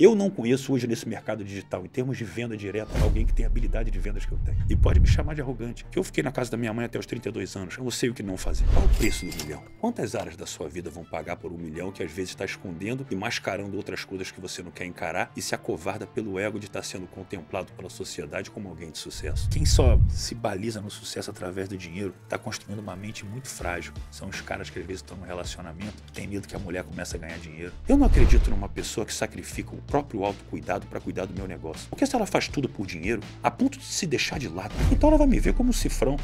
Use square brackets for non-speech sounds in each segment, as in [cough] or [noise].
Eu não conheço hoje nesse mercado digital, em termos de venda direta, alguém que tem habilidade de vendas que eu tenho. E pode me chamar de arrogante, que eu fiquei na casa da minha mãe até os 32 anos, eu não sei o que não fazer. Qual o preço do milhão? Quantas áreas da sua vida vão pagar por um milhão que às vezes está escondendo e mascarando outras coisas que você não quer encarar e se acovarda pelo ego de estar tá sendo contemplado pela sociedade como alguém de sucesso? Quem só se baliza no sucesso através do dinheiro está construindo uma mente muito frágil. São os caras que às vezes estão no relacionamento, tem medo que a mulher comece a ganhar dinheiro. Eu não acredito numa pessoa que sacrifica o próprio autocuidado para cuidar do meu negócio. Porque se ela faz tudo por dinheiro, a ponto de se deixar de lado, então ela vai me ver como um cifrão.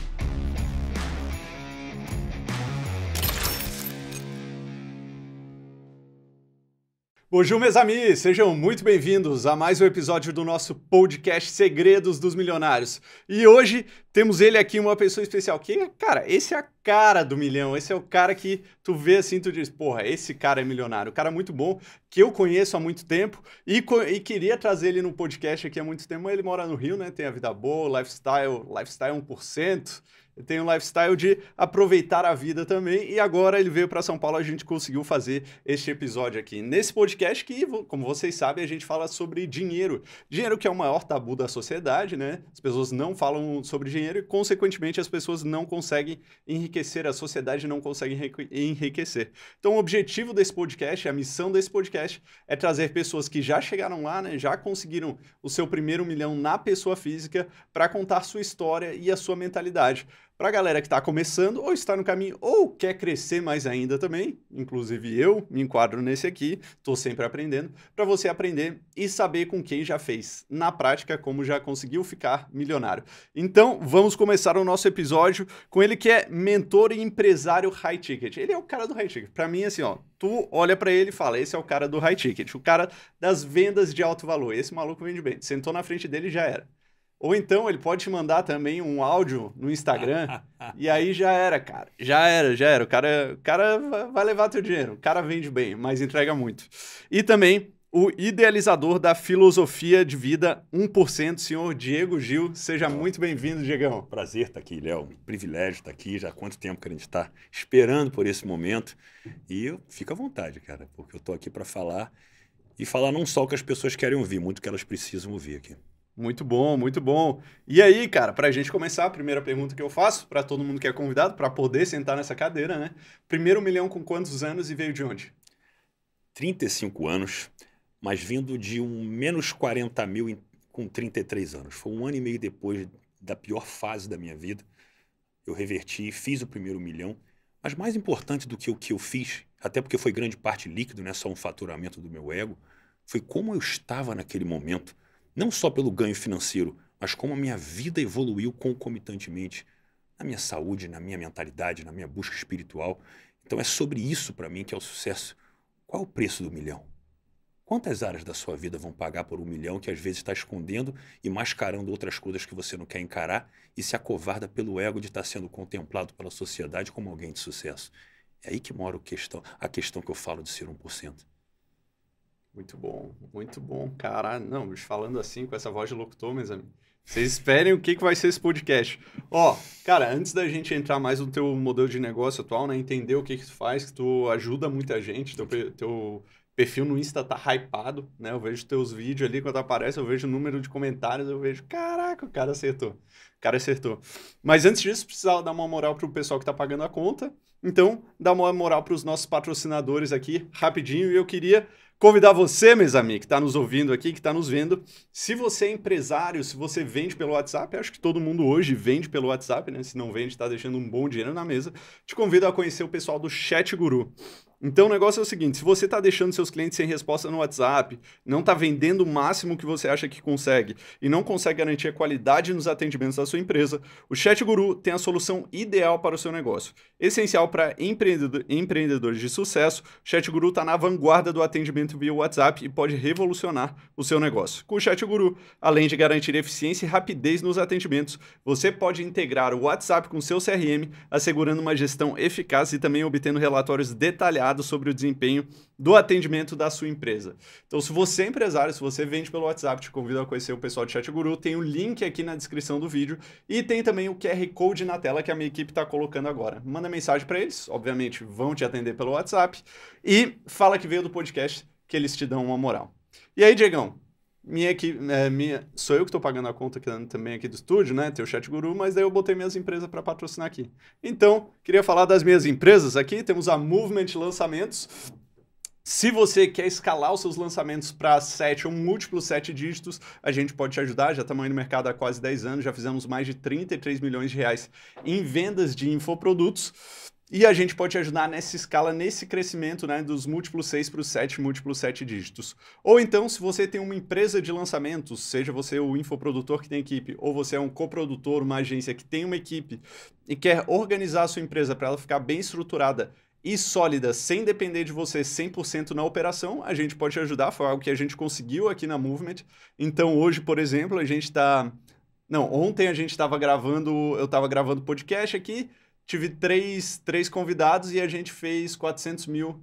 Hoje, meus amigos! Sejam muito bem-vindos a mais um episódio do nosso podcast Segredos dos Milionários. E hoje temos ele aqui, uma pessoa especial. Que, cara, esse é a cara do milhão. Esse é o cara que tu vê assim, tu diz, porra, esse cara é milionário. Um cara muito bom, que eu conheço há muito tempo e, e queria trazer ele no podcast aqui há muito tempo. Ele mora no Rio, né? Tem a vida boa, lifestyle, lifestyle 1% tem um lifestyle de aproveitar a vida também. E agora ele veio para São Paulo, a gente conseguiu fazer este episódio aqui. Nesse podcast que, como vocês sabem, a gente fala sobre dinheiro. Dinheiro que é o maior tabu da sociedade, né? As pessoas não falam sobre dinheiro e, consequentemente, as pessoas não conseguem enriquecer, a sociedade não consegue enriquecer. Então, o objetivo desse podcast, a missão desse podcast é trazer pessoas que já chegaram lá, né? Já conseguiram o seu primeiro milhão na pessoa física para contar sua história e a sua mentalidade. Para a galera que está começando, ou está no caminho, ou quer crescer mais ainda também, inclusive eu me enquadro nesse aqui, estou sempre aprendendo, para você aprender e saber com quem já fez na prática como já conseguiu ficar milionário. Então, vamos começar o nosso episódio com ele que é mentor e empresário high ticket. Ele é o cara do high ticket. Para mim, assim, ó, tu olha para ele e fala, esse é o cara do high ticket, o cara das vendas de alto valor. Esse maluco vende bem. Sentou na frente dele já era. Ou então ele pode te mandar também um áudio no Instagram [laughs] e aí já era, cara. Já era, já era. O cara, o cara vai levar teu dinheiro. O cara vende bem, mas entrega muito. E também o idealizador da filosofia de vida 1%, senhor Diego Gil. Seja muito bem-vindo, Diegão. Prazer estar tá aqui, Léo. Privilégio estar tá aqui. Já há quanto tempo que a gente está esperando por esse momento. E fica à vontade, cara, porque eu estou aqui para falar e falar não só o que as pessoas querem ouvir, muito o que elas precisam ouvir aqui. Muito bom, muito bom. E aí, cara, para a gente começar, a primeira pergunta que eu faço para todo mundo que é convidado, para poder sentar nessa cadeira, né? Primeiro milhão com quantos anos e veio de onde? 35 anos, mas vindo de um menos 40 mil com 33 anos. Foi um ano e meio depois da pior fase da minha vida. Eu reverti, fiz o primeiro milhão, mas mais importante do que o que eu fiz, até porque foi grande parte líquido, né? Só um faturamento do meu ego, foi como eu estava naquele momento não só pelo ganho financeiro, mas como a minha vida evoluiu concomitantemente na minha saúde, na minha mentalidade, na minha busca espiritual. Então é sobre isso para mim que é o sucesso. Qual é o preço do milhão? Quantas áreas da sua vida vão pagar por um milhão que às vezes está escondendo e mascarando outras coisas que você não quer encarar e se acovarda pelo ego de estar tá sendo contemplado pela sociedade como alguém de sucesso? É aí que mora a questão, a questão que eu falo de ser 1%. Muito bom, muito bom. Caralho, não, falando assim com essa voz de locutor, meus amigos. Vocês esperem o que, que vai ser esse podcast. Ó, cara, antes da gente entrar mais no teu modelo de negócio atual, né? Entender o que que tu faz, que tu ajuda muita gente, teu, teu perfil no Insta tá hypado, né? Eu vejo teus vídeos ali, quando aparece, eu vejo o número de comentários, eu vejo, caraca, o cara acertou. O cara acertou. Mas antes disso, precisava dar uma moral pro pessoal que tá pagando a conta, então, dá uma moral para os nossos patrocinadores aqui, rapidinho. E eu queria convidar você, meus amigos, que está nos ouvindo aqui, que está nos vendo. Se você é empresário, se você vende pelo WhatsApp, acho que todo mundo hoje vende pelo WhatsApp, né? Se não vende, está deixando um bom dinheiro na mesa. Te convido a conhecer o pessoal do Chat Guru. Então o negócio é o seguinte: se você está deixando seus clientes sem resposta no WhatsApp, não está vendendo o máximo que você acha que consegue e não consegue garantir a qualidade nos atendimentos da sua empresa, o Chat Guru tem a solução ideal para o seu negócio. Essencial para empreendedores de sucesso, o ChatGuru está na vanguarda do atendimento via WhatsApp e pode revolucionar o seu negócio. Com o ChatGuru, além de garantir eficiência e rapidez nos atendimentos, você pode integrar o WhatsApp com seu CRM, assegurando uma gestão eficaz e também obtendo relatórios detalhados sobre o desempenho do atendimento da sua empresa. Então, se você é empresário, se você vende pelo WhatsApp, te convido a conhecer o pessoal do Chat Guru, tem o um link aqui na descrição do vídeo e tem também o QR Code na tela que a minha equipe está colocando agora. Manda mensagem para eles, obviamente vão te atender pelo WhatsApp e fala que veio do podcast que eles te dão uma moral. E aí, Diegão, minha equipe, é, minha, sou eu que estou pagando a conta aqui, tá também aqui do estúdio, né? Tem o Chat Guru, mas daí eu botei minhas empresas para patrocinar aqui. Então, queria falar das minhas empresas aqui. Temos a Movement Lançamentos, se você quer escalar os seus lançamentos para 7 ou múltiplos 7 dígitos, a gente pode te ajudar. Já estamos aí no mercado há quase 10 anos, já fizemos mais de 33 milhões de reais em vendas de infoprodutos. E a gente pode te ajudar nessa escala, nesse crescimento né, dos múltiplos 6 para os 7, múltiplos 7 dígitos. Ou então, se você tem uma empresa de lançamentos, seja você o infoprodutor que tem equipe, ou você é um coprodutor, uma agência que tem uma equipe e quer organizar a sua empresa para ela ficar bem estruturada e sólida, sem depender de você 100% na operação, a gente pode te ajudar. Foi algo que a gente conseguiu aqui na Movement. Então, hoje, por exemplo, a gente está. Não, ontem a gente estava gravando, eu estava gravando podcast aqui, tive três, três convidados e a gente fez 400 mil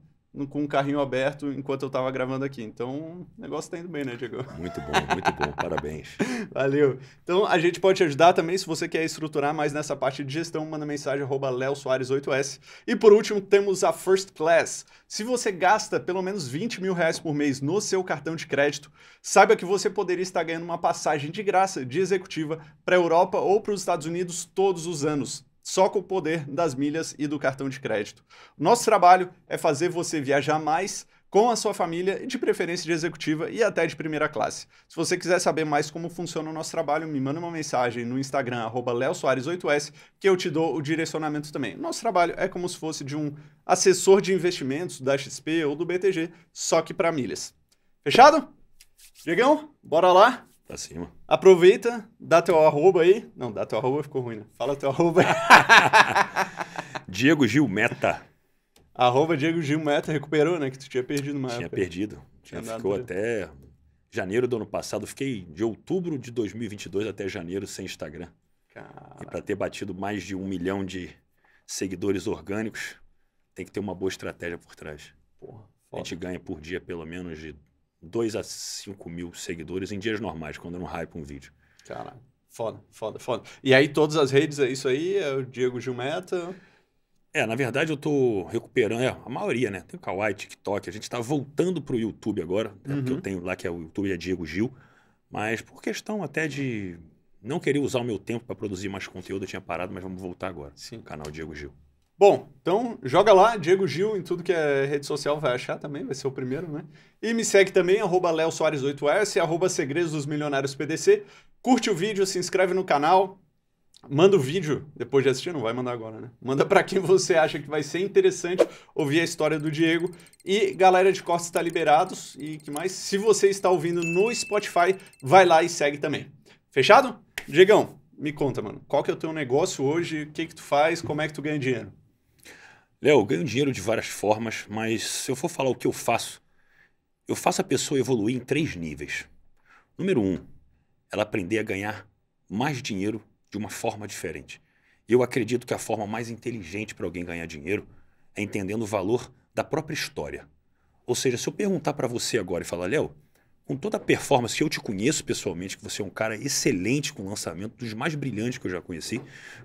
com um carrinho aberto enquanto eu estava gravando aqui. Então, o negócio está indo bem, né, Diego? Muito bom, muito bom. Parabéns. [laughs] Valeu. Então, a gente pode te ajudar também se você quer estruturar mais nessa parte de gestão, manda mensagem leosoares8s. E por último, temos a First Class. Se você gasta pelo menos 20 mil reais por mês no seu cartão de crédito, saiba que você poderia estar ganhando uma passagem de graça de executiva para a Europa ou para os Estados Unidos todos os anos só com o poder das milhas e do cartão de crédito. Nosso trabalho é fazer você viajar mais com a sua família, de preferência de executiva e até de primeira classe. Se você quiser saber mais como funciona o nosso trabalho, me manda uma mensagem no Instagram, leosoares8s, que eu te dou o direcionamento também. Nosso trabalho é como se fosse de um assessor de investimentos da XP ou do BTG, só que para milhas. Fechado? Diegão, bora lá? Pra cima. Aproveita, dá teu arroba aí. Não, dá teu arroba ficou ruim, né? Fala teu arroba [laughs] Diego Gil Meta. Arroba Diego Gil Meta recuperou, né? Que tu tinha perdido mais. Tinha época. perdido. Tinha ficou até janeiro do ano passado. Fiquei de outubro de 2022 até janeiro sem Instagram. E para ter batido mais de um milhão de seguidores orgânicos, tem que ter uma boa estratégia por trás. Porra, a gente ganha por dia pelo menos de 2 a 5 mil seguidores em dias normais, quando eu não hype um vídeo. Cara, foda, foda, foda. E aí todas as redes é isso aí? É o Diego Gilmeta? É, na verdade eu tô recuperando, é, a maioria, né? Tem o Kawaii, TikTok, a gente tá voltando pro YouTube agora, é, uhum. eu tenho lá que é o YouTube é Diego Gil, mas por questão até de não querer usar o meu tempo para produzir mais conteúdo, eu tinha parado, mas vamos voltar agora. Sim. Canal Diego Gil. Bom, então joga lá, Diego Gil, em tudo que é rede social vai achar também, vai ser o primeiro, né? E me segue também, arroba Léo Soares 8S, arroba Segredos dos Milionários PDC. Curte o vídeo, se inscreve no canal, manda o vídeo depois de assistir, não vai mandar agora, né? Manda para quem você acha que vai ser interessante ouvir a história do Diego. E galera de cortes está liberados e que mais? Se você está ouvindo no Spotify, vai lá e segue também. Fechado? Diegão, me conta, mano, qual que é o teu negócio hoje, o que que tu faz, como é que tu ganha dinheiro? Léo, ganho dinheiro de várias formas, mas se eu for falar o que eu faço, eu faço a pessoa evoluir em três níveis. Número um, ela aprender a ganhar mais dinheiro de uma forma diferente. Eu acredito que a forma mais inteligente para alguém ganhar dinheiro é entendendo o valor da própria história. Ou seja, se eu perguntar para você agora e falar, Léo, com toda a performance que eu te conheço pessoalmente, que você é um cara excelente com lançamento, dos mais brilhantes que eu já conheci,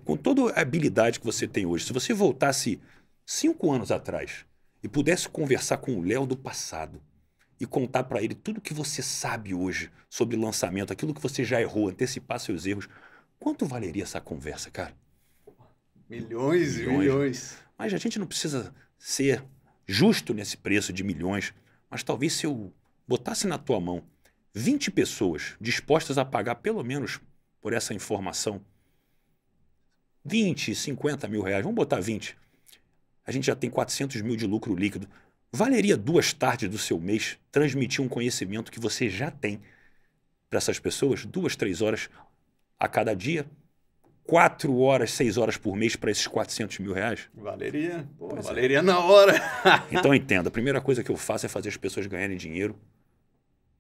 com toda a habilidade que você tem hoje, se você voltasse cinco anos atrás e pudesse conversar com o Léo do passado e contar para ele tudo que você sabe hoje sobre lançamento, aquilo que você já errou, antecipar seus erros, quanto valeria essa conversa, cara? Milhões, milhões. milhões. Mas a gente não precisa ser justo nesse preço de milhões, mas talvez se eu botasse na tua mão 20 pessoas dispostas a pagar pelo menos por essa informação, 20, 50 mil reais, vamos botar 20 a gente já tem 400 mil de lucro líquido. Valeria duas tardes do seu mês transmitir um conhecimento que você já tem para essas pessoas? Duas, três horas a cada dia? Quatro horas, seis horas por mês para esses 400 mil reais? Valeria. Pô, é. valeria é. na hora. [laughs] então entenda, a primeira coisa que eu faço é fazer as pessoas ganharem dinheiro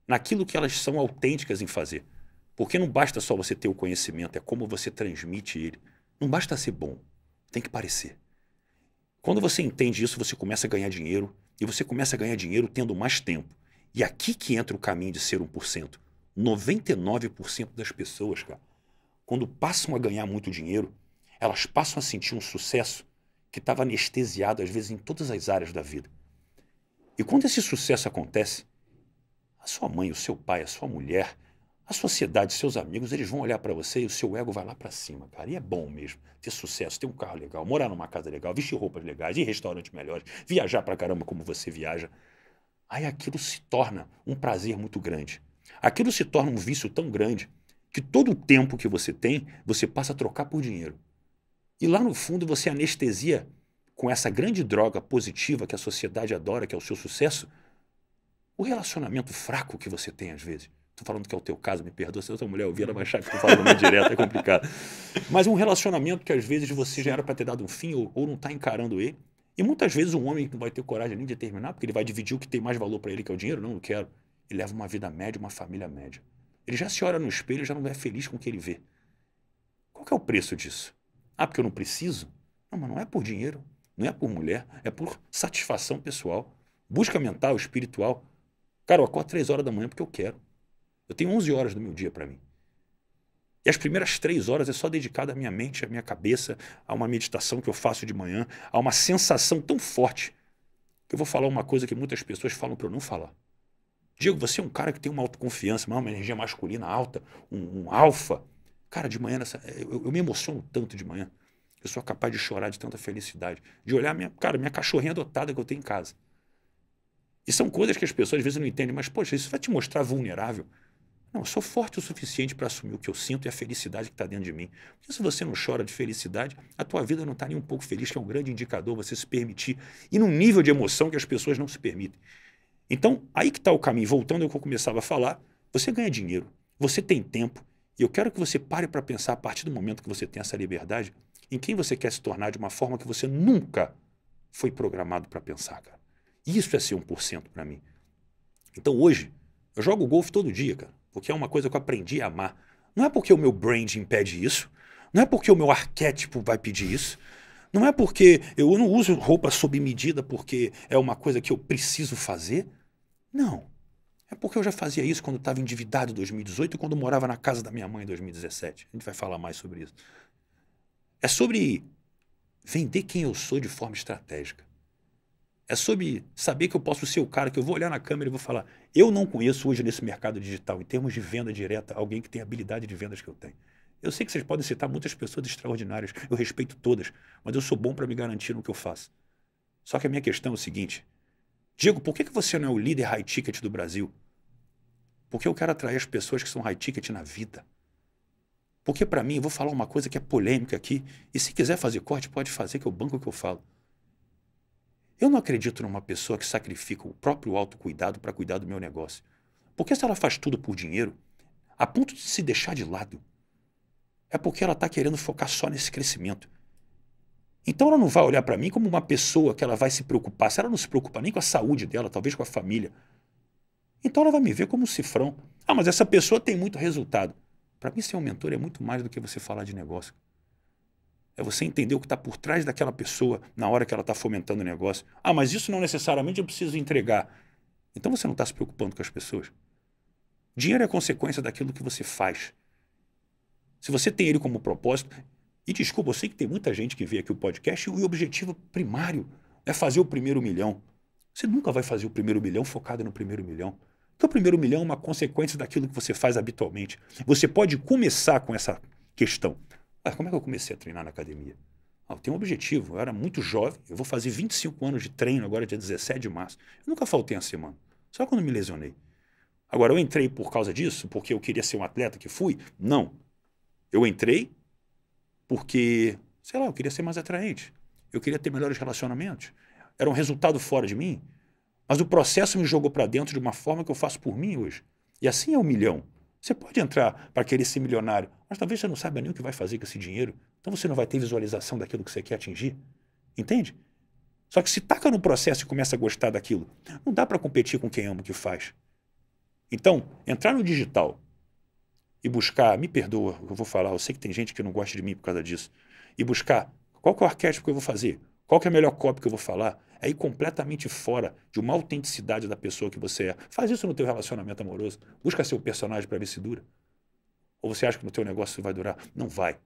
naquilo que elas são autênticas em fazer. Porque não basta só você ter o conhecimento, é como você transmite ele. Não basta ser bom, tem que parecer. Quando você entende isso, você começa a ganhar dinheiro e você começa a ganhar dinheiro tendo mais tempo. E aqui que entra o caminho de ser 1%. 99% das pessoas, cara, quando passam a ganhar muito dinheiro, elas passam a sentir um sucesso que estava anestesiado, às vezes, em todas as áreas da vida. E quando esse sucesso acontece, a sua mãe, o seu pai, a sua mulher, a sociedade, seus amigos, eles vão olhar para você e o seu ego vai lá para cima, cara. E é bom mesmo ter sucesso, ter um carro legal, morar numa casa legal, vestir roupas legais, ir em restaurantes melhores, viajar para caramba como você viaja. Aí aquilo se torna um prazer muito grande. Aquilo se torna um vício tão grande que todo o tempo que você tem, você passa a trocar por dinheiro. E lá no fundo você anestesia com essa grande droga positiva que a sociedade adora, que é o seu sucesso, o relacionamento fraco que você tem às vezes tô falando que é o teu caso, me perdoa, se outra mulher ouvir, ela vai achar que eu falando direto, é complicado. [laughs] Mas um relacionamento que às vezes você já era para ter dado um fim ou, ou não está encarando ele. E muitas vezes um homem não vai ter coragem nem de terminar, porque ele vai dividir o que tem mais valor para ele, que é o dinheiro, não, não quero. Ele leva uma vida média, uma família média. Ele já se olha no espelho e já não é feliz com o que ele vê. Qual que é o preço disso? Ah, porque eu não preciso? Não, mas não é por dinheiro, não é por mulher, é por satisfação pessoal. Busca mental, espiritual. Cara, eu acordo três horas da manhã porque eu quero. Eu tenho 11 horas do meu dia para mim. E as primeiras três horas é só dedicada à minha mente, à minha cabeça, a uma meditação que eu faço de manhã, a uma sensação tão forte que eu vou falar uma coisa que muitas pessoas falam para eu não falar. Diego, você é um cara que tem uma autoconfiança, uma energia masculina alta, um, um alfa. Cara, de manhã, nessa, eh, eu, eu, me emociono tanto de manhã. Eu sou capaz de chorar de tanta felicidade, de olhar minha, cara, minha cachorrinha adotada que eu tenho em casa. E são coisas que as pessoas às vezes não entendem, mas, poxa, isso vai te mostrar vulnerável. Não, eu sou forte o suficiente para assumir o que eu sinto e a felicidade que está dentro de mim. Porque se você não chora de felicidade, a tua vida não está nem um pouco feliz, que é um grande indicador você se permitir. E num nível de emoção que as pessoas não se permitem. Então, aí que está o caminho. Voltando ao que eu começava a falar, você ganha dinheiro, você tem tempo. E eu quero que você pare para pensar, a partir do momento que você tem essa liberdade, em quem você quer se tornar de uma forma que você nunca foi programado para pensar, cara. Isso é ser 1% para mim. Então hoje, eu jogo golfe todo dia, cara porque é uma coisa que eu aprendi a amar. Não é porque o meu brand impede isso, não é porque o meu arquétipo vai pedir isso, não é porque eu não uso roupa sob medida porque é uma coisa que eu preciso fazer. Não. É porque eu já fazia isso quando estava endividado em 2018 e quando morava na casa da minha mãe em 2017. A gente vai falar mais sobre isso. É sobre vender quem eu sou de forma estratégica. É sobre saber que eu posso ser o cara que eu vou olhar na câmera e vou falar. Eu não conheço hoje nesse mercado digital, em termos de venda direta, alguém que tem a habilidade de vendas que eu tenho. Eu sei que vocês podem citar muitas pessoas extraordinárias, eu respeito todas, mas eu sou bom para me garantir no que eu faço. Só que a minha questão é o seguinte: Diego, por que, que você não é o líder high ticket do Brasil? Porque eu quero atrair as pessoas que são high ticket na vida. Porque, para mim, eu vou falar uma coisa que é polêmica aqui, e se quiser fazer corte, pode fazer, que é o banco que eu falo. Eu não acredito numa pessoa que sacrifica o próprio autocuidado para cuidar do meu negócio. Porque se ela faz tudo por dinheiro, a ponto de se deixar de lado, é porque ela está querendo focar só nesse crescimento. Então ela não vai olhar para mim como uma pessoa que ela vai se preocupar. Se ela não se preocupa nem com a saúde dela, talvez com a família, então ela vai me ver como um cifrão. Ah, mas essa pessoa tem muito resultado. Para mim, ser um mentor é muito mais do que você falar de negócio. É você entender o que está por trás daquela pessoa na hora que ela está fomentando o negócio. Ah, mas isso não necessariamente eu preciso entregar. Então você não está se preocupando com as pessoas. Dinheiro é consequência daquilo que você faz. Se você tem ele como propósito, e desculpa, eu sei que tem muita gente que vê aqui o podcast e o objetivo primário é fazer o primeiro milhão. Você nunca vai fazer o primeiro milhão focado no primeiro milhão. Porque o primeiro milhão é uma consequência daquilo que você faz habitualmente. Você pode começar com essa questão. Ah, como é que eu comecei a treinar na academia? Ah, eu tenho um objetivo, eu era muito jovem, eu vou fazer 25 anos de treino agora, dia 17 de março. Eu nunca faltei uma semana, só quando me lesionei. Agora, eu entrei por causa disso, porque eu queria ser um atleta que fui? Não. Eu entrei porque, sei lá, eu queria ser mais atraente, eu queria ter melhores relacionamentos. Era um resultado fora de mim, mas o processo me jogou para dentro de uma forma que eu faço por mim hoje. E assim é um milhão. Você pode entrar para querer ser milionário, mas talvez você não saiba nem o que vai fazer com esse dinheiro. Então você não vai ter visualização daquilo que você quer atingir. Entende? Só que se taca no processo e começa a gostar daquilo, não dá para competir com quem ama o que faz. Então, entrar no digital e buscar, me perdoa o que eu vou falar, eu sei que tem gente que não gosta de mim por causa disso, e buscar qual é o arquétipo que eu vou fazer, qual é a melhor cópia que eu vou falar, aí completamente fora de uma autenticidade da pessoa que você é. Faz isso no teu relacionamento amoroso. Busca ser o personagem para ver se dura. Ou você acha que no teu negócio vai durar? Não vai.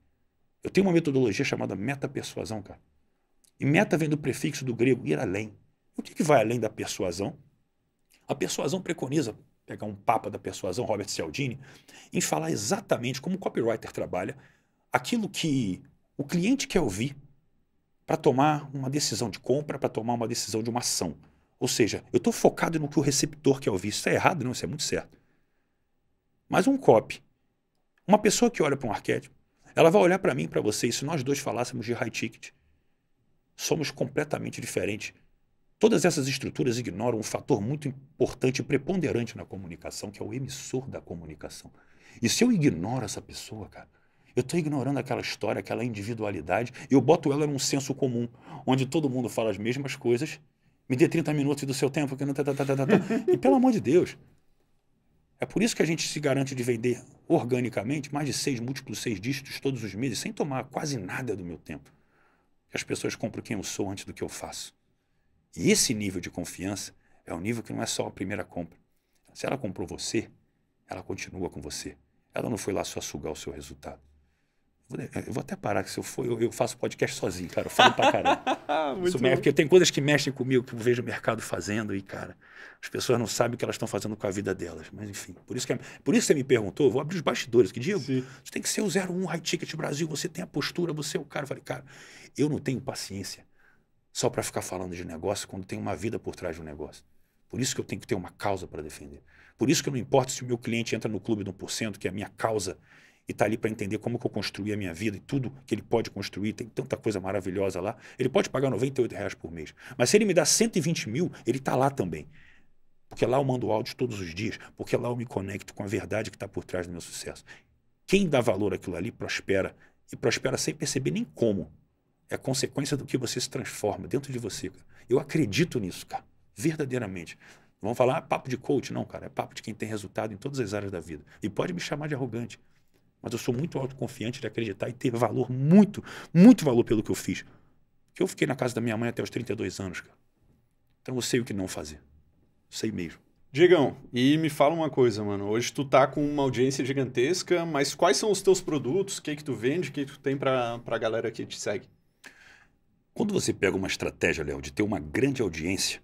Eu tenho uma metodologia chamada meta-persuasão, cara. E meta vem do prefixo do grego ir além. O que, que vai além da persuasão? A persuasão preconiza, pegar um papa da persuasão, Robert Cialdini, em falar exatamente como o copywriter trabalha, aquilo que o cliente quer ouvir para tomar uma decisão de compra, para tomar uma decisão de uma ação. Ou seja, eu estou focado no que o receptor quer ouvir. Isso é errado? Não, isso é muito certo. Mas um copy, uma pessoa que olha para um arquétipo, ela vai olhar para mim, para você, e se nós dois falássemos de high ticket, somos completamente diferentes. Todas essas estruturas ignoram um fator muito importante e preponderante na comunicação, que é o emissor da comunicação. E se eu ignoro essa pessoa, cara, eu estou ignorando aquela história, aquela individualidade, eu boto ela num senso comum, onde todo mundo fala as mesmas coisas, me dê 30 minutos do seu tempo, que não. Tá, tá, tá, tá, E pelo amor de Deus. É por isso que a gente se garante de vender organicamente mais de seis múltiplos, seis dígitos todos os meses, sem tomar quase nada do meu tempo. as pessoas compram quem eu sou antes do que eu faço. E esse nível de confiança é um nível que não é só a primeira compra. Se ela comprou você, ela continua com você. Ela não foi lá só sugar o seu resultado. Eu vou até parar, que se eu for, eu, eu faço podcast sozinho, cara. Eu falo pra caramba. [laughs] Muito porque tem coisas que mexem comigo, que eu vejo o mercado fazendo, e, cara, as pessoas não sabem o que elas estão fazendo com a vida delas. Mas, enfim, por isso que, é, por isso que você me perguntou, eu vou abrir os bastidores, que digo, você tem que ser o 01 High Ticket Brasil, você tem a postura, você é o cara. Eu falei, cara, eu não tenho paciência só para ficar falando de negócio quando tem uma vida por trás do negócio. Por isso que eu tenho que ter uma causa para defender. Por isso que eu não importo se o meu cliente entra no clube do 1%, que é a minha causa e está ali para entender como que eu construí a minha vida e tudo que ele pode construir, tem tanta coisa maravilhosa lá. Ele pode pagar 98 reais por mês, mas se ele me dá 120 mil, ele está lá também. Porque lá eu mando áudios todos os dias, porque lá eu me conecto com a verdade que está por trás do meu sucesso. Quem dá valor àquilo ali prospera, e prospera sem perceber nem como. É consequência do que você se transforma dentro de você. Cara. Eu acredito nisso, cara, verdadeiramente. Vamos falar ah, papo de coach? Não, cara, é papo de quem tem resultado em todas as áreas da vida. E pode me chamar de arrogante, mas eu sou muito autoconfiante de acreditar e ter valor, muito, muito valor pelo que eu fiz. Que eu fiquei na casa da minha mãe até os 32 anos, cara. Então eu sei o que não fazer. Sei mesmo. Digão e me fala uma coisa, mano. Hoje tu tá com uma audiência gigantesca, mas quais são os teus produtos? O que, é que tu vende? O que, é que tu tem pra, pra galera que te segue? Quando você pega uma estratégia, Léo, de ter uma grande audiência,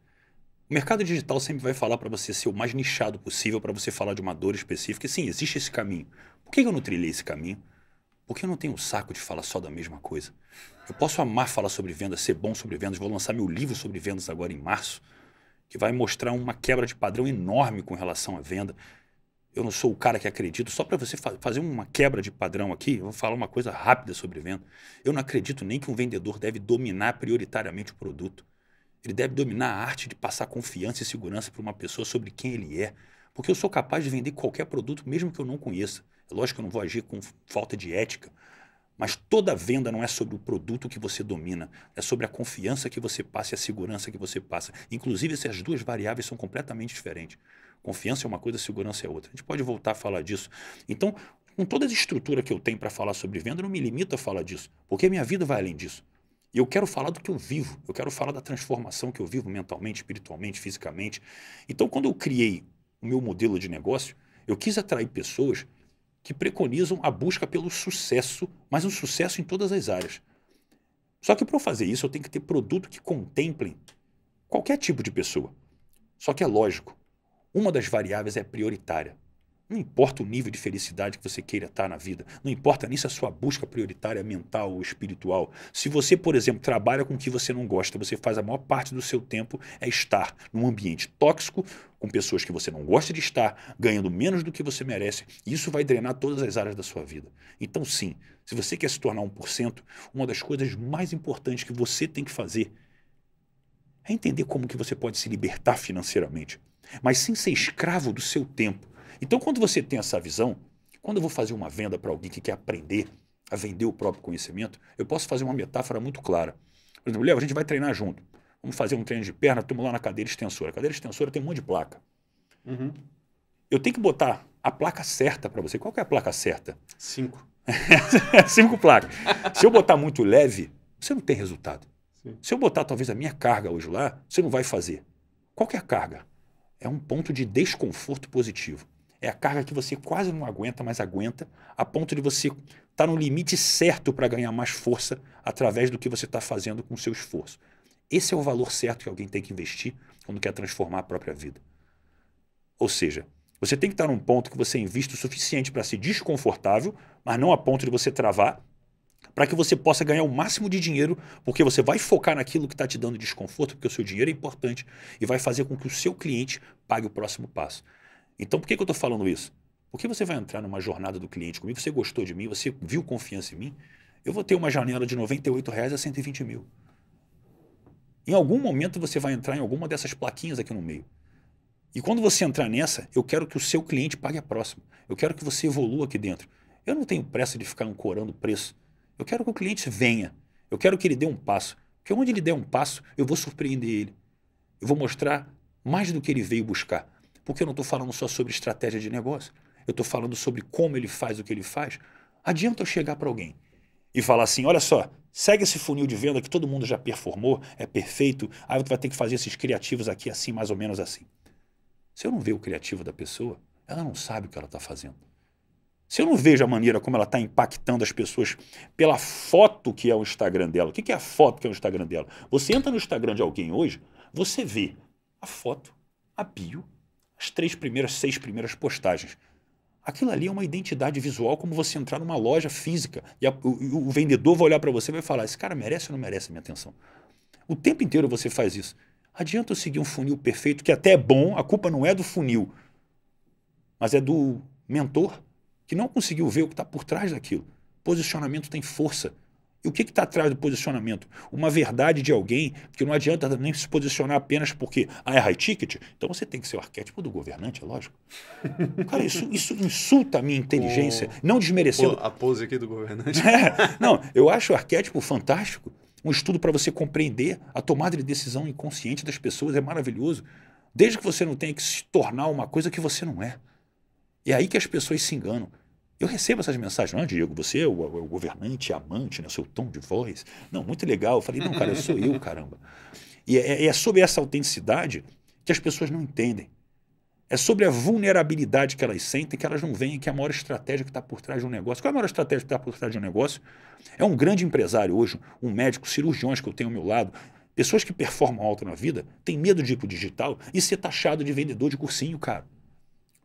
o mercado digital sempre vai falar para você ser o mais nichado possível, para você falar de uma dor específica. E sim, existe esse caminho. Por que eu não trilhei esse caminho? Porque eu não tenho o saco de falar só da mesma coisa. Eu posso amar falar sobre vendas, ser bom sobre vendas. Vou lançar meu livro sobre vendas agora em março, que vai mostrar uma quebra de padrão enorme com relação à venda. Eu não sou o cara que acredito. Só para você fa fazer uma quebra de padrão aqui, eu vou falar uma coisa rápida sobre venda. Eu não acredito nem que um vendedor deve dominar prioritariamente o produto. Ele deve dominar a arte de passar confiança e segurança para uma pessoa sobre quem ele é. Porque eu sou capaz de vender qualquer produto, mesmo que eu não conheça. É lógico que eu não vou agir com falta de ética, mas toda venda não é sobre o produto que você domina, é sobre a confiança que você passa e a segurança que você passa. Inclusive, essas duas variáveis são completamente diferentes. Confiança é uma coisa, segurança é outra. A gente pode voltar a falar disso. Então, com toda a estrutura que eu tenho para falar sobre venda, eu não me limito a falar disso, porque minha vida vai além disso. E eu quero falar do que eu vivo, eu quero falar da transformação que eu vivo mentalmente, espiritualmente, fisicamente. Então, quando eu criei o meu modelo de negócio, eu quis atrair pessoas que preconizam a busca pelo sucesso, mas um sucesso em todas as áreas. Só que para eu fazer isso, eu tenho que ter produto que contemplem qualquer tipo de pessoa. Só que é lógico, uma das variáveis é prioritária. Não importa o nível de felicidade que você queira estar na vida, não importa nisso a sua busca prioritária mental ou espiritual. Se você, por exemplo, trabalha com o que você não gosta, você faz a maior parte do seu tempo é estar num ambiente tóxico, com pessoas que você não gosta de estar, ganhando menos do que você merece, isso vai drenar todas as áreas da sua vida. Então, sim, se você quer se tornar 1%, uma das coisas mais importantes que você tem que fazer é entender como que você pode se libertar financeiramente, mas sem ser escravo do seu tempo então, quando você tem essa visão, quando eu vou fazer uma venda para alguém que quer aprender a vender o próprio conhecimento, eu posso fazer uma metáfora muito clara. Por exemplo, Léo, a gente vai treinar junto. Vamos fazer um treino de perna, estamos lá na cadeira extensora. A cadeira extensora tem um monte de placa. Uhum. Eu tenho que botar a placa certa para você. Qual é a placa certa? Cinco. [laughs] Cinco placas. Se eu botar muito leve, você não tem resultado. Sim. Se eu botar talvez a minha carga hoje lá, você não vai fazer. Qual é a carga? É um ponto de desconforto positivo. É a carga que você quase não aguenta, mas aguenta, a ponto de você estar tá no limite certo para ganhar mais força através do que você está fazendo com o seu esforço. Esse é o valor certo que alguém tem que investir quando quer transformar a própria vida. Ou seja, você tem que estar tá num ponto que você invista o suficiente para ser desconfortável, mas não a ponto de você travar, para que você possa ganhar o máximo de dinheiro, porque você vai focar naquilo que está te dando desconforto, porque o seu dinheiro é importante e vai fazer com que o seu cliente pague o próximo passo. Então, por que, que eu estou falando isso? Porque você vai entrar numa jornada do cliente comigo, você gostou de mim, você viu confiança em mim, eu vou ter uma janela de R$ 98 reais a 120 mil. Em algum momento você vai entrar em alguma dessas plaquinhas aqui no meio. E quando você entrar nessa, eu quero que o seu cliente pague a próxima. Eu quero que você evolua aqui dentro. Eu não tenho pressa de ficar ancorando o preço. Eu quero que o cliente venha. Eu quero que ele dê um passo. Porque onde ele der um passo, eu vou surpreender ele. Eu vou mostrar mais do que ele veio buscar. Porque eu não estou falando só sobre estratégia de negócio, eu estou falando sobre como ele faz o que ele faz. Adianta eu chegar para alguém e falar assim: olha só, segue esse funil de venda que todo mundo já performou, é perfeito, aí você vai ter que fazer esses criativos aqui assim, mais ou menos assim. Se eu não ver o criativo da pessoa, ela não sabe o que ela está fazendo. Se eu não vejo a maneira como ela está impactando as pessoas pela foto que é o Instagram dela, o que é a foto que é o Instagram dela? Você entra no Instagram de alguém hoje, você vê a foto, a bio as três primeiras, seis primeiras postagens. Aquilo ali é uma identidade visual, como você entrar numa loja física e a, o, o vendedor vai olhar para você e vai falar: esse cara merece ou não merece a minha atenção? O tempo inteiro você faz isso. Adianta eu seguir um funil perfeito, que até é bom, a culpa não é do funil, mas é do mentor que não conseguiu ver o que está por trás daquilo. Posicionamento tem força. E o que está atrás do posicionamento? Uma verdade de alguém que não adianta nem se posicionar apenas porque ah, é high ticket, então você tem que ser o arquétipo do governante, é lógico. [laughs] Cara, isso, isso insulta a minha inteligência, não desmerecendo. a pose aqui do governante. [laughs] É, não, eu acho o arquétipo fantástico. Um estudo para você compreender a tomada de decisão inconsciente das pessoas é maravilhoso. Desde que você não tenha que se tornar uma coisa que você não é. É aí que as pessoas se enganam. Eu recebo essas mensagens, não, é, Diego, você é o, o governante, amante, né? o seu tom de voz. Não, muito legal. Eu falei, não, cara, eu sou eu, caramba. E é, é, é sobre essa autenticidade que as pessoas não entendem. É sobre a vulnerabilidade que elas sentem, que elas não veem que é a maior estratégia que está por trás de um negócio. Qual é a maior estratégia que está por trás de um negócio? É um grande empresário hoje, um médico, cirurgiões que eu tenho ao meu lado, pessoas que performam alto na vida, têm medo de ir para o digital e ser taxado de vendedor de cursinho, cara.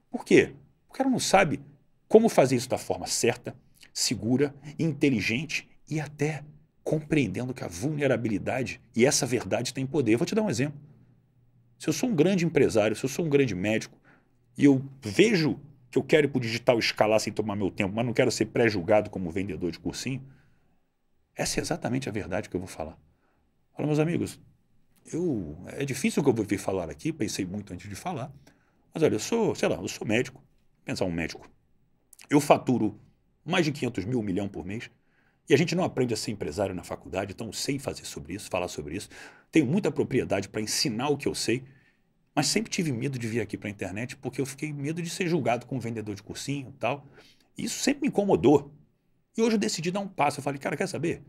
Por quê? Porque ela não sabe como fazer isso da forma certa, segura, inteligente e até compreendendo que a vulnerabilidade e essa verdade tem poder. vou te dar um exemplo. Se eu sou um grande empresário, se eu sou um grande médico e eu vejo que eu quero ir para o digital escalar sem tomar meu tempo, mas não quero ser pré-julgado como vendedor de cursinho, essa é exatamente a verdade que eu vou falar. Fala, meus amigos, eu, é difícil o que eu vou vir falar aqui, pensei muito antes de falar, mas olha, eu sou, sei lá, eu sou médico, pensar um médico eu faturo mais de 500 mil, um milhão por mês. E a gente não aprende a ser empresário na faculdade, então eu sei fazer sobre isso, falar sobre isso. Tenho muita propriedade para ensinar o que eu sei, mas sempre tive medo de vir aqui para a internet porque eu fiquei medo de ser julgado como vendedor de cursinho e tal. E isso sempre me incomodou. E hoje eu decidi dar um passo. Eu falei, cara, quer saber?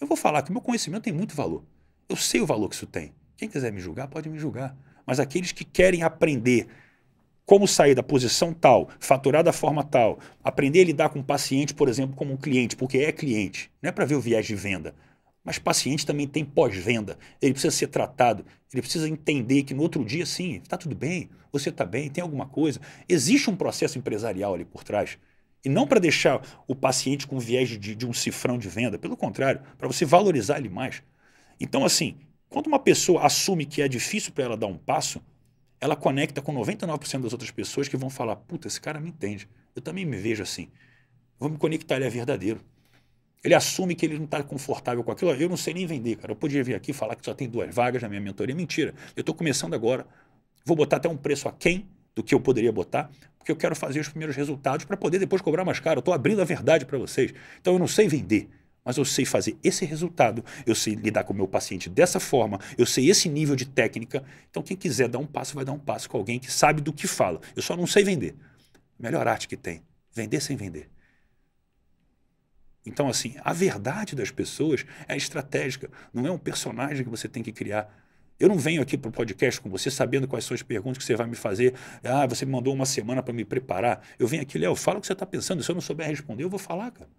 Eu vou falar que meu conhecimento tem muito valor. Eu sei o valor que isso tem. Quem quiser me julgar, pode me julgar. Mas aqueles que querem aprender como sair da posição tal, faturar da forma tal, aprender a lidar com o paciente, por exemplo, como um cliente, porque é cliente, não é para ver o viés de venda. Mas paciente também tem pós-venda, ele precisa ser tratado, ele precisa entender que no outro dia, sim, está tudo bem, você está bem, tem alguma coisa. Existe um processo empresarial ali por trás. E não para deixar o paciente com viés de, de um cifrão de venda, pelo contrário, para você valorizar ele mais. Então, assim, quando uma pessoa assume que é difícil para ela dar um passo, ela conecta com 99% das outras pessoas que vão falar: puta, esse cara me entende. Eu também me vejo assim. Vou me conectar, ele é verdadeiro. Ele assume que ele não está confortável com aquilo. Eu não sei nem vender, cara. Eu podia vir aqui falar que só tem duas vagas na minha mentoria. Mentira. Eu estou começando agora. Vou botar até um preço a quem do que eu poderia botar, porque eu quero fazer os primeiros resultados para poder depois cobrar mais caro. Eu estou abrindo a verdade para vocês. Então eu não sei vender mas eu sei fazer esse resultado, eu sei lidar com o meu paciente dessa forma, eu sei esse nível de técnica. Então, quem quiser dar um passo, vai dar um passo com alguém que sabe do que fala. Eu só não sei vender. Melhor arte que tem: vender sem vender. Então, assim, a verdade das pessoas é estratégica, não é um personagem que você tem que criar. Eu não venho aqui para o podcast com você sabendo quais são as perguntas que você vai me fazer. Ah, você me mandou uma semana para me preparar. Eu venho aqui, Léo, fala o que você está pensando. Se eu não souber responder, eu vou falar, cara.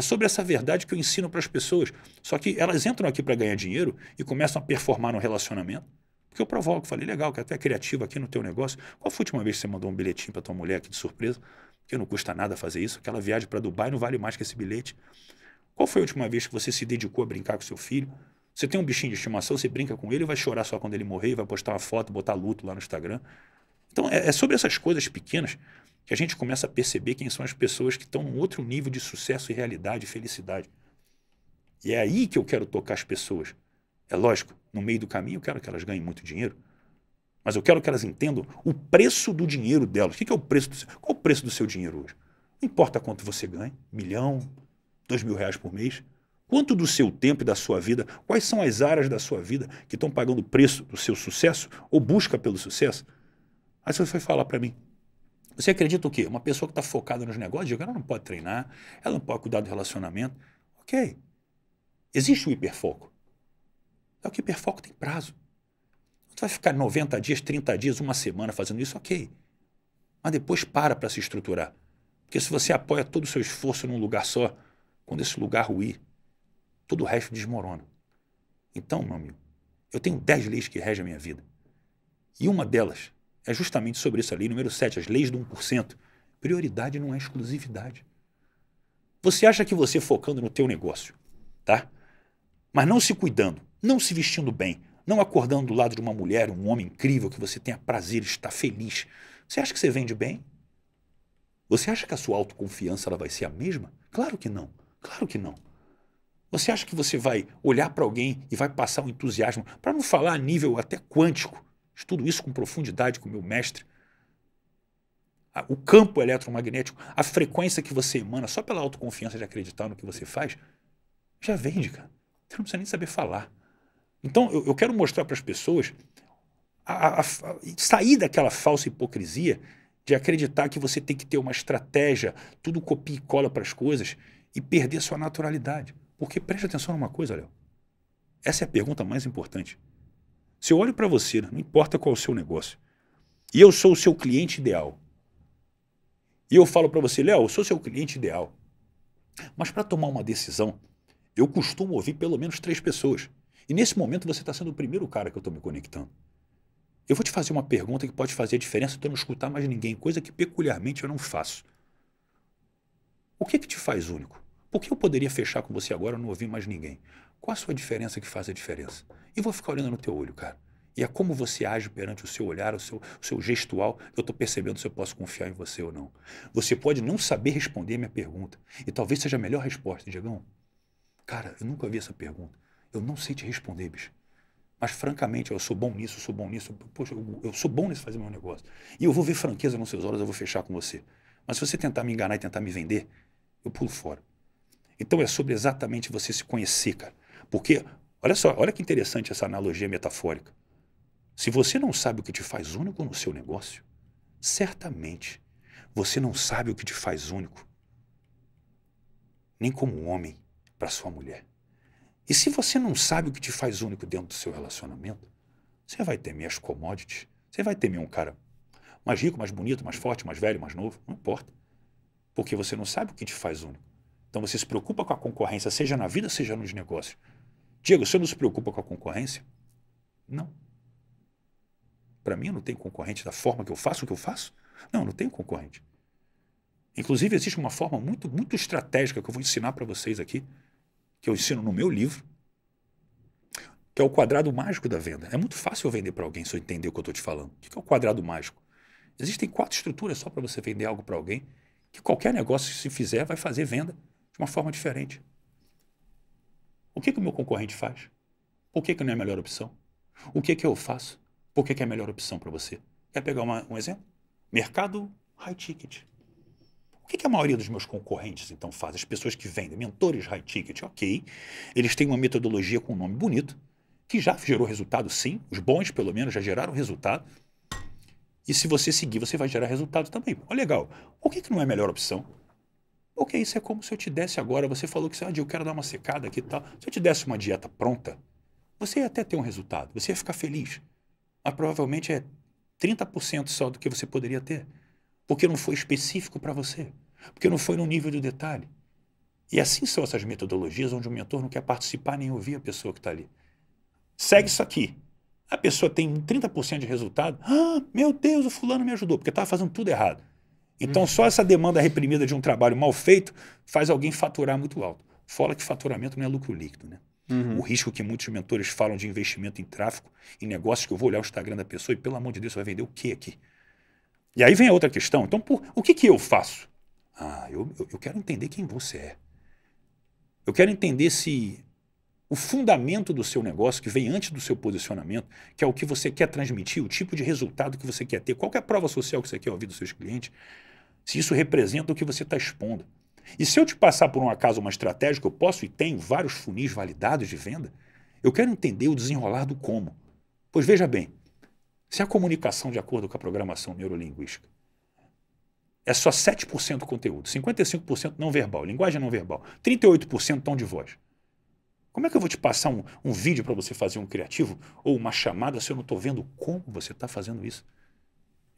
É sobre essa verdade que eu ensino para as pessoas. Só que elas entram aqui para ganhar dinheiro e começam a performar no relacionamento. Porque eu provoco, falei, legal, que até criativo aqui no teu negócio. Qual foi a última vez que você mandou um bilhetinho para tua mulher aqui de surpresa? Porque não custa nada fazer isso, aquela viagem para Dubai não vale mais que esse bilhete. Qual foi a última vez que você se dedicou a brincar com seu filho? Você tem um bichinho de estimação, você brinca com ele, vai chorar só quando ele morrer, vai postar uma foto, botar luto lá no Instagram. Então, é, é sobre essas coisas pequenas que a gente começa a perceber quem são as pessoas que estão num outro nível de sucesso e realidade e felicidade. E é aí que eu quero tocar as pessoas. É lógico, no meio do caminho eu quero que elas ganhem muito dinheiro, mas eu quero que elas entendam o preço do dinheiro delas. O que é o preço do seu, qual é o preço do seu dinheiro hoje? Não importa quanto você ganha, milhão, dois mil reais por mês. Quanto do seu tempo e da sua vida, quais são as áreas da sua vida que estão pagando o preço do seu sucesso ou busca pelo sucesso? Aí você vai falar para mim, você acredita o quê? Uma pessoa que está focada nos negócios, ela não pode treinar, ela não pode cuidar do relacionamento. Ok. Existe o hiperfoco. É o que hiperfoco tem prazo. Você vai ficar 90 dias, 30 dias, uma semana fazendo isso, ok. Mas depois para para se estruturar. Porque se você apoia todo o seu esforço num lugar só, quando esse lugar ruir, todo o resto desmorona. Então, meu amigo, eu tenho 10 leis que regem a minha vida. E uma delas é justamente sobre isso, ali, número 7, as leis do 1%. Prioridade não é exclusividade. Você acha que você focando no teu negócio, tá? Mas não se cuidando, não se vestindo bem, não acordando do lado de uma mulher, um homem incrível que você tenha prazer, está feliz. Você acha que você vende bem? Você acha que a sua autoconfiança ela vai ser a mesma? Claro que não. Claro que não. Você acha que você vai olhar para alguém e vai passar um entusiasmo, para não falar a nível até quântico, Estudo isso com profundidade com o meu mestre. O campo eletromagnético, a frequência que você emana, só pela autoconfiança de acreditar no que você faz, já vende, cara. Você não precisa nem saber falar. Então, eu, eu quero mostrar para as pessoas a, a, a, sair daquela falsa hipocrisia de acreditar que você tem que ter uma estratégia, tudo copia e cola para as coisas e perder sua naturalidade. Porque preste atenção numa coisa, Léo. Essa é a pergunta mais importante. Se eu olho para você, não importa qual é o seu negócio, e eu sou o seu cliente ideal, e eu falo para você, Léo, eu sou seu cliente ideal, mas para tomar uma decisão, eu costumo ouvir pelo menos três pessoas. E nesse momento você está sendo o primeiro cara que eu estou me conectando. Eu vou te fazer uma pergunta que pode fazer a diferença para não escutar mais ninguém, coisa que peculiarmente eu não faço. O que, que te faz único? Por que eu poderia fechar com você agora e não ouvir mais ninguém? Qual a sua diferença que faz a diferença? E vou ficar olhando no teu olho, cara. E é como você age perante o seu olhar, o seu, o seu gestual, eu estou percebendo se eu posso confiar em você ou não. Você pode não saber responder a minha pergunta. E talvez seja a melhor resposta, Diegão. Cara, eu nunca vi essa pergunta. Eu não sei te responder, bicho. Mas, francamente, eu sou bom nisso, eu sou bom nisso. Poxa, eu, eu sou bom nisso fazer meu negócio. E eu vou ver franqueza nos seus olhos, eu vou fechar com você. Mas se você tentar me enganar e tentar me vender, eu pulo fora. Então é sobre exatamente você se conhecer, cara. Porque, olha só, olha que interessante essa analogia metafórica. Se você não sabe o que te faz único no seu negócio, certamente você não sabe o que te faz único, nem como homem para sua mulher. E se você não sabe o que te faz único dentro do seu relacionamento, você vai temer as commodities, você vai temer um cara mais rico, mais bonito, mais forte, mais velho, mais novo, não importa. Porque você não sabe o que te faz único. Então você se preocupa com a concorrência, seja na vida, seja nos negócios. Diego, você não se preocupa com a concorrência? Não. Para mim, eu não tenho concorrente da forma que eu faço o que eu faço? Não, eu não tenho concorrente. Inclusive, existe uma forma muito, muito estratégica que eu vou ensinar para vocês aqui, que eu ensino no meu livro, que é o quadrado mágico da venda. É muito fácil eu vender para alguém se eu entender o que eu estou te falando. O que é o quadrado mágico? Existem quatro estruturas só para você vender algo para alguém, que qualquer negócio que se fizer vai fazer venda de uma forma diferente. O que, que o meu concorrente faz? Por que, que não é a melhor opção? O que, que eu faço? Por que, que é a melhor opção para você? Quer pegar uma, um exemplo? Mercado high ticket. O que, que, a maioria dos meus concorrentes então faz? As pessoas que vendem, mentores high ticket, ok. Eles têm uma metodologia com um nome bonito, que já gerou resultado, sim. Os bons, pelo menos, já geraram resultado. E se você seguir, você vai gerar resultado também. Olha, legal. O que, que não é a melhor opção? Ok, isso é como se eu te desse agora. Você falou que ah, eu quero dar uma secada aqui e tal. Se eu te desse uma dieta pronta, você ia até ter um resultado, você ia ficar feliz. Mas provavelmente é 30% só do que você poderia ter. Porque não foi específico para você. Porque não foi no nível do detalhe. E assim são essas metodologias onde o mentor não quer participar nem ouvir a pessoa que está ali. Segue isso aqui. A pessoa tem 30% de resultado. Ah, meu Deus, o fulano me ajudou, porque estava fazendo tudo errado. Então, só essa demanda reprimida de um trabalho mal feito faz alguém faturar muito alto. Fora que faturamento não é lucro líquido, né? Uhum. O risco que muitos mentores falam de investimento em tráfego, em negócios que eu vou olhar o Instagram da pessoa e, pelo amor de Deus, vai vender o quê aqui? E aí vem a outra questão. Então, por, o que, que eu faço? Ah, eu, eu, eu quero entender quem você é. Eu quero entender se o fundamento do seu negócio, que vem antes do seu posicionamento, que é o que você quer transmitir, o tipo de resultado que você quer ter, qual que é a prova social que você quer ouvir dos seus clientes, se isso representa o que você está expondo. E se eu te passar por um acaso uma estratégia que eu posso e tenho vários funis validados de venda, eu quero entender o desenrolar do como. Pois veja bem, se a comunicação de acordo com a programação neurolinguística é só 7% conteúdo, 55% não verbal, linguagem não verbal, 38% tom de voz. Como é que eu vou te passar um, um vídeo para você fazer um criativo ou uma chamada se eu não estou vendo como você está fazendo isso?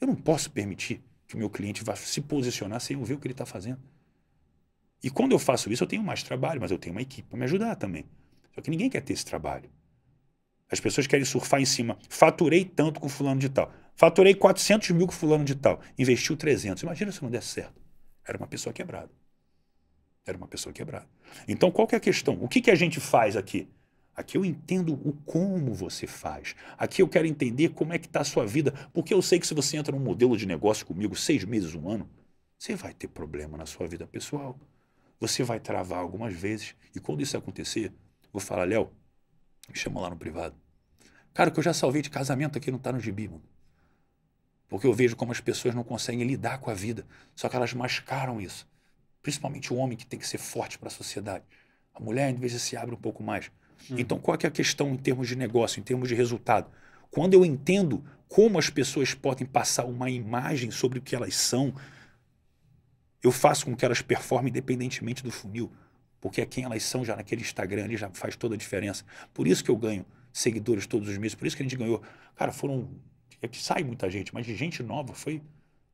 Eu não posso permitir que o meu cliente vai se posicionar sem eu ver o que ele está fazendo. E quando eu faço isso, eu tenho mais trabalho, mas eu tenho uma equipe para me ajudar também. Só que ninguém quer ter esse trabalho. As pessoas querem surfar em cima. Faturei tanto com fulano de tal. Faturei 400 mil com fulano de tal. Investiu 300. Imagina se não desse certo. Era uma pessoa quebrada. Era uma pessoa quebrada. Então, qual que é a questão? O que, que a gente faz aqui? Aqui eu entendo o como você faz. Aqui eu quero entender como é que está a sua vida. Porque eu sei que se você entra num modelo de negócio comigo seis meses, um ano, você vai ter problema na sua vida pessoal. Você vai travar algumas vezes. E quando isso acontecer, vou falar, Léo, me chama lá no privado. Cara, o que eu já salvei de casamento aqui não está no gibi, mano. Porque eu vejo como as pessoas não conseguem lidar com a vida. Só que elas mascaram isso. Principalmente o homem que tem que ser forte para a sociedade. A mulher, em vez de se abre um pouco mais. Uhum. Então, qual é, é a questão em termos de negócio, em termos de resultado? Quando eu entendo como as pessoas podem passar uma imagem sobre o que elas são, eu faço com que elas performem independentemente do funil, porque é quem elas são já naquele Instagram ali já faz toda a diferença. Por isso que eu ganho seguidores todos os meses, por isso que a gente ganhou. Cara, foram. É que sai muita gente, mas de gente nova foi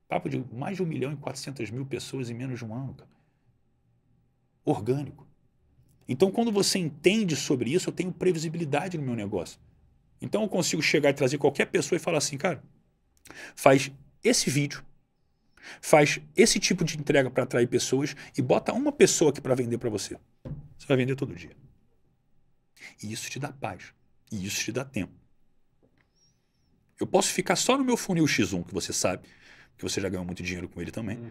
papo de mais de 1 milhão e 400 mil pessoas em menos de um ano, cara. Orgânico. Então, quando você entende sobre isso, eu tenho previsibilidade no meu negócio. Então, eu consigo chegar e trazer qualquer pessoa e falar assim, cara, faz esse vídeo, faz esse tipo de entrega para atrair pessoas e bota uma pessoa aqui para vender para você. Você vai vender todo dia. E isso te dá paz. E isso te dá tempo. Eu posso ficar só no meu funil X1, que você sabe, que você já ganhou muito dinheiro com ele também, uhum.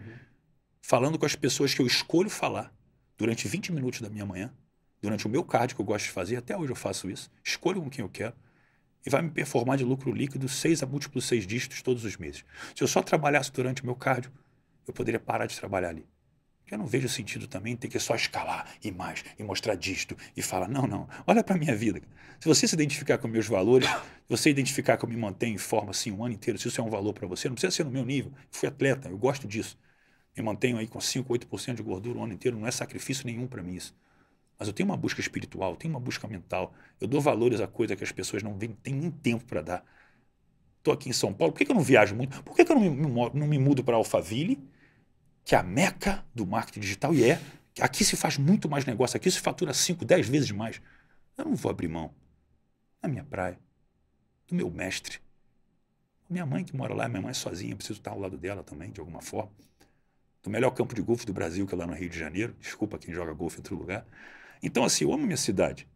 falando com as pessoas que eu escolho falar durante 20 minutos da minha manhã, durante o meu cardio, que eu gosto de fazer, até hoje eu faço isso, escolho com quem eu quero, e vai me performar de lucro líquido seis a múltiplos seis dígitos todos os meses. Se eu só trabalhasse durante o meu cardio, eu poderia parar de trabalhar ali. Eu não vejo sentido também ter que só escalar e mais, e mostrar disto, e falar, não, não, olha para a minha vida. Se você se identificar com meus valores, você identificar que eu me mantenho em forma assim um ano inteiro, se isso é um valor para você, não precisa ser no meu nível, eu fui atleta, eu gosto disso. Me mantenho aí com 5, 8% de gordura o ano inteiro, não é sacrifício nenhum para mim isso mas eu tenho uma busca espiritual, tenho uma busca mental, eu dou valores a coisa que as pessoas não têm nem tempo para dar. Estou aqui em São Paulo, por que, que eu não viajo muito? Por que, que eu não me, não me mudo para Alphaville, que é a meca do marketing digital e é? Aqui se faz muito mais negócio, aqui se fatura 5, 10 vezes mais. Eu não vou abrir mão da minha praia, do meu mestre. Minha mãe que mora lá, minha mãe é sozinha, preciso estar ao lado dela também, de alguma forma. Do melhor campo de golfe do Brasil, que é lá no Rio de Janeiro. Desculpa quem joga golfe em outro lugar. Então, assim, eu amo minha cidade.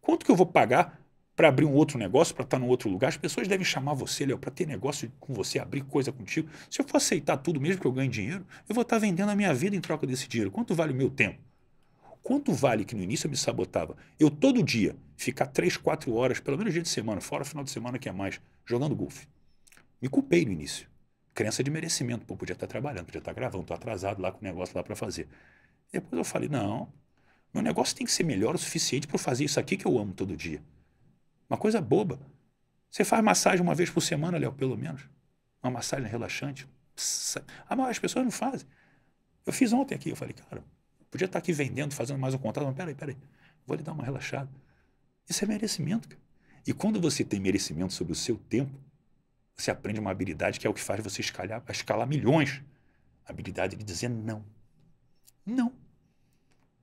Quanto que eu vou pagar para abrir um outro negócio, para estar num outro lugar? As pessoas devem chamar você, Léo, para ter negócio com você, abrir coisa contigo. Se eu for aceitar tudo, mesmo que eu ganhe dinheiro, eu vou estar vendendo a minha vida em troca desse dinheiro. Quanto vale o meu tempo? Quanto vale que no início eu me sabotava? Eu todo dia ficar três, quatro horas, pelo menos dia de semana, fora final de semana que é mais, jogando golfe. Me culpei no início. Crença de merecimento. Pô, podia estar trabalhando, podia estar gravando, estou atrasado lá com o negócio lá para fazer. Depois eu falei, não, meu negócio tem que ser melhor o suficiente para eu fazer isso aqui que eu amo todo dia. Uma coisa boba. Você faz massagem uma vez por semana, Léo, pelo menos. Uma massagem relaxante. Pss, a maioria das pessoas não fazem. Eu fiz ontem aqui, eu falei, cara, podia estar tá aqui vendendo, fazendo mais um contrato, mas peraí, peraí, vou lhe dar uma relaxada. Isso é merecimento, cara. E quando você tem merecimento sobre o seu tempo, você aprende uma habilidade que é o que faz você escalar, escalar milhões. A habilidade de dizer não. Não.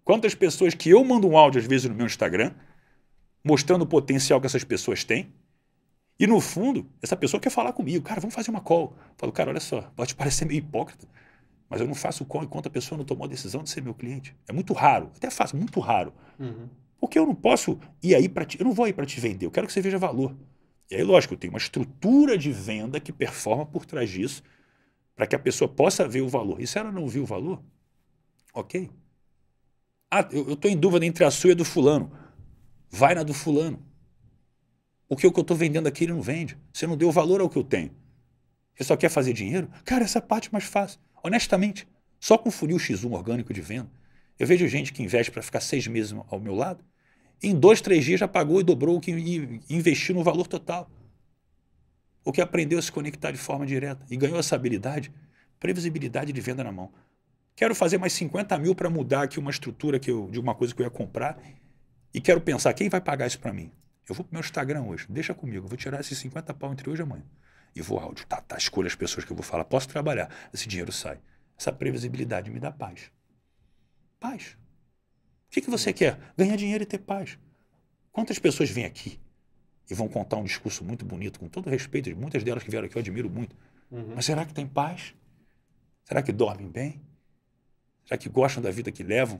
Quantas pessoas que eu mando um áudio às vezes no meu Instagram, mostrando o potencial que essas pessoas têm, e no fundo, essa pessoa quer falar comigo, cara, vamos fazer uma call. Eu falo, cara, olha só, pode [laughs] parecer meio hipócrita, mas eu não faço call enquanto a pessoa não tomou a decisão de ser meu cliente. É muito raro, até faço, muito raro. Uhum. Porque eu não posso ir aí para te, eu não vou aí para te vender, eu quero que você veja valor. E aí, lógico, eu tenho uma estrutura de venda que performa por trás disso, para que a pessoa possa ver o valor. E se ela não viu o valor, ok, ah, eu, eu tô em dúvida entre a sua e a do fulano. Vai na do fulano. O que eu estou vendendo aqui ele não vende. Você não deu valor ao que eu tenho. Você só quer fazer dinheiro? Cara, essa parte é mais fácil. Honestamente, só com funil X1 orgânico de venda, eu vejo gente que investe para ficar seis meses ao meu lado, em dois, três dias já pagou e dobrou o que investiu no valor total. O que aprendeu a se conectar de forma direta e ganhou essa habilidade, previsibilidade de venda na mão quero fazer mais 50 mil para mudar aqui uma estrutura que eu, de uma coisa que eu ia comprar e quero pensar, quem vai pagar isso para mim? Eu vou para o meu Instagram hoje, deixa comigo, eu vou tirar esses 50 pau entre hoje e amanhã. E vou áudio, tá, tá, escolha as pessoas que eu vou falar, posso trabalhar, esse dinheiro sai. Essa previsibilidade me dá paz. Paz. O que, que você quer? Ganhar dinheiro e ter paz. Quantas pessoas vêm aqui e vão contar um discurso muito bonito, com todo respeito de muitas delas que vieram aqui, eu admiro muito. Uhum. Mas será que tem paz? Será que dormem bem? Será que gostam da vida que levam?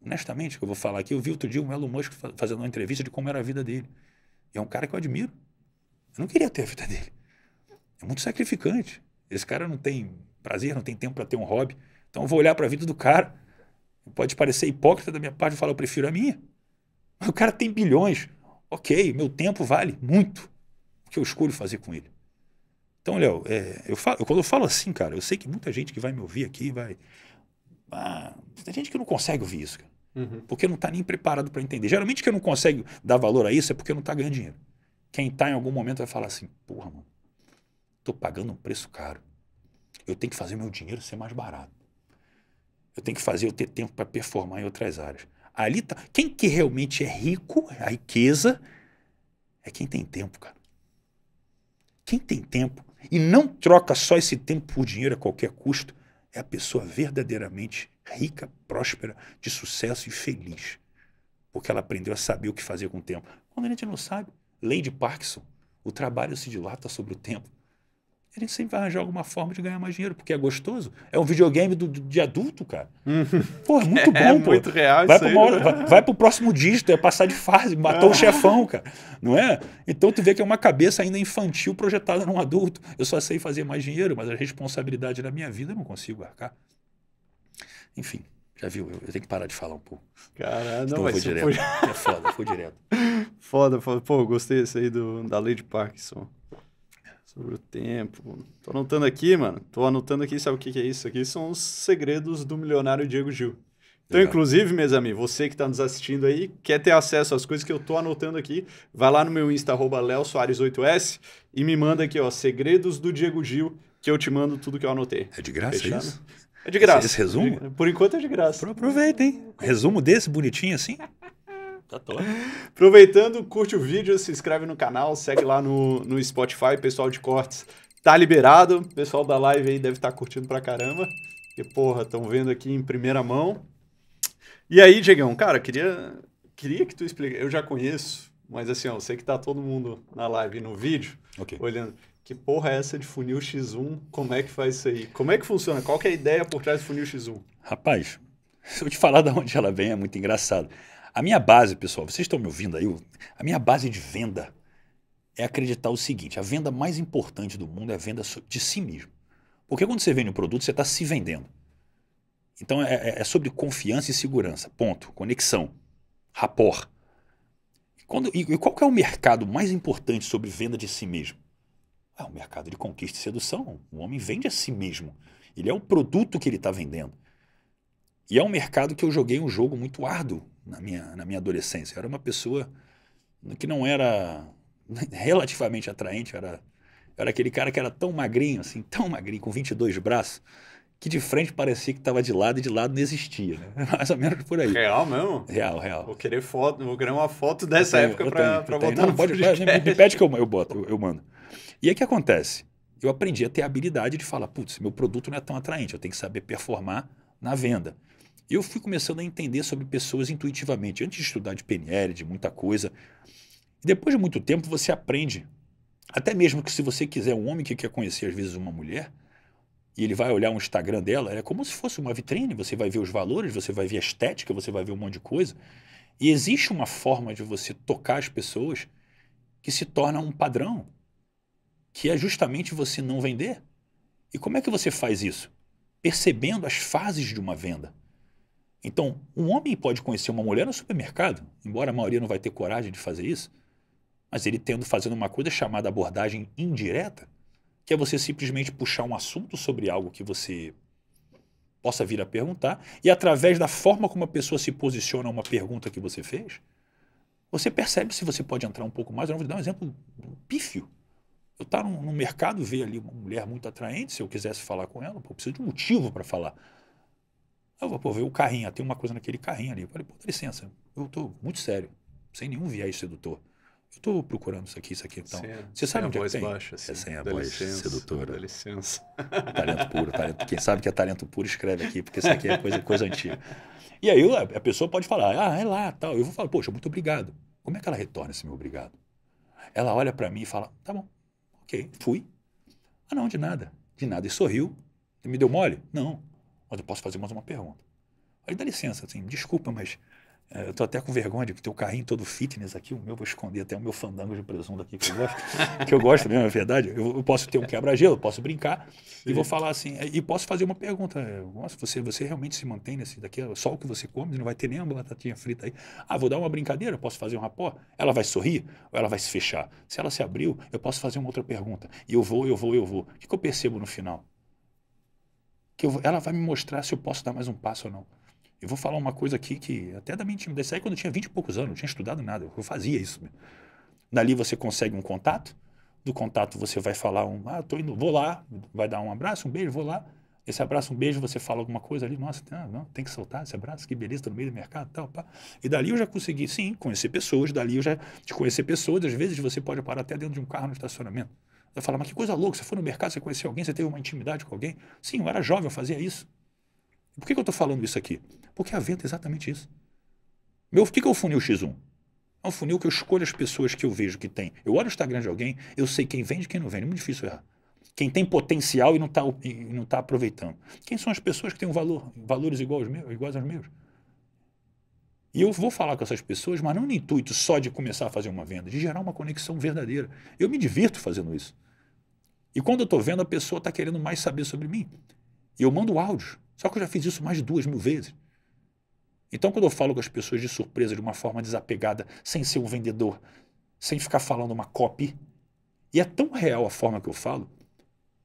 Honestamente, que eu vou falar aqui, eu vi outro dia o Elon Musk fazendo uma entrevista de como era a vida dele. E é um cara que eu admiro. Eu não queria ter a vida dele. É muito sacrificante. Esse cara não tem prazer, não tem tempo para ter um hobby. Então eu vou olhar para a vida do cara. Pode parecer hipócrita da minha parte e falar, eu prefiro a minha. Mas o cara tem bilhões. Ok, meu tempo vale muito. O que eu escolho fazer com ele? Então, Léo, é, eu falo, quando eu falo assim, cara, eu sei que muita gente que vai me ouvir aqui vai. Ah, tem gente que não consegue ouvir isso, cara. Uhum. Porque não está nem preparado para entender. Geralmente, quem não consegue dar valor a isso é porque não está ganhando dinheiro. Quem está em algum momento vai falar assim: porra, mano, estou pagando um preço caro. Eu tenho que fazer meu dinheiro ser mais barato. Eu tenho que fazer eu ter tempo para performar em outras áreas. Ali tá. Quem que realmente é rico, a riqueza, é quem tem tempo, cara. Quem tem tempo e não troca só esse tempo por dinheiro a qualquer custo é a pessoa verdadeiramente rica, próspera, de sucesso e feliz. Porque ela aprendeu a saber o que fazer com o tempo. Quando a gente não sabe, lei de Parkinson, o trabalho se dilata sobre o tempo ele sempre vai arranjar alguma forma de ganhar mais dinheiro, porque é gostoso. É um videogame do, de adulto, cara. Uhum. pô, é muito [laughs] é bom, é, pô. muito real vai isso uma, aí, né? vai, vai pro próximo dígito, é passar de fase, matou o é. chefão, cara. Não é? Então tu vê que é uma cabeça ainda infantil projetada num adulto. Eu só sei fazer mais dinheiro, mas a responsabilidade da minha vida eu não consigo arcar. Enfim. Já viu? Eu tenho que parar de falar um pouco. Caralho, não, vai direto. Foi... É foda, foi direto. [laughs] Foda, foda. Pô, gostei desse aí do, da Lady Parkinson. Sobre o tempo. Tô anotando aqui, mano. Tô anotando aqui, sabe o que, que é isso? Aqui são os segredos do milionário Diego Gil. Então, inclusive, meus amigos, você que está nos assistindo aí, quer ter acesso às coisas que eu tô anotando aqui, vai lá no meu Insta, arroba 8 s e me manda aqui, ó, segredos do Diego Gil, que eu te mando tudo que eu anotei. É de graça Fechado? isso? É de graça. esse resumo? Por enquanto é de graça. Aproveita, hein? Resumo desse bonitinho assim? Tá todo. Aproveitando, curte o vídeo, se inscreve no canal, segue lá no, no Spotify, pessoal de cortes tá liberado. pessoal da live aí deve estar tá curtindo pra caramba. E, porra, estão vendo aqui em primeira mão. E aí, Diegão, cara, queria, queria que tu explicasse. Eu já conheço, mas assim, ó, eu sei que tá todo mundo na live e no vídeo okay. olhando. Que porra é essa de funil X1? Como é que faz isso aí? Como é que funciona? Qual que é a ideia por trás do funil X1? Rapaz, se [laughs] eu te falar de onde ela vem, é muito engraçado. A minha base, pessoal, vocês estão me ouvindo aí? A minha base de venda é acreditar o seguinte: a venda mais importante do mundo é a venda de si mesmo. Porque quando você vende um produto, você está se vendendo. Então é, é, é sobre confiança e segurança. Ponto. Conexão. Rapport. Quando, e, qual que é o mercado mais importante sobre venda de si mesmo? É o mercado de conquista e sedução. O homem vende a si mesmo. Ele é o produto que ele está vendendo. E é um mercado que eu joguei um jogo muito árduo, na minha, na minha adolescência. Eu era uma pessoa que não era [laughs] relativamente atraente, era, era aquele cara que era tão magrinho, assim, [laughs] tão magrinho, com 22 braços, que de frente parecia que estava de lado e de lado não existia. Né? [laughs] Mais ou menos por aí. Real mesmo? Real, real. Vou querer foto, vou querer uma foto dessa época para botar não, no pode, Me pede que eu, eu boto, eu, eu mando. E aí o que acontece? Eu aprendi a ter a habilidade de falar, putz, meu produto não é tão atraente, eu tenho que saber performar na venda eu fui começando a entender sobre pessoas intuitivamente, antes de estudar de PNL, de muita coisa. depois de muito tempo você aprende. Até mesmo que se você quiser um homem que quer conhecer às vezes uma mulher, e ele vai olhar um Instagram dela, é como se fosse uma vitrine, você vai ver os valores, você vai ver a estética, você vai ver um monte de coisa. E existe uma forma de você tocar as pessoas que se torna um padrão, que é justamente você não vender. E como é que você faz isso? Percebendo as fases de uma venda. Então, um homem pode conhecer uma mulher no supermercado, embora a maioria não vai ter coragem de fazer isso, mas ele tendo fazendo uma coisa chamada abordagem indireta, que é você simplesmente puxar um assunto sobre algo que você possa vir a perguntar, e através da forma como a pessoa se posiciona a uma pergunta que você fez, você percebe se você pode entrar um pouco mais. Eu vou dar um exemplo pífio. Eu estar tá no mercado, ver ali uma mulher muito atraente, se eu quisesse falar com ela, eu preciso de um motivo para falar. Eu vou, pô, ver o carrinho, tem uma coisa naquele carrinho ali. Eu falei, pô, dá licença, eu tô muito sério, sem nenhum viés sedutor. Eu tô procurando isso aqui, isso aqui, então. você sabe onde é que tem? Baixa, assim, é sem a voz licença, sedutora. Dá licença. Talento puro, talento. Quem sabe que é talento puro, escreve aqui, porque isso aqui é coisa, coisa antiga. [laughs] E aí a pessoa pode falar, ah, é lá, tal. Eu vou falar, poxa, muito obrigado. Como é que ela retorna esse meu obrigado? Ela olha para mim e fala, tá bom, ok, fui. Ah, não, de nada, de nada. E sorriu. Me deu mole? Não. Mas eu posso fazer mais uma pergunta. Aí dá licença, assim, desculpa, mas é, eu tô até com vergonha de ter o carrinho todo fitness aqui, o meu vou esconder até o meu fandango de presunto aqui que eu gosto, que eu gosto mesmo, é verdade. Eu, eu posso ter um quebra-gelo, posso brincar Sim. e vou falar assim, é, e posso fazer uma pergunta. É, nossa, você, você realmente se mantém nesse daqui? Só o que você come, não vai ter nem uma batatinha frita aí. Ah, vou dar uma brincadeira, posso fazer um rapó? Ela vai sorrir ou ela vai se fechar? Se ela se abriu, eu posso fazer uma outra pergunta. E eu vou, eu vou, eu vou. O que, que eu percebo no final? que eu, ela vai me mostrar se eu posso dar mais um passo ou não. Eu vou falar uma coisa aqui que até da minha Isso aí quando eu tinha 20 e poucos anos, não tinha estudado nada, eu fazia isso. Dali você consegue um contato, do contato você vai falar um, ah, tô indo, vou lá, vai dar um abraço, um beijo, vou lá. Esse abraço, um beijo, você fala alguma coisa ali, nossa, não, tá, não, tem que soltar esse abraço, que beleza, tá no meio do mercado, tal, pá. E dali eu já consegui, sim, conhecer pessoas, dali eu já de conhecer pessoas, às vezes você pode parar até dentro de um carro no estacionamento. Vai falar, mas que coisa louca, você foi no mercado, você conheceu alguém, você teve uma intimidade com alguém. Sim, eu era jovem, eu fazia isso. Por que, que eu estou falando isso aqui? Porque a venda é exatamente isso. Meu, o que, que é o funil X1? É um funil que eu escolho as pessoas que eu vejo que tem. Eu olho o Instagram de alguém, eu sei quem vende e quem não vende. É muito difícil errar. Quem tem potencial e não está não tá aproveitando. Quem são as pessoas que têm um valor, valores iguais aos meus? Iguais aos meus? E eu vou falar com essas pessoas, mas não no intuito só de começar a fazer uma venda, de gerar uma conexão verdadeira. Eu me divirto fazendo isso. E quando eu estou vendo, a pessoa está querendo mais saber sobre mim. E eu mando áudio. Só que eu já fiz isso mais de duas mil vezes. Então, quando eu falo com as pessoas de surpresa, de uma forma desapegada, sem ser um vendedor, sem ficar falando uma copy, e é tão real a forma que eu falo,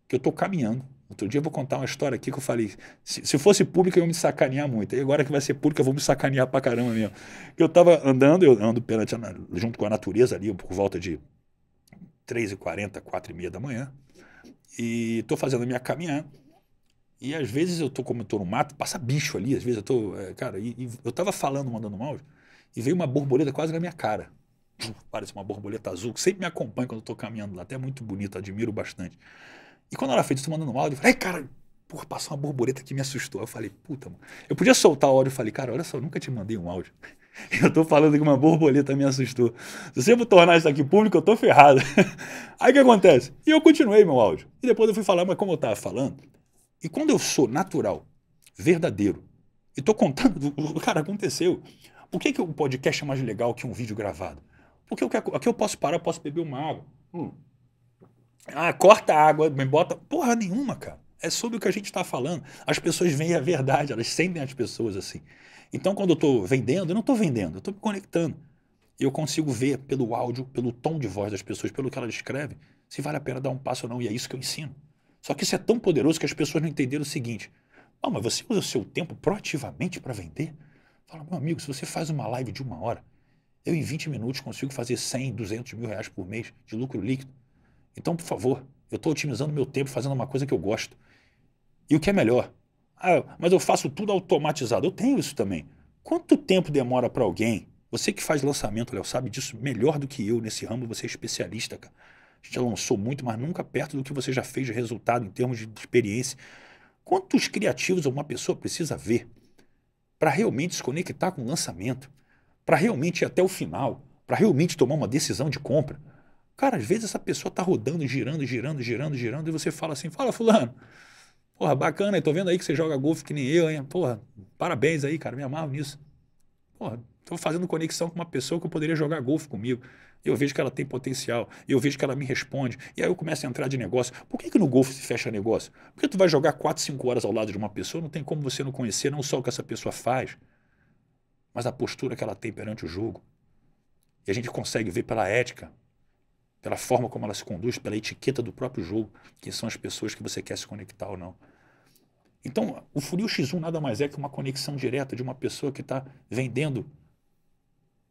que eu estou caminhando. Outro dia eu vou contar uma história aqui que eu falei, se, se fosse público eu ia me sacanear muito, e agora que vai ser público eu vou me sacanear pra caramba mesmo. Eu estava andando, eu ando pela junto com a natureza ali, por volta de 3h40, 4h30 da manhã, e estou fazendo a minha caminhada. E às vezes eu tô, como eu tô no mato, passa bicho ali, às vezes eu tô. É, cara, e, e, eu tava falando, mandando um áudio, e veio uma borboleta quase na minha cara. Parece uma borboleta azul, que sempre me acompanha quando eu tô caminhando lá. Até é muito bonito admiro bastante. E quando ela fez isso, mandando um áudio, eu falei, cara, porra, passou uma borboleta que me assustou. Eu falei, puta, mano. Eu podia soltar o áudio e falei, cara, olha só, eu nunca te mandei um áudio. [laughs] Eu tô falando que uma borboleta me assustou. Se você tornar isso aqui público, eu tô ferrado. [laughs] Aí o que acontece? E eu continuei meu áudio. E depois eu fui falar, mas como eu tava falando, e quando eu sou natural, verdadeiro, e tô contando, [laughs] cara, aconteceu. Por que, que o um podcast é mais legal que um vídeo gravado? Porque eu quero, aqui eu posso parar, eu posso beber uma água. Hum. Ah, corta a água, me bota. Porra nenhuma, cara. É sobre o que a gente está falando. As pessoas veem a verdade, elas sentem as pessoas assim. Então, quando eu estou vendendo, eu não estou vendendo, eu estou me conectando. Eu consigo ver pelo áudio, pelo tom de voz das pessoas, pelo que elas escrevem, se vale a pena dar um passo ou não. E é isso que eu ensino. Só que isso é tão poderoso que as pessoas não entenderam o seguinte: ah, mas você usa o seu tempo proativamente para vender? Fala, meu amigo, se você faz uma live de uma hora, eu em 20 minutos consigo fazer 100, 200 mil reais por mês de lucro líquido. Então, por favor, eu estou otimizando meu tempo fazendo uma coisa que eu gosto. E o que é melhor, ah, mas eu faço tudo automatizado. Eu tenho isso também. Quanto tempo demora para alguém? Você que faz lançamento, Léo, sabe disso melhor do que eu nesse ramo, você é especialista, cara. A gente já lançou muito, mas nunca perto do que você já fez de resultado em termos de experiência. Quantos criativos uma pessoa precisa ver para realmente se conectar com o lançamento, para realmente ir até o final, para realmente tomar uma decisão de compra? Cara, às vezes essa pessoa está rodando, girando, girando, girando, girando, e você fala assim: fala, Fulano, Porra, bacana, eu tô vendo aí que você joga golfe que nem eu, hein? Porra, parabéns aí, cara, me amava nisso. Porra, tô fazendo conexão com uma pessoa que eu poderia jogar golfe comigo. Eu vejo que ela tem potencial, eu vejo que ela me responde, e aí eu começo a entrar de negócio. Por que, que no golfe se fecha negócio? Porque tu vai jogar 4, 5 horas ao lado de uma pessoa, não tem como você não conhecer não só o que essa pessoa faz, mas a postura que ela tem perante o jogo. E a gente consegue ver pela ética, pela forma como ela se conduz, pela etiqueta do próprio jogo, quem são as pessoas que você quer se conectar ou não. Então, o Furio X1 nada mais é que uma conexão direta de uma pessoa que está vendendo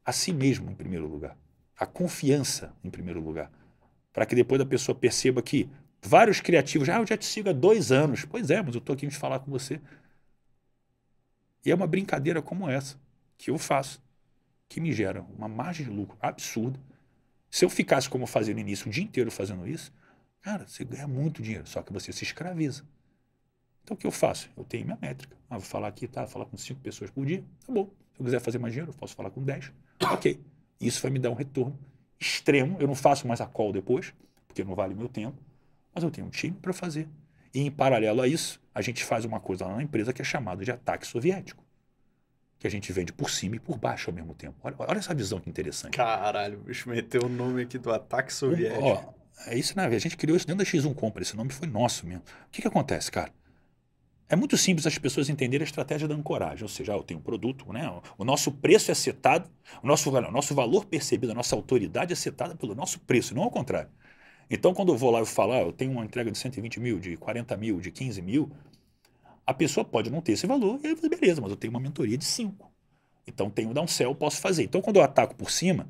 a si mesmo em primeiro lugar, a confiança em primeiro lugar, para que depois a pessoa perceba que vários criativos, ah, eu já te sigo há dois anos, pois é, mas eu estou aqui te falar com você. E é uma brincadeira como essa que eu faço, que me gera uma margem de lucro absurda. Se eu ficasse como fazendo fazia no início, o dia inteiro fazendo isso, cara, você ganha muito dinheiro, só que você se escraviza. Então o que eu faço? Eu tenho minha métrica. Ah, vou falar aqui, tá? Vou falar com cinco pessoas por dia, tá bom. Se eu quiser fazer mais dinheiro, eu posso falar com 10. Ok. Isso vai me dar um retorno extremo. Eu não faço mais a call depois, porque não vale meu tempo, mas eu tenho um time para fazer. E em paralelo a isso, a gente faz uma coisa lá na empresa que é chamada de ataque soviético. Que a gente vende por cima e por baixo ao mesmo tempo. Olha, olha essa visão que interessante. Caralho, o bicho meteu o nome aqui do ataque soviético. Um, ó, é isso, né? A gente criou isso dentro da X1 Compra. Esse nome foi nosso mesmo. O que, que acontece, cara? É muito simples as pessoas entenderem a estratégia da ancoragem, ou seja, ah, eu tenho um produto, né? o nosso preço é setado, o nosso, o nosso valor percebido, a nossa autoridade é setada pelo nosso preço, não ao contrário. Então, quando eu vou lá e falo, ah, eu tenho uma entrega de 120 mil, de 40 mil, de 15 mil, a pessoa pode não ter esse valor, e aí, beleza, mas eu tenho uma mentoria de 5. Então, tenho um céu, posso fazer. Então, quando eu ataco por cima,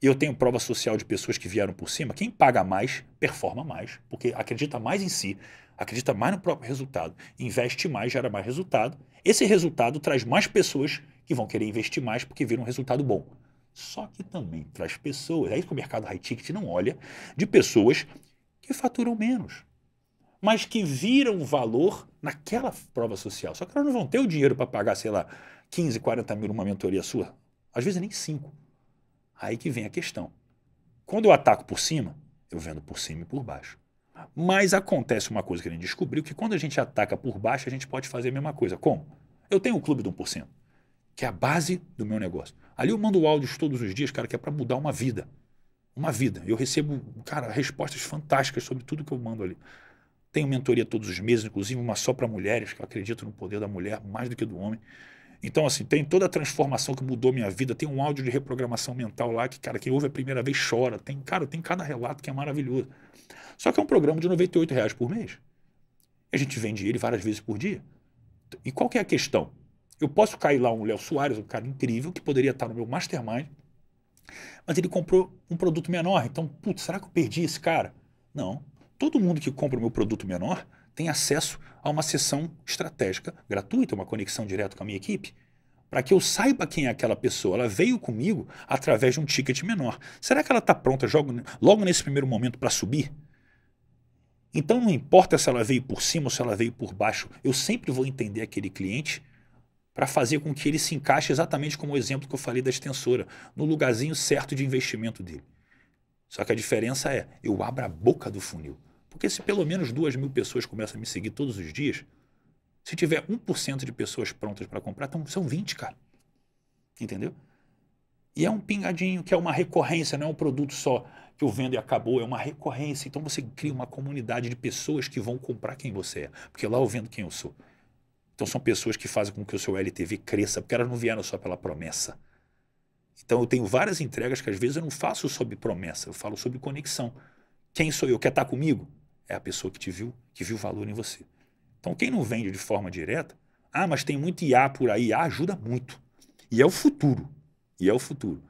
eu tenho prova social de pessoas que vieram por cima, quem paga mais, performa mais, porque acredita mais em si, acredita mais no próprio resultado, investe mais, gera mais resultado. Esse resultado traz mais pessoas que vão querer investir mais porque viram um resultado bom. Só que também traz pessoas, é isso que o mercado high ticket não olha, de pessoas que faturam menos, mas que viram valor naquela prova social. Só que elas não vão ter o dinheiro para pagar, sei lá, 15, 40 mil numa mentoria sua. Às vezes nem 5. Aí que vem a questão. Quando eu ataco por cima, eu vendo por cima e por baixo. Mas acontece uma coisa que a gente descobriu, que quando a gente ataca por baixo, a gente pode fazer a mesma coisa. Como? Eu tenho o um clube do 1%, que é a base do meu negócio. Ali eu mando áudios todos os dias, cara, que é para mudar uma vida. Uma vida. Eu recebo, cara, respostas fantásticas sobre tudo que eu mando ali. Tenho mentoria todos os meses, inclusive uma só para mulheres, que eu acredito no poder da mulher mais do que do homem. Então, assim, tem toda a transformação que mudou minha vida. Tem um áudio de reprogramação mental lá que, cara, quem ouve a primeira vez chora. Tem, cara, tem cada relato que é maravilhoso. Só que é um programa de R$ reais por mês. A gente vende ele várias vezes por dia. E qual que é a questão? Eu posso cair lá um Léo Soares, um cara incrível, que poderia estar no meu mastermind, mas ele comprou um produto menor. Então, putz, será que eu perdi esse cara? Não. Todo mundo que compra o meu produto menor tem acesso a uma sessão estratégica gratuita, uma conexão direta com a minha equipe, para que eu saiba quem é aquela pessoa. Ela veio comigo através de um ticket menor. Será que ela está pronta logo nesse primeiro momento para subir? Então não importa se ela veio por cima ou se ela veio por baixo, eu sempre vou entender aquele cliente para fazer com que ele se encaixe exatamente como o exemplo que eu falei da extensora, no lugarzinho certo de investimento dele. Só que a diferença é, eu abro a boca do funil. Porque se pelo menos duas mil pessoas começam a me seguir todos os dias, se tiver 1% de pessoas prontas para comprar, então são 20, cara. Entendeu? E é um pingadinho, que é uma recorrência, não é um produto só que o vendo e acabou é uma recorrência. Então você cria uma comunidade de pessoas que vão comprar quem você é, porque lá eu vendo quem eu sou. Então são pessoas que fazem com que o seu LTV cresça, porque elas não vieram só pela promessa. Então eu tenho várias entregas que às vezes eu não faço sobre promessa, eu falo sobre conexão. Quem sou eu? Quer estar comigo? É a pessoa que te viu, que viu valor em você. Então quem não vende de forma direta, ah, mas tem muito IA por aí, IA ah, ajuda muito. E é o futuro. E é o futuro.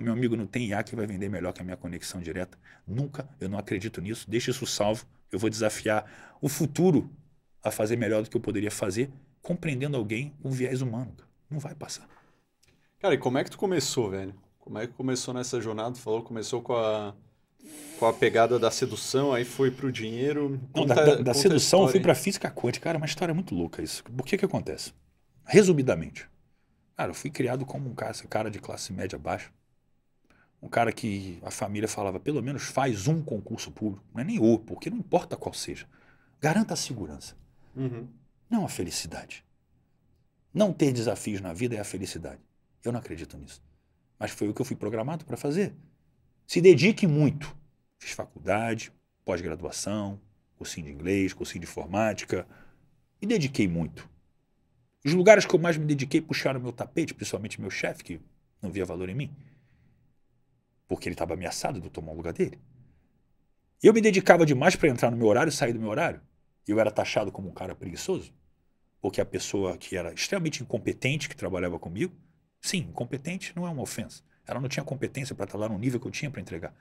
Ah, meu amigo, não tem IA que vai vender melhor que a minha conexão direta. Nunca, eu não acredito nisso. Deixa isso salvo. Eu vou desafiar o futuro a fazer melhor do que eu poderia fazer, compreendendo alguém com viés humano. Não vai passar. Cara, e como é que tu começou, velho? Como é que começou nessa jornada? Tu falou começou com a, com a pegada da sedução, aí foi pro dinheiro. Conta, não, da, da, da sedução eu fui pra física quântica. Cara, é uma história muito louca isso. Por que que acontece? Resumidamente. Cara, eu fui criado como um cara, cara de classe média baixa um cara que a família falava, pelo menos faz um concurso público, não é nem o, porque não importa qual seja. Garanta a segurança. Uhum. Não a felicidade. Não ter desafios na vida é a felicidade. Eu não acredito nisso. Mas foi o que eu fui programado para fazer. Se dedique muito. Fiz faculdade, pós-graduação, cursinho de inglês, cursinho de informática. Me dediquei muito. Os lugares que eu mais me dediquei puxaram meu tapete, principalmente meu chefe, que não via valor em mim porque ele estava ameaçado de eu tomar o lugar dele. Eu me dedicava demais para entrar no meu horário e sair do meu horário. Eu era taxado como um cara preguiçoso, porque a pessoa que era extremamente incompetente que trabalhava comigo, sim, incompetente não é uma ofensa. Ela não tinha competência para estar tá lá no nível que eu tinha para entregar.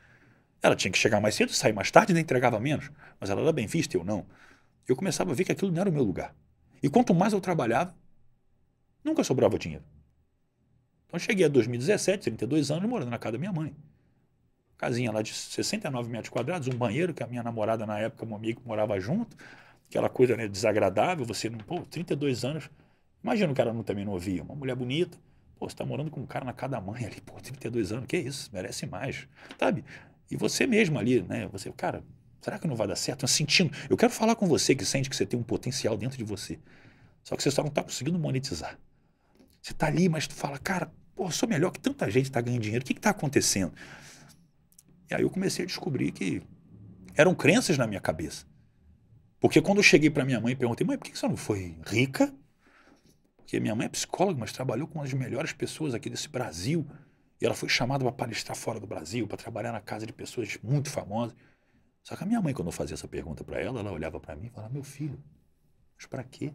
Ela tinha que chegar mais cedo, sair mais tarde, e entregava menos. Mas ela era bem vista, eu não. Eu começava a ver que aquilo não era o meu lugar. E quanto mais eu trabalhava, nunca sobrava dinheiro. Então cheguei a 2017, 32 anos, morando na casa da minha mãe casinha lá de 69 metros quadrados, um banheiro que a minha namorada na época, uma amigo morava junto, aquela coisa né, desagradável, você não, pô, 32 anos, imagina o cara não, também não ouvia, uma mulher bonita, pô, você tá morando com um cara na cada mãe ali, pô, 32 anos, que isso, merece mais, sabe? E você mesmo ali, né, você, cara, será que não vai dar certo? Eu sentindo, eu quero falar com você que sente que você tem um potencial dentro de você, só que você só não tá conseguindo monetizar. Você tá ali, mas tu fala, cara, pô, sou melhor que tanta gente tá ganhando dinheiro, o que que tá acontecendo? E aí eu comecei a descobrir que eram crenças na minha cabeça. Porque quando eu cheguei para minha mãe e perguntei, mãe, por que você não foi rica? Porque minha mãe é psicóloga, mas trabalhou com uma das melhores pessoas aqui desse Brasil. E ela foi chamada para palestrar fora do Brasil, para trabalhar na casa de pessoas muito famosas. Só que a minha mãe, quando eu fazia essa pergunta para ela, ela olhava para mim e falava: Meu filho, mas para quê?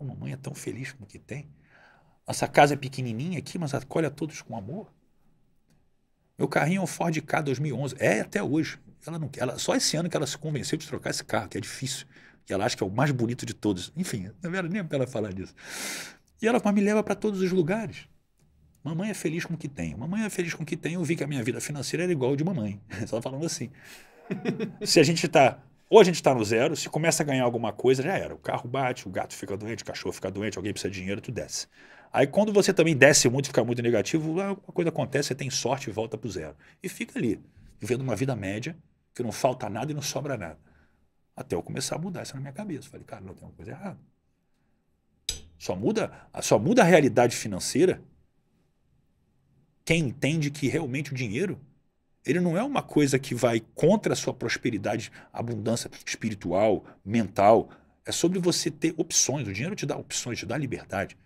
A mamãe é tão feliz com o que tem. Nossa casa é pequenininha aqui, mas acolhe a todos com amor. Meu carrinho é um Ford K 2011. É até hoje. Ela não, ela, só esse ano que ela se convenceu de trocar esse carro, que é difícil. E ela acha que é o mais bonito de todos. Enfim, não era nem para ela falar disso. E ela me leva para todos os lugares. Mamãe é feliz com o que tem. Mamãe é feliz com o que tem. Eu vi que a minha vida financeira era igual a de mamãe. [laughs] Só falando assim. se a gente está. Ou a gente está no zero, se começa a ganhar alguma coisa, já era. O carro bate, o gato fica doente, o cachorro fica doente, alguém precisa de dinheiro, tu desce. Aí quando você também desce muito, fica muito negativo, ah, alguma coisa acontece, você tem sorte e volta para o zero. E fica ali, vivendo uma vida média, que não falta nada e não sobra nada. Até eu começar a mudar isso na minha cabeça. Falei, cara, não tem uma coisa errada. Só muda, só muda a realidade financeira quem entende que realmente o dinheiro ele não é uma coisa que vai contra a sua prosperidade, abundância espiritual, mental. É sobre você ter opções. O dinheiro te dá opções, te dá liberdade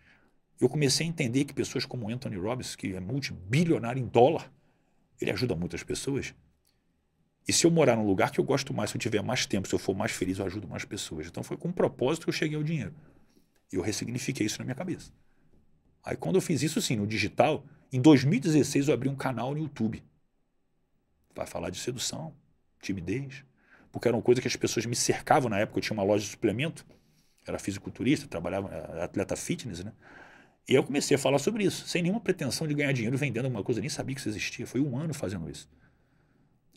eu comecei a entender que pessoas como Anthony Robbins, que é multibilionário em dólar, ele ajuda muitas pessoas. E se eu morar num lugar que eu gosto mais, se eu tiver mais tempo, se eu for mais feliz, eu ajudo mais pessoas. Então foi com um propósito que eu cheguei ao dinheiro. E eu ressignifiquei isso na minha cabeça. Aí quando eu fiz isso, sim, no digital, em 2016 eu abri um canal no YouTube. Vai falar de sedução, timidez, porque era uma coisa que as pessoas me cercavam na época. Eu tinha uma loja de suplemento, era fisiculturista, trabalhava eh, atleta fitness, né? E eu comecei a falar sobre isso, sem nenhuma pretensão de ganhar dinheiro vendendo alguma coisa, eu nem sabia que isso existia. Foi um ano fazendo isso.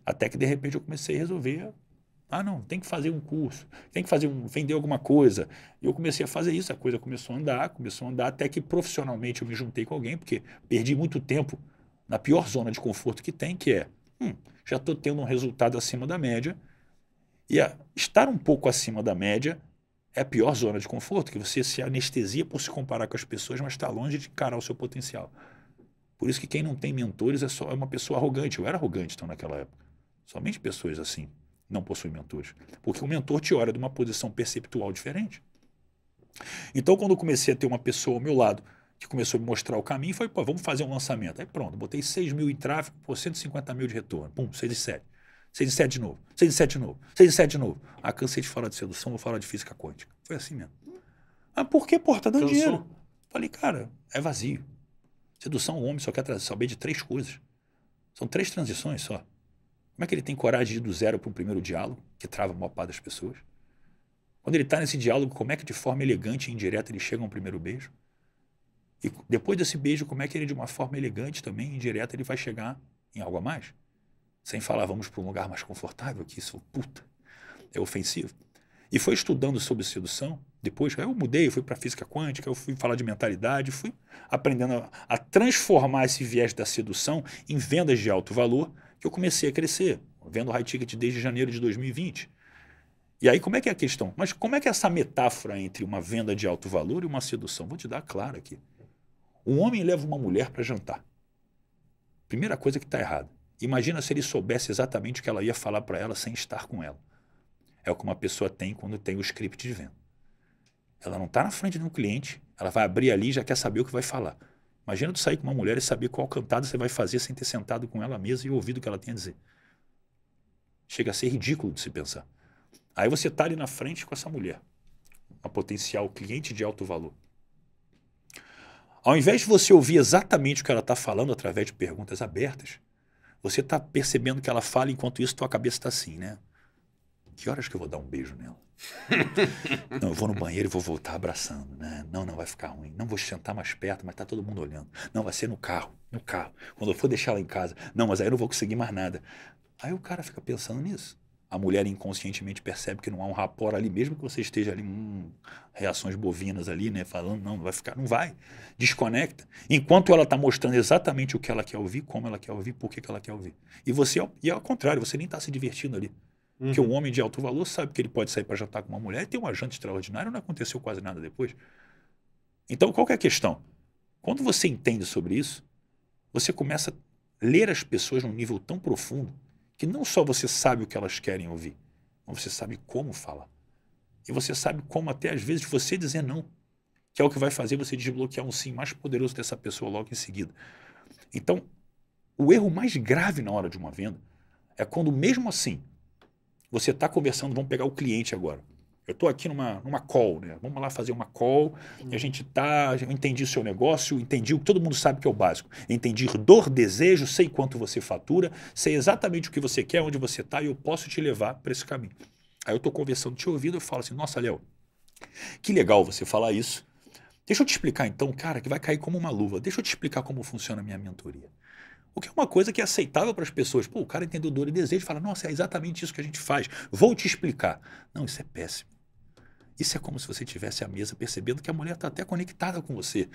Até que de repente eu comecei a resolver. Ah, não, tem que fazer um curso, tem que fazer um, vender alguma coisa. E eu comecei a fazer isso, a coisa começou a andar, começou a andar, até que profissionalmente eu me juntei com alguém, porque perdi muito tempo na pior zona de conforto que tem, que é, hum, já estou tendo um resultado acima da média, e a, estar um pouco acima da média é a pior zona de conforto, que você se anestesia por se comparar com as pessoas, mas está longe de encarar o seu potencial. Por isso que quem não tem mentores é só é uma pessoa arrogante. Eu era arrogante então naquela época. Somente pessoas assim não possuem mentores, porque o mentor te olha de uma posição perceptual diferente. Então, quando eu comecei a ter uma pessoa ao meu lado que começou a me mostrar o caminho, foi, pô, vamos fazer um lançamento. Aí pronto, botei 6 mil em tráfego por 150 mil de retorno. Pum, 6 e 7. 6 e 7 de novo, 6 e 7 de novo, 6 e 7 de novo. Ah, cansei de falar de sedução, vou falar de física quântica. Foi assim mesmo. Ah, por que, porra? Tá dando Cansou. dinheiro. Falei, cara, é vazio. Sedução, o homem só quer saber de três coisas. São três transições só. Como é que ele tem coragem de ir do zero para o primeiro diálogo, que trava a maior parte das pessoas? Quando ele está nesse diálogo, como é que de forma elegante e indireta ele chega a um primeiro beijo? E depois desse beijo, como é que ele de uma forma elegante também, indireta, ele vai chegar em algo a mais? Sem falar, vamos para um lugar mais confortável, que isso, puta, é ofensivo. E foi estudando sobre sedução. Depois eu mudei, fui para física quântica, eu fui falar de mentalidade, fui aprendendo a, a, transformar esse viés da sedução em vendas de alto valor, que eu comecei a crescer, vendo high ticket desde janeiro de 2020. E aí como é que é a questão? Mas como é que é essa metáfora entre uma venda de alto valor e uma sedução? Vou te dar claro aqui. Um homem leva uma mulher para jantar. Primeira coisa que está errada. Imagina se ele soubesse exatamente o que ela ia falar para ela sem estar com ela. É o que uma pessoa tem quando tem o script de venda. Ela não está na frente de um cliente, ela vai abrir ali e já quer saber o que vai falar. Imagina tu sair com uma mulher e saber qual cantada você vai fazer sem ter sentado com ela à mesa e ouvido o que ela tem a dizer. Chega a ser ridículo de se pensar. Aí você está ali na frente com essa mulher, uma potencial cliente de alto valor. Ao invés de você ouvir exatamente o que ela está falando através de perguntas abertas, você está percebendo que ela fala, enquanto isso tua cabeça está assim, né? Que horas que eu vou dar um beijo nela? [laughs] não, eu vou no banheiro e vou voltar abraçando, né? Não, não vai ficar ruim. Não vou sentar mais perto, mas tá todo mundo olhando. Não, vai ser no carro, no carro. Quando eu for deixar ela em casa, não, mas aí eu não vou conseguir mais nada. Aí o cara fica pensando nisso a mulher inconscientemente percebe que não há um rapor ali, mesmo que você esteja ali, hum, reações bovinas ali, né? Falando, não, não vai ficar, não vai. Desconecta. Enquanto ela está mostrando exatamente o que ela quer ouvir, como ela quer ouvir, por que, ela quer ouvir. E você, e ao contrário, você nem está se divertindo ali. Uhum. Porque um homem de alto valor sabe que ele pode sair para jantar com uma mulher e ter uma janta extraordinária, não aconteceu quase nada depois. Então, qual é a questão? Quando você entende sobre isso, você começa a ler as pessoas num nível tão profundo que não só você sabe o que elas querem ouvir, mas você sabe como falar. E você sabe como, até às vezes, você dizer não, que é o que vai fazer você desbloquear um sim mais poderoso dessa pessoa logo em seguida. Então, o erro mais grave na hora de uma venda é quando, mesmo assim, você está conversando, vamos pegar o cliente agora eu estou aqui numa, numa call, né? Vamos lá fazer uma call e a uhum. gente tá. Eu entendi o seu negócio, entendi o que todo mundo sabe que é o básico. Entendi dor, desejo, sei quanto você fatura, sei exatamente o que você quer, onde você está e eu posso te levar para esse caminho. Aí eu estou conversando, te ouvindo, eu falo assim: nossa, Léo, que legal você falar isso. Deixa eu te explicar então, cara, que vai cair como uma luva. Deixa eu te explicar como funciona a minha mentoria. O que é uma coisa que é aceitável para as pessoas. Pô, o cara entendeu dor e desejo, fala, nossa, é exatamente isso que a gente faz. Vou te explicar. Não, isso é péssimo. Isso é como se você tivesse à mesa percebendo que a mulher está até conectada com você.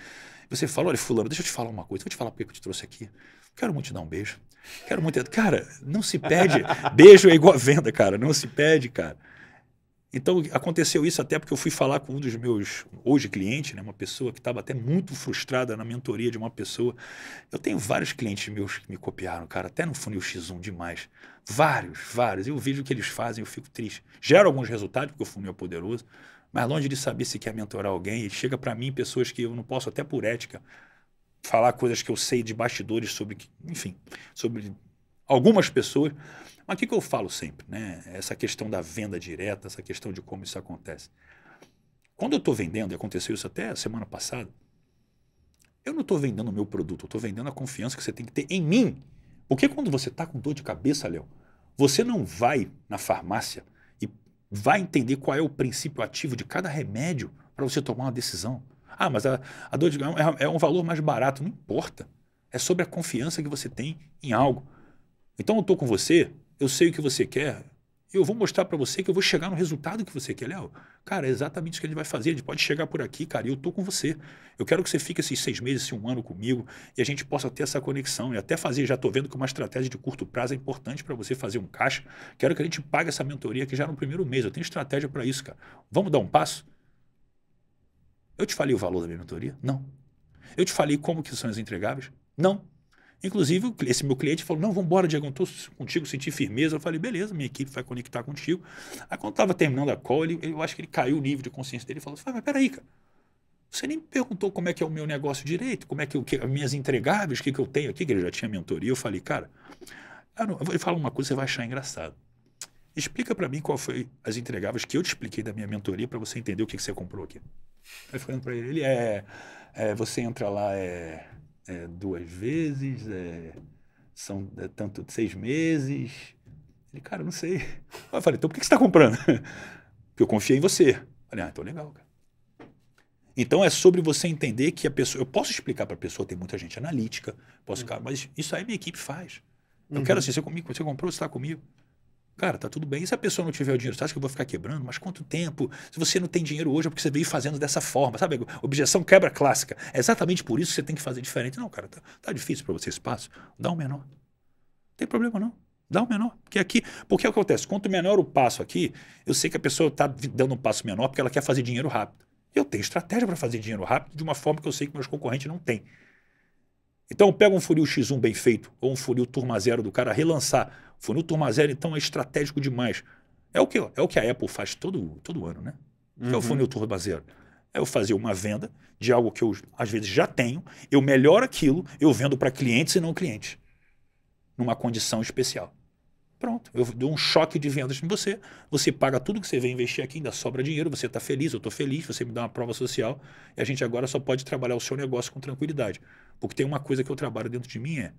Você fala, olha, fulano, deixa eu te falar uma coisa, vou te falar porque eu te trouxe aqui. Quero muito te dar um beijo. Quero muito... Cara, não se pede. [laughs] beijo é igual a venda, cara. Não se pede, cara. Então, aconteceu isso até porque eu fui falar com um dos meus, hoje cliente, né, uma pessoa que estava até muito frustrada na mentoria de uma pessoa. Eu tenho vários clientes meus que me copiaram, cara, até no funil X1 demais. Vários, vários. E o vídeo que eles fazem, eu fico triste. Gera alguns resultados, porque o fundo é poderoso, mas longe de saber se quer mentorar alguém, chega para mim pessoas que eu não posso, até por ética, falar coisas que eu sei de bastidores sobre, enfim, sobre algumas pessoas. Mas o que, que eu falo sempre, né? Essa questão da venda direta, essa questão de como isso acontece. Quando eu estou vendendo, e aconteceu isso até semana passada, eu não estou vendendo o meu produto, eu estou vendendo a confiança que você tem que ter em mim porque quando você está com dor de cabeça, Léo, você não vai na farmácia e vai entender qual é o princípio ativo de cada remédio para você tomar uma decisão. Ah, mas a, a dor de é, é um valor mais barato. Não importa. É sobre a confiança que você tem em algo. Então eu estou com você, eu sei o que você quer, eu vou mostrar para você que eu vou chegar no resultado que você quer, Léo. Cara, é exatamente isso que a gente vai fazer. A gente pode chegar por aqui, cara, e eu tô com você. Eu quero que você fique esses seis meses, esse um ano comigo e a gente possa ter essa conexão. E até fazer, já tô vendo que uma estratégia de curto prazo é importante para você fazer um caixa. Quero que a gente pague essa mentoria aqui já no primeiro mês. Eu tenho estratégia para isso, cara. Vamos dar um passo? Eu te falei o valor da minha mentoria? Não. Eu te falei como que são as entregáveis? Não. Inclusive, esse meu cliente falou: Não, vamos embora, Diego, estou contigo, senti firmeza. Eu falei: Beleza, minha equipe vai conectar contigo. Aí, quando estava terminando a call, ele, eu acho que ele caiu o nível de consciência dele e falou: Mas peraí, cara, você nem me perguntou como é que é o meu negócio direito, como é que, eu, que as minhas entregáveis, o que, que eu tenho aqui, que ele já tinha mentoria. Eu falei: Cara, eu, não, eu vou falar uma coisa você vai achar engraçado. Explica para mim qual foi as entregáveis que eu te expliquei da minha mentoria para você entender o que, que você comprou aqui. Aí, falando para ele: Ele é, é. Você entra lá, é é, duas vezes, é, são é, tanto seis meses. Ele, cara, não sei. [laughs] eu falei, então por que você está comprando? [laughs] Porque eu confiei em você. Eu falei, ah, então legal, cara. Então é sobre você entender que a pessoa. Eu posso explicar para a pessoa, tem muita gente analítica, posso, uhum. mas isso aí minha equipe faz. Eu uhum. quero assim, você comigo, você comprou, você está comigo. Cara, tá tudo bem. E se a pessoa não tiver o dinheiro? Você acha que eu vou ficar quebrando? Mas quanto tempo? Se você não tem dinheiro hoje é porque você veio fazendo dessa forma, sabe? Objeção quebra clássica. É exatamente por isso que você tem que fazer diferente. Não, cara, tá, tá difícil para você espaço. Dá um menor. Não tem problema não. Dá um menor. Porque aqui, porque é acontece, quanto menor o passo aqui, eu sei que a pessoa tá dando um passo menor porque ela quer fazer dinheiro rápido. Eu tenho estratégia para fazer dinheiro rápido de uma forma que eu sei que meus concorrentes não têm. Então pega um funil X1 bem feito ou um funil turma zero do cara relançar. O funil turma zero então é estratégico demais. É o que, é o que a Apple faz todo, todo ano, né? Uhum. é o uhum. funil turma zero. É eu fazer uma venda de algo que eu às vezes já tenho, eu melhoro aquilo, eu vendo para clientes e não clientes, numa condição especial. Pronto, eu dou um choque de vendas em você, você paga tudo que você vem investir aqui, ainda sobra dinheiro, você está feliz, eu estou feliz, você me dá uma prova social e a gente agora só pode trabalhar o seu negócio com tranquilidade. Porque tem uma coisa que eu trabalho dentro de mim é,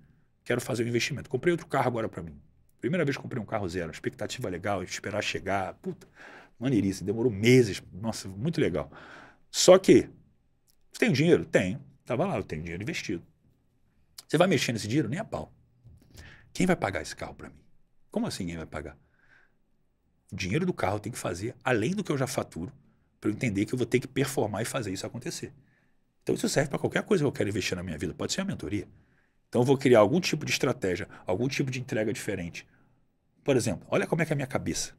quero fazer um investimento. Comprei outro carro agora para mim. Primeira vez que comprei um carro zero, expectativa legal, esperar chegar, puta, maneirice, demorou meses, nossa, muito legal. Só que, você tem dinheiro? Tenho, estava lá, eu tenho dinheiro investido. Você vai mexer nesse dinheiro? Nem a pau. Quem vai pagar esse carro para mim? Como assim ninguém vai pagar? O dinheiro do carro tem que fazer além do que eu já faturo para eu entender que eu vou ter que performar e fazer isso acontecer. Então isso serve para qualquer coisa que eu quero investir na minha vida. Pode ser a mentoria. Então eu vou criar algum tipo de estratégia, algum tipo de entrega diferente. Por exemplo, olha como é que é a minha cabeça.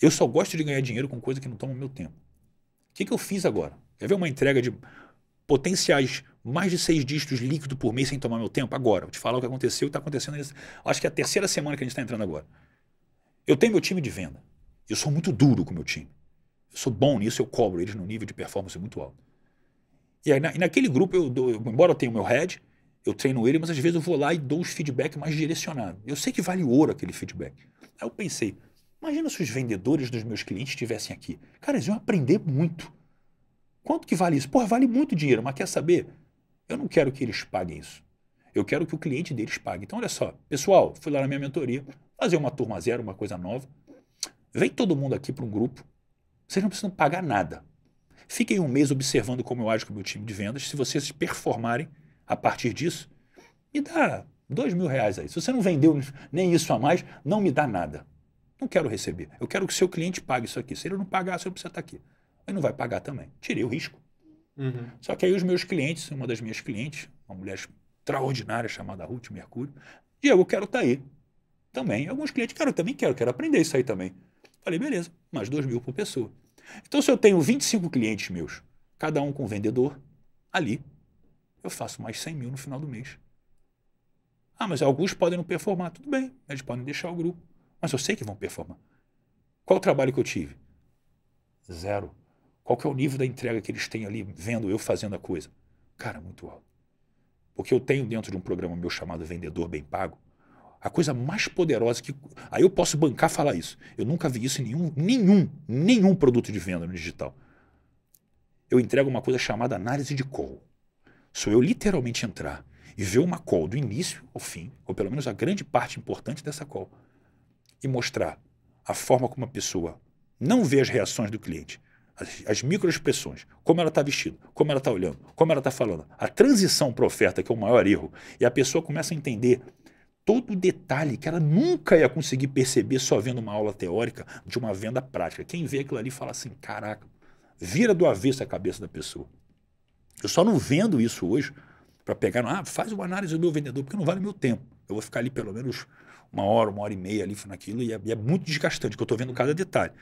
Eu só gosto de ganhar dinheiro com coisa que não toma meu tempo. O que, que eu fiz agora? Quer ver uma entrega de potenciais mais de seis dígitos líquido por mês sem tomar meu tempo agora. Vou te falar o que aconteceu, e está acontecendo. Acho que é a terceira semana que a gente está entrando agora. Eu tenho meu time de venda. Eu sou muito duro com o meu time. Eu sou bom nisso, eu cobro eles num nível de performance muito alto. E, aí, na, e naquele grupo, eu, dou, eu, embora eu tenha o meu head, eu treino ele, mas às vezes eu vou lá e dou os feedbacks mais direcionados. Eu sei que vale ouro aquele feedback. Aí eu pensei, imagina se os vendedores dos meus clientes estivessem aqui. Cara, eles iam aprender muito. Quanto que vale isso? Porra, vale muito dinheiro, mas quer saber? Eu não quero que eles paguem isso. Eu quero que o cliente deles pague. Então, olha só, pessoal, fui lá na minha mentoria, fazer uma turma zero, uma coisa nova. Vem todo mundo aqui para um grupo. Vocês não precisam pagar nada. Fiquem um mês observando como eu acho com o meu time de vendas. Se vocês performarem a partir disso, me dá dois mil reais aí. Se você não vendeu nem isso a mais, não me dá nada. Não quero receber. Eu quero que o seu cliente pague isso aqui. Se ele não pagar, você não precisa estar aqui. Ele não vai pagar também. Tirei o risco. Uhum. Só que aí os meus clientes, uma das minhas clientes, uma mulher extraordinária chamada Ruth Mercúrio, Diego, eu quero estar tá aí também. Alguns clientes, cara, eu também quero, quero aprender isso aí também. Falei, beleza, mais dois mil por pessoa. Então, se eu tenho 25 clientes meus, cada um com um vendedor, ali, eu faço mais 100 mil no final do mês. Ah, mas alguns podem não performar. Tudo bem, eles podem deixar o grupo. Mas eu sei que vão performar. Qual o trabalho que eu tive? Zero. Qual que é o nível da entrega que eles têm ali, vendo eu fazendo a coisa? Cara, muito alto. Porque eu tenho dentro de um programa meu chamado Vendedor Bem Pago, a coisa mais poderosa que. Aí eu posso bancar falar isso. Eu nunca vi isso em nenhum, nenhum, nenhum produto de venda no digital. Eu entrego uma coisa chamada análise de call. Sou eu literalmente entrar e ver uma call do início ao fim, ou pelo menos a grande parte importante dessa call, e mostrar a forma como a pessoa não vê as reações do cliente, as, as microexpressões, como ela está vestida, como ela está olhando, como ela está falando, a transição para oferta, que é o maior erro, e a pessoa começa a entender todo o detalhe que ela nunca ia conseguir perceber só vendo uma aula teórica de uma venda prática. Quem vê aquilo ali fala assim: caraca, vira do avesso a cabeça da pessoa. Eu só não vendo isso hoje para pegar, ah, faz uma análise do meu vendedor, porque não vale o meu tempo. Eu vou ficar ali pelo menos uma hora, uma hora e meia ali naquilo, e é, e é muito desgastante, porque eu estou vendo cada detalhe.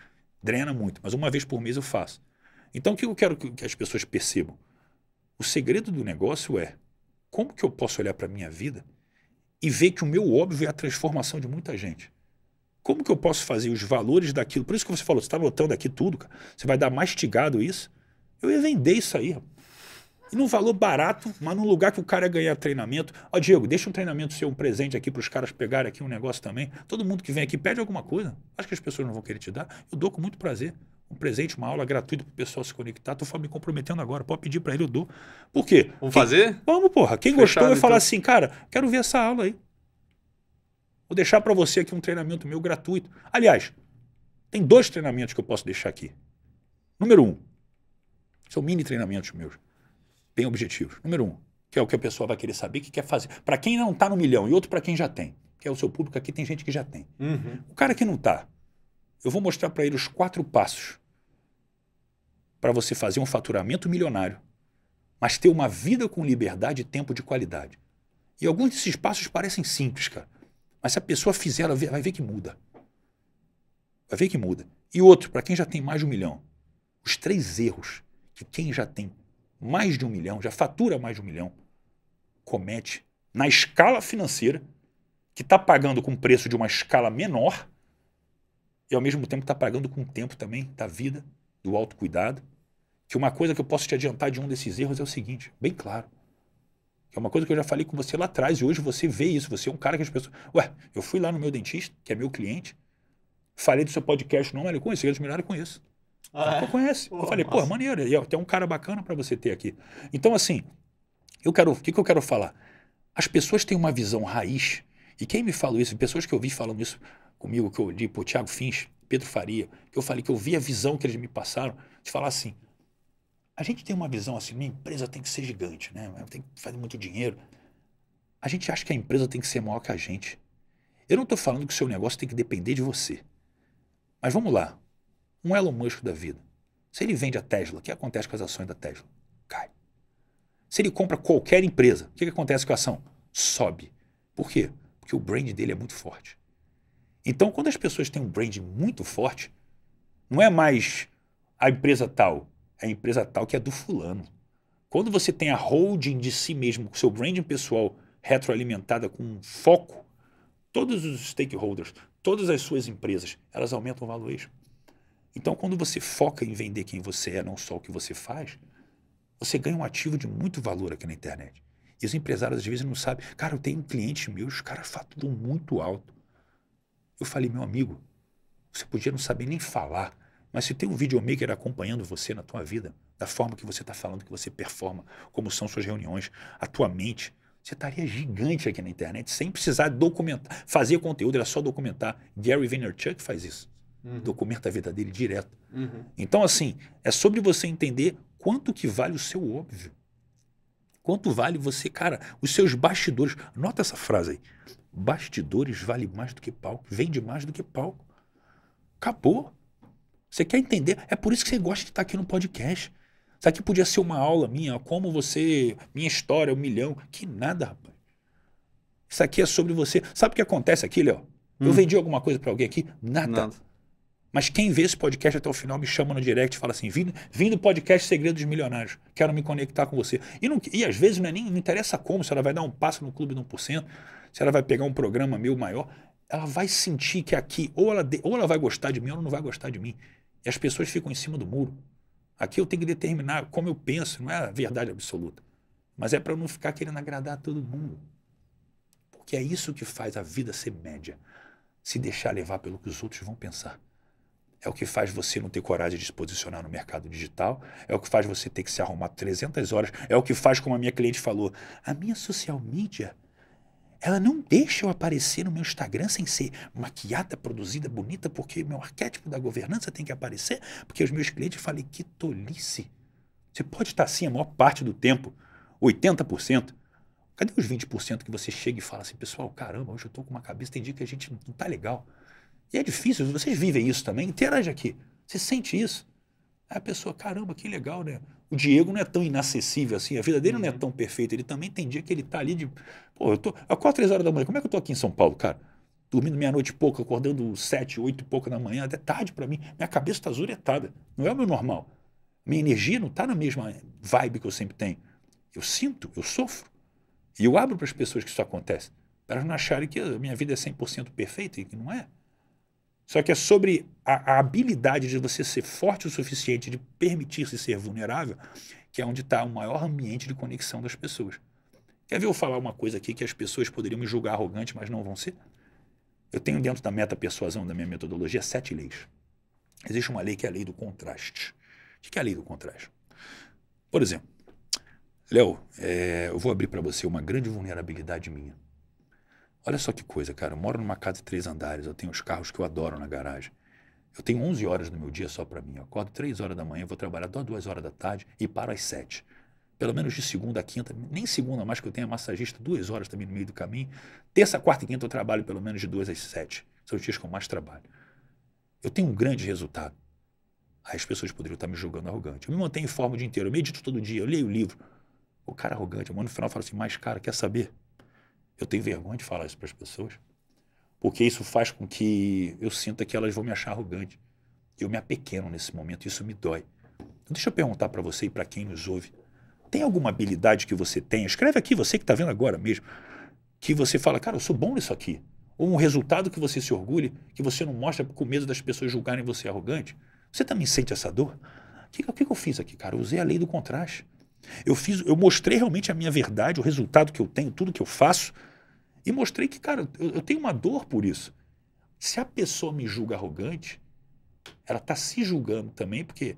Drena muito, mas uma vez por mês eu faço. Então, o que eu quero que as pessoas percebam? O segredo do negócio é como que eu posso olhar para a minha vida e ver que o meu óbvio é a transformação de muita gente. Como que eu posso fazer os valores daquilo? Por isso que você falou, você está botando aqui tudo, cara. você vai dar mastigado isso. Eu ia vender isso aí. E num valor barato, mas num lugar que o cara ganha treinamento. Ó, Diego, deixa um treinamento seu, um presente aqui para os caras pegarem aqui um negócio também. Todo mundo que vem aqui pede alguma coisa. Acho que as pessoas não vão querer te dar. Eu dou com muito prazer. Um presente, uma aula gratuita para o pessoal se conectar. Tô me comprometendo agora. Pode pedir para ele, eu dou. Por quê? Vamos Quem... fazer? Vamos, porra. Quem Fechado, gostou vai então. falar assim, cara, quero ver essa aula aí. Vou deixar para você aqui um treinamento meu gratuito. Aliás, tem dois treinamentos que eu posso deixar aqui. Número um, são mini treinamentos meus tem objetivos. Número um, que é o que a pessoa vai querer saber, que quer fazer. Para quem não está no milhão e outro para quem já tem, que é o seu público aqui, tem gente que já tem. Uhum. O cara que não está, eu vou mostrar para ele os quatro passos para você fazer um faturamento milionário, mas ter uma vida com liberdade e tempo de qualidade. E alguns desses passos parecem simples, cara. Mas se a pessoa fizer, ela vai ver que muda. Vai ver que muda. E outro, para quem já tem mais de um milhão, os três erros que quem já tem mais de um milhão, já fatura mais de um milhão, comete na escala financeira, que está pagando com preço de uma escala menor, e ao mesmo tempo está pagando com o tempo também da vida, do autocuidado, que uma coisa que eu posso te adiantar de um desses erros é o seguinte, bem claro, é uma coisa que eu já falei com você lá atrás, e hoje você vê isso, você é um cara que as pessoas... Ué, eu fui lá no meu dentista, que é meu cliente, falei do seu podcast, não, ele conheceu, eles melhoraram com isso. Ah, é? Conhece. Pô, eu falei, pô, maneiro. E, ó, tem um cara bacana para você ter aqui. Então, assim, eu quero, o que, que eu quero falar? As pessoas têm uma visão raiz, e quem me falou isso, pessoas que eu vi falando isso comigo, que eu li, pô, Tiago Fins, Pedro Faria, que eu falei que eu vi a visão que eles me passaram, de falar assim, a gente tem uma visão assim, minha empresa tem que ser gigante, né? Tem que fazer muito dinheiro. A gente acha que a empresa tem que ser maior que a gente. Eu não estou falando que o seu negócio tem que depender de você. Mas vamos lá um Elon Musk da vida. Se ele vende a Tesla, o que acontece com as ações da Tesla? Cai. Se ele compra qualquer empresa, o que, que acontece com a ação? Sobe. Por quê? Porque o brand dele é muito forte. Então, quando as pessoas têm um brand muito forte, não é mais a empresa tal, é a empresa tal que é do fulano. Quando você tem a holding de si mesmo, com seu branding pessoal retroalimentada com um foco, todos os stakeholders, todas as suas empresas, elas aumentam o valuation. Então, quando você foca em vender quem você é, não só o que você faz, você ganha um ativo de muito valor aqui na internet. E os empresários às vezes não sabem. Cara, eu tenho um cliente meu, os caras faturam muito alto. Eu falei, meu amigo, você podia não saber nem falar, mas se tem um videomaker acompanhando você na tua vida, da forma que você está falando, que você performa, como são suas reuniões, a tua mente, você estaria gigante aqui na internet, sem precisar documentar, fazer conteúdo, era só documentar. Gary Vaynerchuk faz isso. Uhum. Documenta a vida dele direto. Uhum. Então, assim, é sobre você entender quanto que vale o seu óbvio. Quanto vale você, cara, os seus bastidores. Nota essa frase aí. Bastidores vale mais do que palco, vende mais do que palco. Acabou. Você quer entender? É por isso que você gosta de estar aqui no podcast. Isso aqui podia ser uma aula minha, como você, minha história, um milhão. Que nada, rapaz. Isso aqui é sobre você. Sabe o que acontece aqui, Léo? Eu hum. vendi alguma coisa para alguém aqui? Nada. nada. Mas quem vê esse podcast até o final me chama no direct e fala assim: vindo, vindo podcast Segredos Milionários, quero me conectar com você. E, não, e às vezes não, é nem, não interessa como, se ela vai dar um passo no clube de 1%, se ela vai pegar um programa meu maior, ela vai sentir que aqui, ou ela, de, ou ela vai gostar de mim ou não vai gostar de mim. E as pessoas ficam em cima do muro. Aqui eu tenho que determinar como eu penso, não é a verdade absoluta. Mas é para eu não ficar querendo agradar a todo mundo. Porque é isso que faz a vida ser média se deixar levar pelo que os outros vão pensar. É o que faz você não ter coragem de se posicionar no mercado digital, é o que faz você ter que se arrumar 300 horas, é o que faz, como a minha cliente falou, a minha social media, ela não deixa eu aparecer no meu Instagram sem ser maquiada, produzida, bonita, porque meu arquétipo da governança tem que aparecer, porque os meus clientes falam, que tolice. Você pode estar assim a maior parte do tempo, 80%. Cadê os 20% que você chega e fala assim, pessoal, caramba, hoje eu estou com uma cabeça, tem dia que a gente não está legal. E é difícil, vocês vivem isso também, interage aqui. Você sente isso? Aí a pessoa, caramba, que legal, né? O Diego não é tão inacessível assim, a vida dele não é uhum. tão perfeita. Ele também tem dia que ele tá ali de. Pô, eu tô. A quatro, três horas da manhã, como é que eu tô aqui em São Paulo, cara? Dormindo meia-noite e pouco, acordando sete, oito e pouco da manhã, até tarde para mim. Minha cabeça tá azuretada. Não é o meu normal. Minha energia não tá na mesma vibe que eu sempre tenho. Eu sinto, eu sofro. E eu abro para as pessoas que isso acontece, para elas não acharem que a minha vida é 100% perfeita e que não é. Só que é sobre a, a habilidade de você ser forte o suficiente de permitir-se ser vulnerável, que é onde está o maior ambiente de conexão das pessoas. Quer ver eu falar uma coisa aqui que as pessoas poderiam me julgar arrogante, mas não vão ser? Eu tenho dentro da meta persuasão da minha metodologia sete leis. Existe uma lei que é a lei do contraste. O que é a lei do contraste? Por exemplo, Léo, é, eu vou abrir para você uma grande vulnerabilidade minha. Olha só que coisa, cara. Eu moro numa casa de três andares, eu tenho os carros que eu adoro na garagem. Eu tenho 11 horas no meu dia só para mim. Eu acordo 3 horas da manhã, vou trabalhar até 2 horas da tarde e paro às 7. Pelo menos de segunda a quinta, nem segunda mais que eu tenha massagista, duas horas também no meio do caminho. Terça, quarta e quinta eu trabalho pelo menos de 2 às 7. São os dias que eu mais trabalho. Eu tenho um grande resultado. Aí as pessoas poderiam estar me julgando arrogante. Eu me mantenho em forma o dia inteiro, eu medito todo dia, eu leio o livro. O cara arrogante, eu mando no final e falo assim, mas cara, quer saber? Eu tenho vergonha de falar isso para as pessoas, porque isso faz com que eu sinta que elas vão me achar arrogante. Eu me apequeno nesse momento, isso me dói. Então, deixa eu perguntar para você e para quem nos ouve: tem alguma habilidade que você tem? Escreve aqui, você que está vendo agora mesmo, que você fala, cara, eu sou bom nisso aqui. Ou um resultado que você se orgulhe, que você não mostra com medo das pessoas julgarem você arrogante. Você também sente essa dor? O que, que, que eu fiz aqui, cara? Eu usei a lei do contraste. Eu fiz, eu mostrei realmente a minha verdade, o resultado que eu tenho, tudo que eu faço, e mostrei que, cara, eu, eu tenho uma dor por isso. Se a pessoa me julga arrogante, ela está se julgando também, porque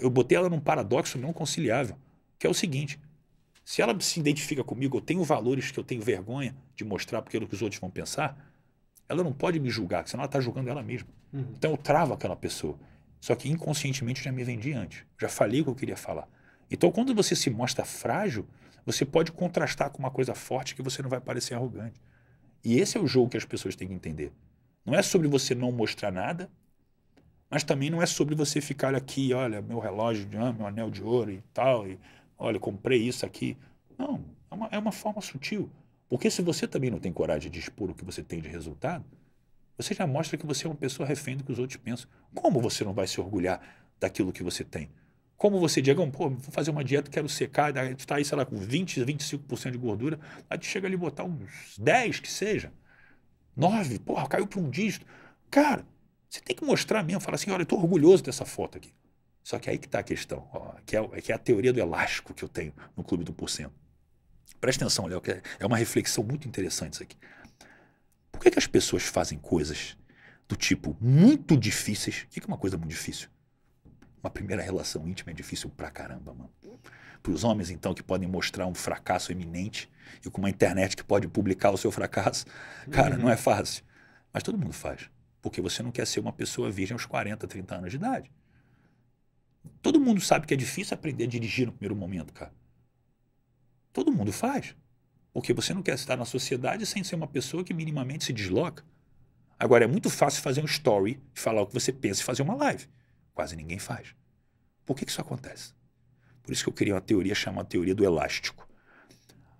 eu botei ela num paradoxo não conciliável, que é o seguinte: se ela se identifica comigo, eu tenho valores que eu tenho vergonha de mostrar porque é o que os outros vão pensar, ela não pode me julgar, senão ela está julgando ela mesma. Uhum. Então eu travo aquela pessoa. Só que inconscientemente eu já me vendi antes, já falei o que eu queria falar. Então, quando você se mostra frágil, você pode contrastar com uma coisa forte que você não vai parecer arrogante. E esse é o jogo que as pessoas têm que entender. Não é sobre você não mostrar nada, mas também não é sobre você ficar aqui, olha, meu relógio, de, ah, meu anel de ouro e tal, e olha, comprei isso aqui. Não, é uma, é uma forma sutil. Porque se você também não tem coragem de expor o que você tem de resultado, você já mostra que você é uma pessoa refém do que os outros pensam. Como você não vai se orgulhar daquilo que você tem? como você, Diego, pô, vou fazer uma dieta, quero secar, daí né, tu tá aí, sei lá, com 20, 25% de gordura, aí tu chega ali botar uns 10 que seja, 9, porra, caiu para um dígito. Cara, você tem que mostrar mesmo, falar assim, olha, eu tô orgulhoso dessa foto aqui. Só que aí que tá a questão, ó, que, é, é que é a teoria do elástico que eu tenho no Clube do Porcento. Presta atenção, Léo, que é, é uma reflexão muito interessante isso aqui. Por que, que as pessoas fazem coisas do tipo muito difíceis? O que, que é uma coisa muito difícil? Uma primeira relação íntima é difícil pra caramba, mano. Para os homens, então, que podem mostrar um fracasso eminente e com uma internet que pode publicar o seu fracasso, [laughs] cara, uhum. não é uhum. fácil. Mas todo mundo faz. Porque você não quer ser uma pessoa virgem aos 40, 30 anos de idade. Todo mundo sabe que é difícil aprender a dirigir no primeiro momento, cara. Todo mundo faz. Porque você não quer estar na sociedade sem ser uma pessoa que minimamente se desloca. Agora, é muito fácil fazer um story, falar o que você pensa e fazer uma live. Quase ninguém faz. Por que, que isso acontece? Por isso que eu criei uma teoria chamada teoria do elástico.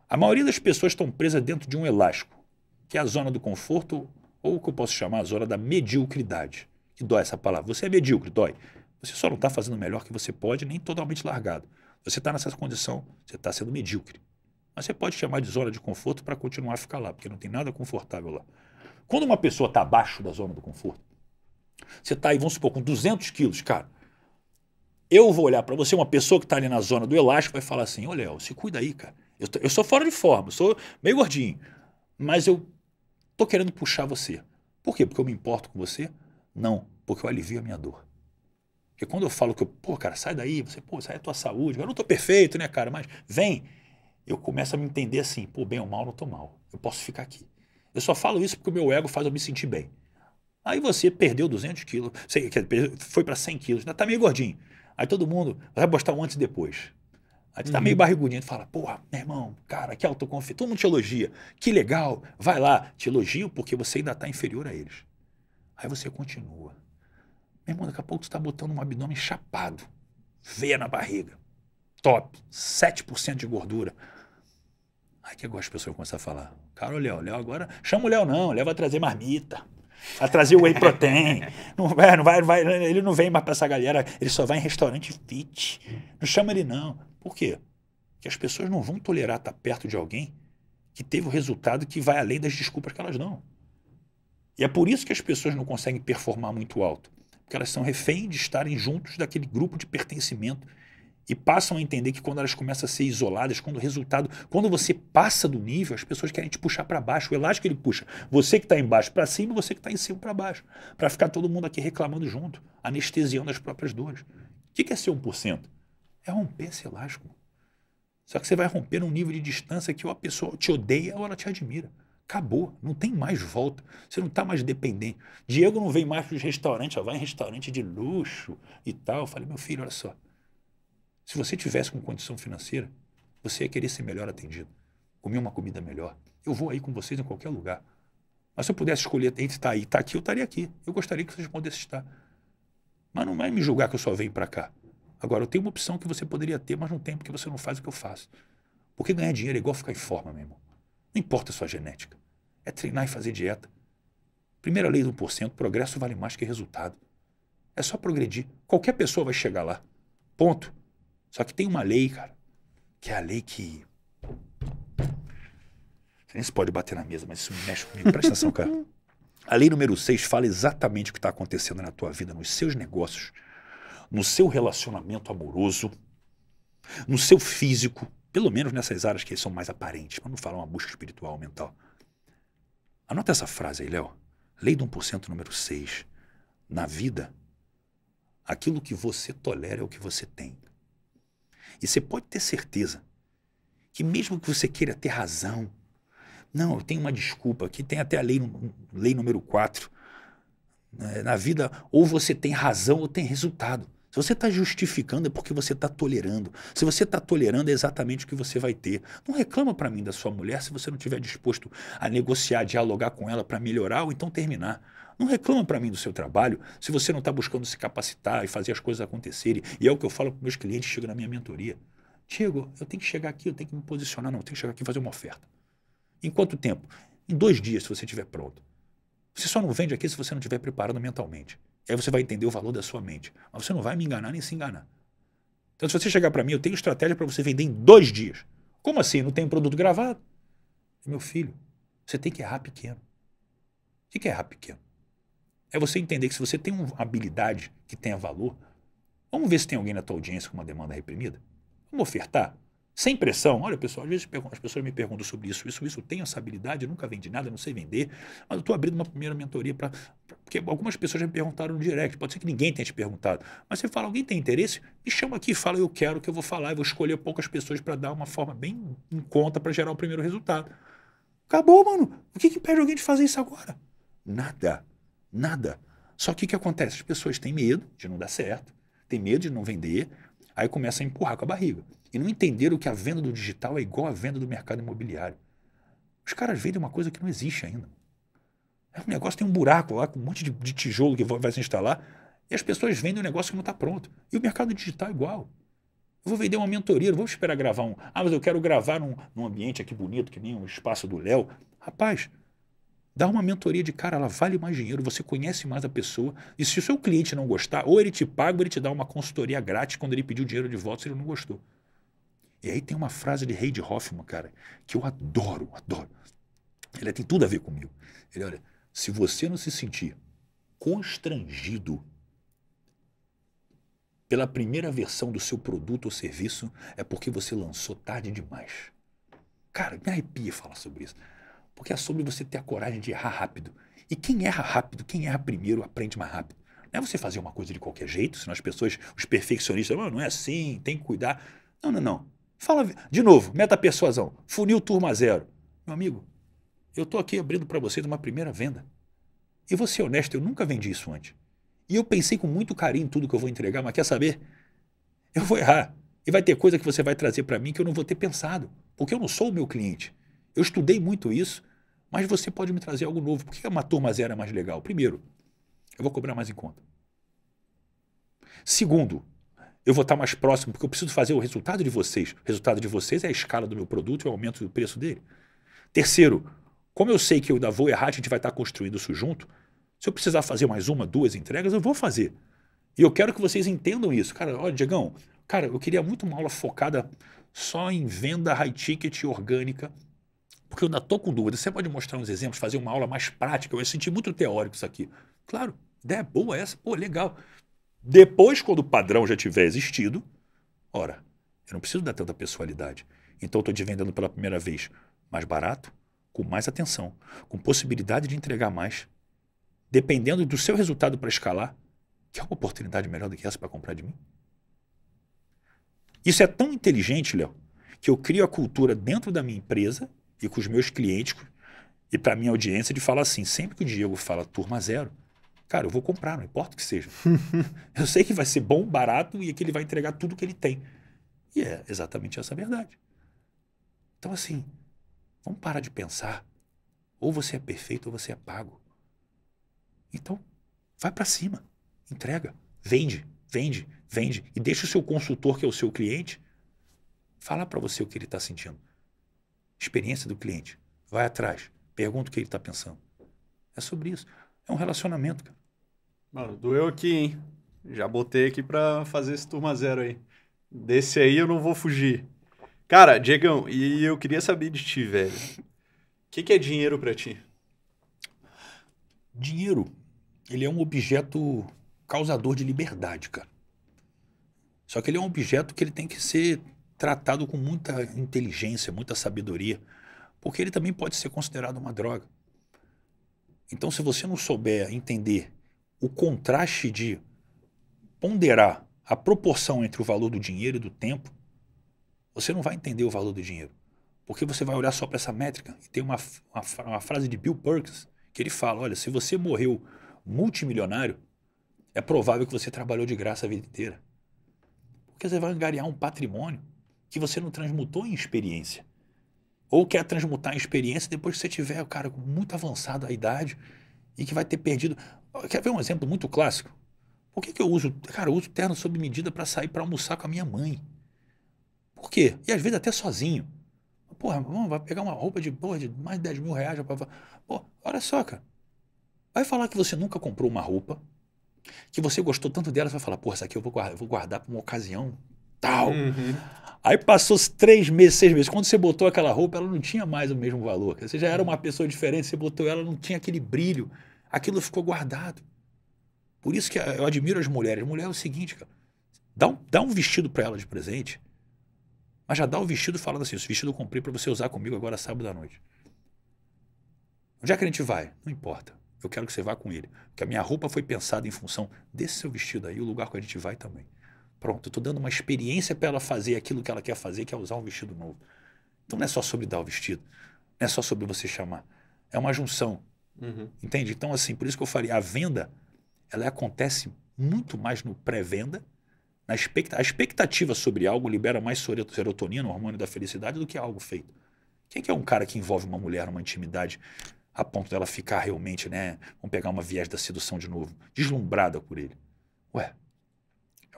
A maioria das pessoas estão presas dentro de um elástico, que é a zona do conforto, ou o que eu posso chamar a zona da mediocridade. Que dói essa palavra. Você é medíocre, dói. Você só não está fazendo o melhor que você pode, nem totalmente largado. Você está nessa condição, você está sendo medíocre. Mas você pode chamar de zona de conforto para continuar a ficar lá, porque não tem nada confortável lá. Quando uma pessoa está abaixo da zona do conforto, você está aí, vamos supor, com 200 quilos, cara. Eu vou olhar para você, uma pessoa que está ali na zona do elástico vai falar assim, ô Léo, se cuida aí, cara. Eu, tô, eu sou fora de forma, sou meio gordinho, mas eu tô querendo puxar você. Por quê? Porque eu me importo com você? Não, porque eu alivio a minha dor. Porque quando eu falo que eu, pô, cara, sai daí, você, pô, sai da tua saúde, eu não tô perfeito, né, cara, mas vem. Eu começo a me entender assim, pô, bem ou mal, não tô mal. Eu posso ficar aqui. Eu só falo isso porque o meu ego faz eu me sentir bem. Aí você perdeu 200 quilos, foi para 100 quilos, né? tá meio gordinho. Aí todo mundo vai postar um antes e depois. Aí você tá uhum. meio barrigudinho, tu fala, porra, meu irmão, cara, que autoconfiança. Todo mundo te elogia, que legal, vai lá, te elogio porque você ainda tá inferior a eles. Aí você continua. Meu irmão, daqui a pouco tu tá botando um abdômen chapado, veia na barriga, top, 7% de gordura. Aí que agora as pessoas começam a falar, cara, o Léo, Léo agora, chama o Léo não, Léo vai trazer marmita a trazer o whey protein. não vai, não vai, não vai, ele não vem mais para essa galera, ele só vai em restaurante fit. Não chama ele não. Por quê? Porque as pessoas não vão tolerar estar perto de alguém que teve o resultado que vai além das desculpas que elas dão. E é por isso que as pessoas não conseguem performar muito alto, porque elas são refém de estarem juntos daquele grupo de pertencimento e passam a entender que quando elas começam a ser isoladas, quando o resultado, quando você passa do nível, as pessoas querem te puxar para baixo. O elástico ele puxa você que está embaixo para cima, você que está em cima para baixo, para ficar todo mundo aqui reclamando junto, anestesiando as próprias dores. O que é ser 1%? É romper esse elástico. Só que você vai romper um nível de distância que ou a pessoa te odeia ou ela te admira. Acabou, não tem mais volta. Você não está mais dependente. Diego não vem mais para os restaurantes, ó, vai em restaurante de luxo e tal. Eu falei, meu filho, olha só, se você tivesse com condição financeira, você ia querer ser melhor atendido, comer uma comida melhor. Eu vou aí com vocês em qualquer lugar. Mas se eu pudesse escolher entre estar tá aí e tá estar aqui, eu estaria aqui. Eu gostaria que vocês pudessem estar. Mas não vai me julgar que eu só venho para cá. Agora, eu tenho uma opção que você poderia ter, mas não tem porque você não faz o que eu faço. Porque ganhar dinheiro é igual ficar em forma, meu irmão. Não importa a sua genética. É treinar e fazer dieta. Primeira lei do 1%, progresso vale mais que resultado. É só progredir. Qualquer pessoa vai chegar lá. Ponto. Só que tem uma lei, cara, que é a lei que. Você nem se pode bater na mesa, mas isso me mexe comigo. Presta atenção, cara. A lei número 6 fala exatamente o que está acontecendo na tua vida, nos seus negócios, no seu relacionamento amoroso, no seu físico, pelo menos nessas áreas que são mais aparentes, para não falar uma busca espiritual mental. Anota essa frase aí, Léo. Lei do 1% número 6. Na vida, aquilo que você tolera é o que você tem. E você pode ter certeza que mesmo que você queira ter razão, não, eu tenho uma desculpa, que tem até a lei, lei número 4. Né, na vida, ou você tem razão ou tem resultado. Se você está justificando é porque você está tolerando. Se você está tolerando é exatamente o que você vai ter. Não reclama para mim da sua mulher se você não estiver disposto a negociar, dialogar com ela para melhorar ou então terminar. Não reclama para mim do seu trabalho se você não está buscando se capacitar e fazer as coisas acontecerem. E é o que eu falo para meus clientes que chegam na minha mentoria. Diego, eu tenho que chegar aqui, eu tenho que me posicionar, não, eu tenho que chegar aqui e fazer uma oferta. Em quanto tempo? Em dois dias, se você estiver pronto. Você só não vende aqui se você não estiver preparado mentalmente. E aí você vai entender o valor da sua mente. Mas você não vai me enganar nem se enganar. Então, se você chegar para mim, eu tenho estratégia para você vender em dois dias. Como assim? Não tem produto gravado? Meu filho, você tem que errar pequeno. O que é errar pequeno? É você entender que se você tem uma habilidade que tenha valor, vamos ver se tem alguém na tua audiência com uma demanda reprimida? Vamos ofertar? Sem pressão. Olha, pessoal, às vezes as pessoas me perguntam sobre isso, isso, isso. Eu tenho essa habilidade, eu nunca vendi nada, não sei vender, mas eu estou abrindo uma primeira mentoria para. Porque algumas pessoas já me perguntaram no direct, pode ser que ninguém tenha te perguntado. Mas você fala, alguém tem interesse? Me chama aqui, fala, eu quero que eu vou falar, eu vou escolher poucas pessoas para dar uma forma bem em conta para gerar o primeiro resultado. Acabou, mano. O que, que impede alguém de fazer isso agora? Nada. Nada. Só que o que acontece? As pessoas têm medo de não dar certo, têm medo de não vender, aí começam a empurrar com a barriga. E não entenderam que a venda do digital é igual à venda do mercado imobiliário. Os caras vendem uma coisa que não existe ainda. É um negócio, tem um buraco lá, com um monte de, de tijolo que vai se instalar, e as pessoas vendem um negócio que não está pronto. E o mercado digital é igual. Eu vou vender uma mentoria, não vou esperar gravar um. Ah, mas eu quero gravar num, num ambiente aqui bonito, que nem um espaço do Léo. Rapaz, Dá uma mentoria de cara, ela vale mais dinheiro, você conhece mais a pessoa. E se o seu cliente não gostar, ou ele te paga, ou ele te dá uma consultoria grátis quando ele pediu dinheiro de volta se ele não gostou. E aí tem uma frase de Reid Hoffman, cara, que eu adoro, adoro. Ele tem tudo a ver comigo. Ele olha, se você não se sentir constrangido pela primeira versão do seu produto ou serviço, é porque você lançou tarde demais. Cara, me arrepia falar sobre isso. Porque é sobre você ter a coragem de errar rápido. E quem erra rápido, quem erra primeiro, aprende mais rápido. Não é você fazer uma coisa de qualquer jeito, senão as pessoas, os perfeccionistas, oh, não é assim, tem que cuidar. Não, não, não. Fala de novo, meta persuasão, funil turma zero. Meu amigo, eu estou aqui abrindo para vocês uma primeira venda. E vou ser honesto, eu nunca vendi isso antes. E eu pensei com muito carinho em tudo que eu vou entregar, mas quer saber? Eu vou errar. E vai ter coisa que você vai trazer para mim que eu não vou ter pensado, porque eu não sou o meu cliente. Eu estudei muito isso, mas você pode me trazer algo novo. Por que uma turma zero é mais legal? Primeiro, eu vou cobrar mais em conta. Segundo, eu vou estar mais próximo, porque eu preciso fazer o resultado de vocês. O resultado de vocês é a escala do meu produto e o aumento do preço dele. Terceiro, como eu sei que eu ainda vou errar, a gente vai estar construindo isso junto. Se eu precisar fazer mais uma, duas entregas, eu vou fazer. E eu quero que vocês entendam isso. Cara, olha, Diegão, cara, eu queria muito uma aula focada só em venda high ticket orgânica porque eu ainda estou com dúvida. Você pode mostrar uns exemplos, fazer uma aula mais prática? Eu senti muito teórico isso aqui. Claro, ideia né? boa essa, pô, legal. Depois, quando o padrão já tiver existido, ora, eu não preciso dar tanta pessoalidade. Então, estou te vendendo pela primeira vez mais barato, com mais atenção, com possibilidade de entregar mais, dependendo do seu resultado para escalar. Que é uma oportunidade melhor do que essa para comprar de mim? Isso é tão inteligente, Léo, que eu crio a cultura dentro da minha empresa e com os meus clientes e para minha audiência de falar assim: sempre que o Diego fala turma zero, cara, eu vou comprar, não importa o que seja. [laughs] eu sei que vai ser bom, barato e que ele vai entregar tudo que ele tem. E é exatamente essa a verdade. Então, assim, vamos parar de pensar. Ou você é perfeito ou você é pago. Então, vai para cima, entrega, vende, vende, vende. E deixa o seu consultor, que é o seu cliente, falar para você o que ele está sentindo experiência do cliente. Vai atrás, pergunta o que ele está pensando. É sobre isso. É um relacionamento, cara. Mano, doeu aqui, hein? Já botei aqui para fazer esse turma zero aí. Desse aí eu não vou fugir. Cara, Diegão, e eu queria saber de ti, velho. O que, que é dinheiro para ti? Dinheiro, ele é um objeto causador de liberdade, cara. Só que ele é um objeto que ele tem que ser tratado com muita inteligência, muita sabedoria, porque ele também pode ser considerado uma droga. Então, se você não souber entender o contraste de ponderar a proporção entre o valor do dinheiro e do tempo, você não vai entender o valor do dinheiro. Porque você vai olhar só para essa métrica. E tem uma, uma, uma, frase de Bill Perkins que ele fala: olha, se você morreu multimilionário, é provável que você trabalhou de graça a vida inteira. Porque você vai angariar um patrimônio que você não transmutou em experiência. Ou quer transmutar em experiência depois que você tiver, cara, muito avançado a idade e que vai ter perdido. Quer ver um exemplo muito clássico? Por que, que eu uso? Cara, eu uso terno sob medida para sair para almoçar com a minha mãe. Por quê? E às vezes até sozinho. Porra, vai pegar uma roupa de, porra, de mais de 10 mil reais. Pra... Pô, olha só, cara. Vai falar que você nunca comprou uma roupa, que você gostou tanto dela, você vai falar, porra, essa aqui eu vou guardar, eu vou guardar para uma ocasião tal. Uhum. Aí passou três meses, seis meses. Quando você botou aquela roupa, ela não tinha mais o mesmo valor. Você já era uhum. uma pessoa diferente, você botou ela, não tinha aquele brilho. Aquilo ficou guardado. Por isso que eu admiro as mulheres. Mulher é o seguinte, cara. Dá um, dá um vestido para ela de presente, mas já dá o um vestido falando assim: esse vestido eu comprei para você usar comigo agora sábado à noite. Onde é que a gente vai? Não importa. Eu quero que você vá com ele. Porque a minha roupa foi pensada em função desse seu vestido aí, o lugar que a gente vai também. Pronto, eu estou dando uma experiência para ela fazer aquilo que ela quer fazer, que é usar um vestido novo. Então não é só sobre dar o vestido, não é só sobre você chamar. É uma junção. Uhum. Entende? Então, assim, por isso que eu falei, a venda, ela acontece muito mais no pré-venda. Na expect... A expectativa sobre algo libera mais serotonina, o hormônio da felicidade, do que algo feito. Quem é que é um cara que envolve uma mulher numa intimidade a ponto dela ficar realmente, né? Vamos pegar uma viés da sedução de novo, deslumbrada por ele? Ué,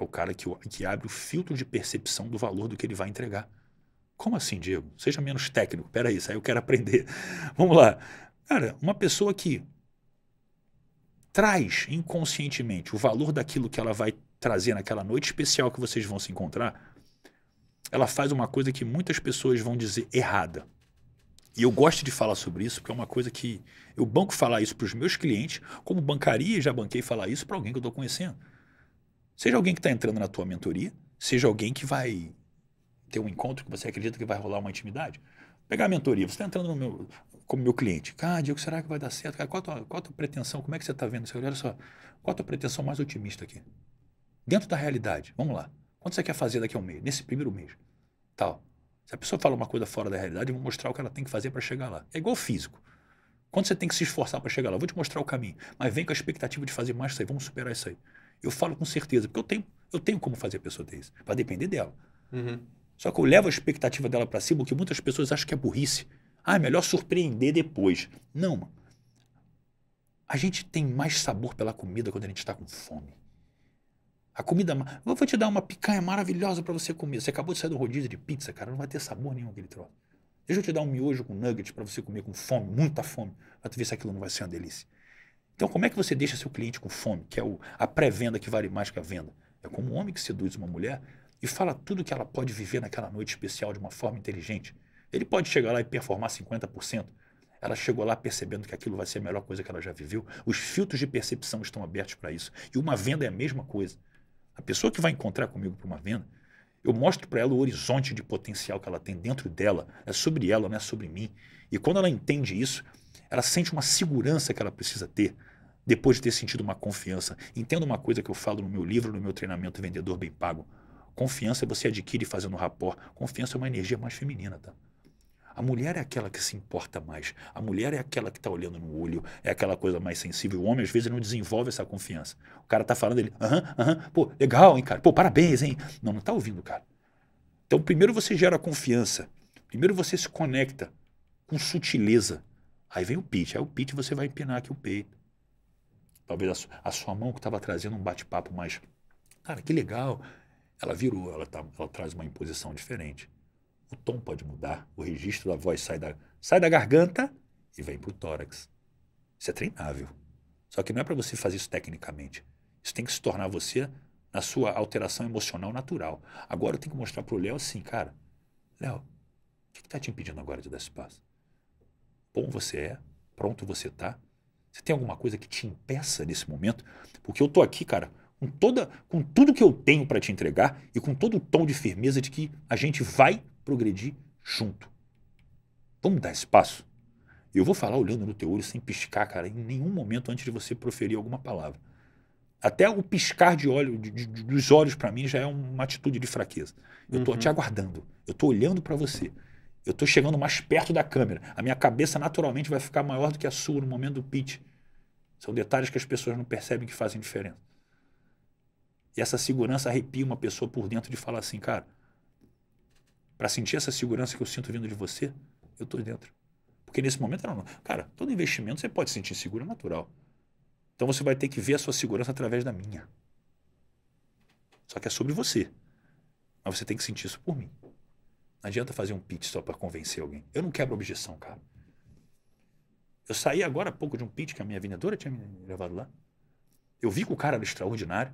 é o cara que, que abre o filtro de percepção do valor do que ele vai entregar. Como assim, Diego? Seja menos técnico. Peraí, isso aí eu quero aprender. [laughs] Vamos lá. Cara, uma pessoa que traz inconscientemente o valor daquilo que ela vai trazer naquela noite especial que vocês vão se encontrar, ela faz uma coisa que muitas pessoas vão dizer errada. E eu gosto de falar sobre isso, porque é uma coisa que eu banco falar isso para os meus clientes, como bancaria já banquei falar isso para alguém que eu estou conhecendo. Seja alguém que está entrando na tua mentoria, seja alguém que vai ter um encontro que você acredita que vai rolar uma intimidade. Pegar a mentoria, você está entrando no meu, como meu cliente. Cara, ah, Diego, será que vai dar certo? Cara, qual, a tua, qual a tua pretensão? Como é que você está vendo isso? Olha só, qual a tua pretensão mais otimista aqui? Dentro da realidade, vamos lá. Quanto você quer fazer daqui a um mês? Nesse primeiro mês. Tal. Se a pessoa fala uma coisa fora da realidade, eu vou mostrar o que ela tem que fazer para chegar lá. É igual físico. Quanto você tem que se esforçar para chegar lá? Eu vou te mostrar o caminho. Mas vem com a expectativa de fazer mais isso aí. Vamos superar isso aí. Eu falo com certeza, porque eu tenho, eu tenho como fazer a pessoa ter isso. Vai depender dela. Uhum. Só que eu levo a expectativa dela para cima, o que muitas pessoas acham que é burrice. Ah, é melhor surpreender depois. Não, mano. A gente tem mais sabor pela comida quando a gente está com fome. A comida. Eu vou te dar uma picanha maravilhosa para você comer. Você acabou de sair do rodízio de pizza, cara, não vai ter sabor nenhum aquele troço. Deixa eu te dar um miojo com nuggets para você comer com fome, muita fome, Vai tu ver se aquilo não vai ser uma delícia. Então, como é que você deixa seu cliente com fome, que é o, a pré-venda que vale mais que a venda? É como um homem que seduz uma mulher e fala tudo que ela pode viver naquela noite especial de uma forma inteligente. Ele pode chegar lá e performar 50%. Ela chegou lá percebendo que aquilo vai ser a melhor coisa que ela já viveu. Os filtros de percepção estão abertos para isso. E uma venda é a mesma coisa. A pessoa que vai encontrar comigo para uma venda, eu mostro para ela o horizonte de potencial que ela tem dentro dela. É sobre ela, não é sobre mim. E quando ela entende isso, ela sente uma segurança que ela precisa ter depois de ter sentido uma confiança. Entenda uma coisa que eu falo no meu livro, no meu treinamento Vendedor Bem Pago. Confiança você adquire fazendo rapport. Confiança é uma energia mais feminina, tá? A mulher é aquela que se importa mais. A mulher é aquela que está olhando no olho, é aquela coisa mais sensível. O homem, às vezes, não desenvolve essa confiança. O cara tá falando, ele, aham, aham, pô, legal, hein, cara? Pô, parabéns, hein? Não, não tá ouvindo, cara. Então, primeiro você gera confiança. Primeiro você se conecta com sutileza. Aí vem o pitch. Aí o pitch você vai empinar aqui o peito talvez a, a sua mão que estava trazendo um bate-papo mais. Cara, que legal! Ela virou, ela, tá, ela traz uma imposição diferente. O tom pode mudar, o registro da voz sai da, sai da garganta e vem para o tórax. Isso é treinável. Só que não é para você fazer isso tecnicamente. Isso tem que se tornar você na sua alteração emocional natural. Agora eu tenho que mostrar para o Léo assim, cara, Léo, o que está te impedindo agora de dar esse passo? Bom você é, pronto você está, você tem alguma coisa que te impeça nesse momento? Porque eu tô aqui, cara, com, toda, com tudo que eu tenho para te entregar e com todo o tom de firmeza de que a gente vai progredir junto. Vamos dar espaço? Eu vou falar olhando no teu olho sem piscar, cara, em nenhum momento antes de você proferir alguma palavra. Até o piscar de olho, de, de, dos olhos para mim já é uma atitude de fraqueza. Eu estou uhum. te aguardando, eu estou olhando para você. Eu estou chegando mais perto da câmera. A minha cabeça naturalmente vai ficar maior do que a sua no momento do pitch. São detalhes que as pessoas não percebem que fazem diferença. E essa segurança arrepia uma pessoa por dentro de falar assim, cara, para sentir essa segurança que eu sinto vindo de você, eu estou dentro. Porque nesse momento, não, cara, todo investimento você pode sentir seguro, é natural. Então você vai ter que ver a sua segurança através da minha. Só que é sobre você. Mas você tem que sentir isso por mim. Não adianta fazer um pitch só para convencer alguém. Eu não quebro objeção, cara. Eu saí agora há pouco de um pitch que a minha vendedora tinha me levado lá. Eu vi que o cara era extraordinário.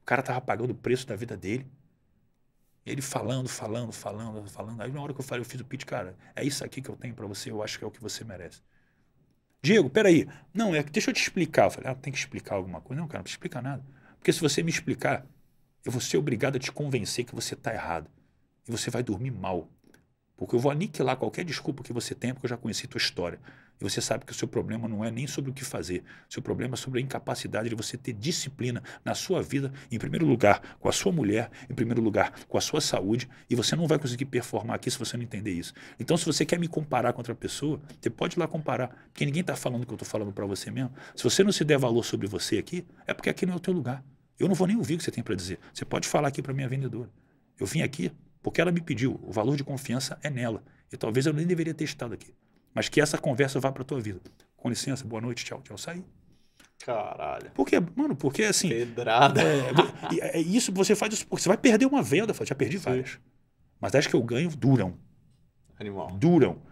O cara tava pagando o preço da vida dele. Ele falando, falando, falando, falando. Aí na hora que eu falei, eu fiz o pitch, cara, é isso aqui que eu tenho para você, eu acho que é o que você merece. Diego, peraí. Não, é, deixa eu te explicar. Eu falei, ah, tem que explicar alguma coisa. Não, cara, não explica nada. Porque se você me explicar, eu vou ser obrigado a te convencer que você está errado e você vai dormir mal. Porque eu vou aniquilar qualquer desculpa que você tenha, porque eu já conheci tua história. E você sabe que o seu problema não é nem sobre o que fazer. Seu problema é sobre a incapacidade de você ter disciplina na sua vida, em primeiro lugar com a sua mulher, em primeiro lugar com a sua saúde, e você não vai conseguir performar aqui se você não entender isso. Então, se você quer me comparar com outra pessoa, você pode ir lá comparar, porque ninguém está falando o que eu estou falando para você mesmo. Se você não se der valor sobre você aqui, é porque aqui não é o teu lugar. Eu não vou nem ouvir o que você tem para dizer. Você pode falar aqui para minha vendedora. Eu vim aqui porque ela me pediu, o valor de confiança é nela. E talvez eu nem deveria ter estado aqui. Mas que essa conversa vá para tua vida. Com licença, boa noite, tchau, tchau, saí. Caralho. Porque, mano, porque assim. Pedrada. É, é, é isso, você faz isso porque você vai perder uma venda. Já perdi Sim. várias. Mas acho que eu ganho duram. Animal. Duram.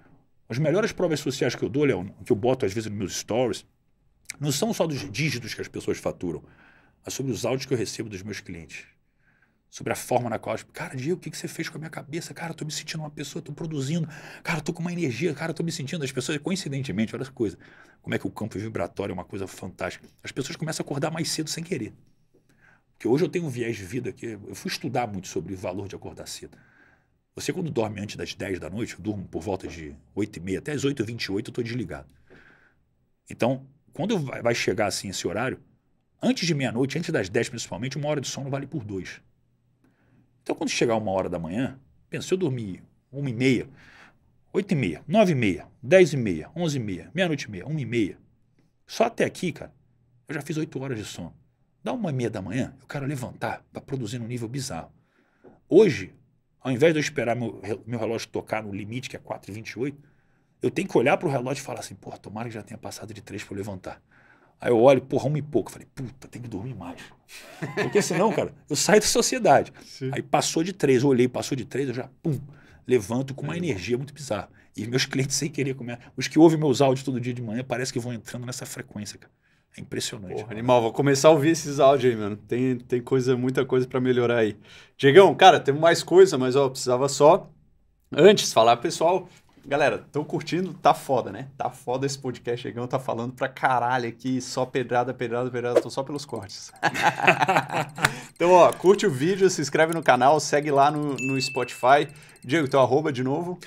As melhores provas sociais que eu dou, Léo, que eu boto às vezes nos meus stories, não são só dos dígitos que as pessoas faturam, mas sobre os áudios que eu recebo dos meus clientes sobre a forma na qual. Tipo, cara, Diego, o que, que você fez com a minha cabeça? Cara, eu tô me sentindo uma pessoa, tô produzindo. Cara, tô com uma energia, cara, eu tô me sentindo. As pessoas, coincidentemente, olha as coisas. Como é que o campo vibratório é uma coisa fantástica. As pessoas começam a acordar mais cedo sem querer. Porque hoje eu tenho um viés de vida que eu fui estudar muito sobre o valor de acordar cedo. Você quando dorme antes das 10 da noite, eu durmo por volta de 8 e meia, até as 8 e 28 eu estou desligado. Então, quando vai chegar assim esse horário, antes de meia-noite, antes das 10 principalmente, uma hora de sono vale por dois. Então, quando chegar uma hora da manhã, pensa, eu dormi uma e meia, oito e meia, nove e meia, dez e meia, onze e meia, meia-noite e meia, uma e meia. Só até aqui, cara, eu já fiz oito horas de sono. Dá uma e meia da manhã, eu quero levantar para tá produzir um nível bizarro. Hoje, ao invés de eu esperar meu, meu relógio tocar no limite, que é 4h28, eu tenho que olhar para o relógio e falar assim, porra, tomara que já tenha passado de três para levantar. Aí eu olho, porra, uma e pouco. Falei, puta, tem que dormir mais. Porque senão, cara, eu saio da sociedade. Sim. Aí passou de três, eu olhei, passou de três, eu já, pum, levanto com uma é. energia muito bizarra. E meus clientes sem querer comer. Os que ouvem meus áudios todo dia de manhã parece que vão entrando nessa frequência, cara. É impressionante. Porra, animal, vou começar a ouvir esses áudios aí, mano. Tem, tem coisa, muita coisa para melhorar aí. Diegão, cara, temos mais coisa, mas ó, precisava só. Antes, falar, pessoal, Galera, estão curtindo? Tá foda, né? Tá foda esse podcast chegando, tá falando pra caralho aqui, só pedrada, pedrada, pedrada, tô só pelos cortes. [laughs] então, ó, curte o vídeo, se inscreve no canal, segue lá no, no Spotify. Diego, teu arroba de novo?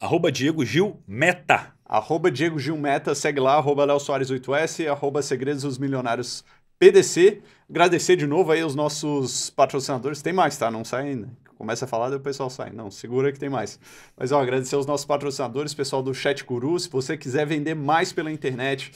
Arroba Diego Gil Meta. Arroba Diego Gil Meta, segue lá, arroba Léo Soares 8S, arroba Segredos dos Milionários PDC. Agradecer de novo aí aos nossos patrocinadores. Tem mais, tá? Não sai ainda. Começa a falar, daí o pessoal sai. Não, segura que tem mais. Mas, ó, agradecer aos nossos patrocinadores, pessoal do Chat Guru. Se você quiser vender mais pela internet,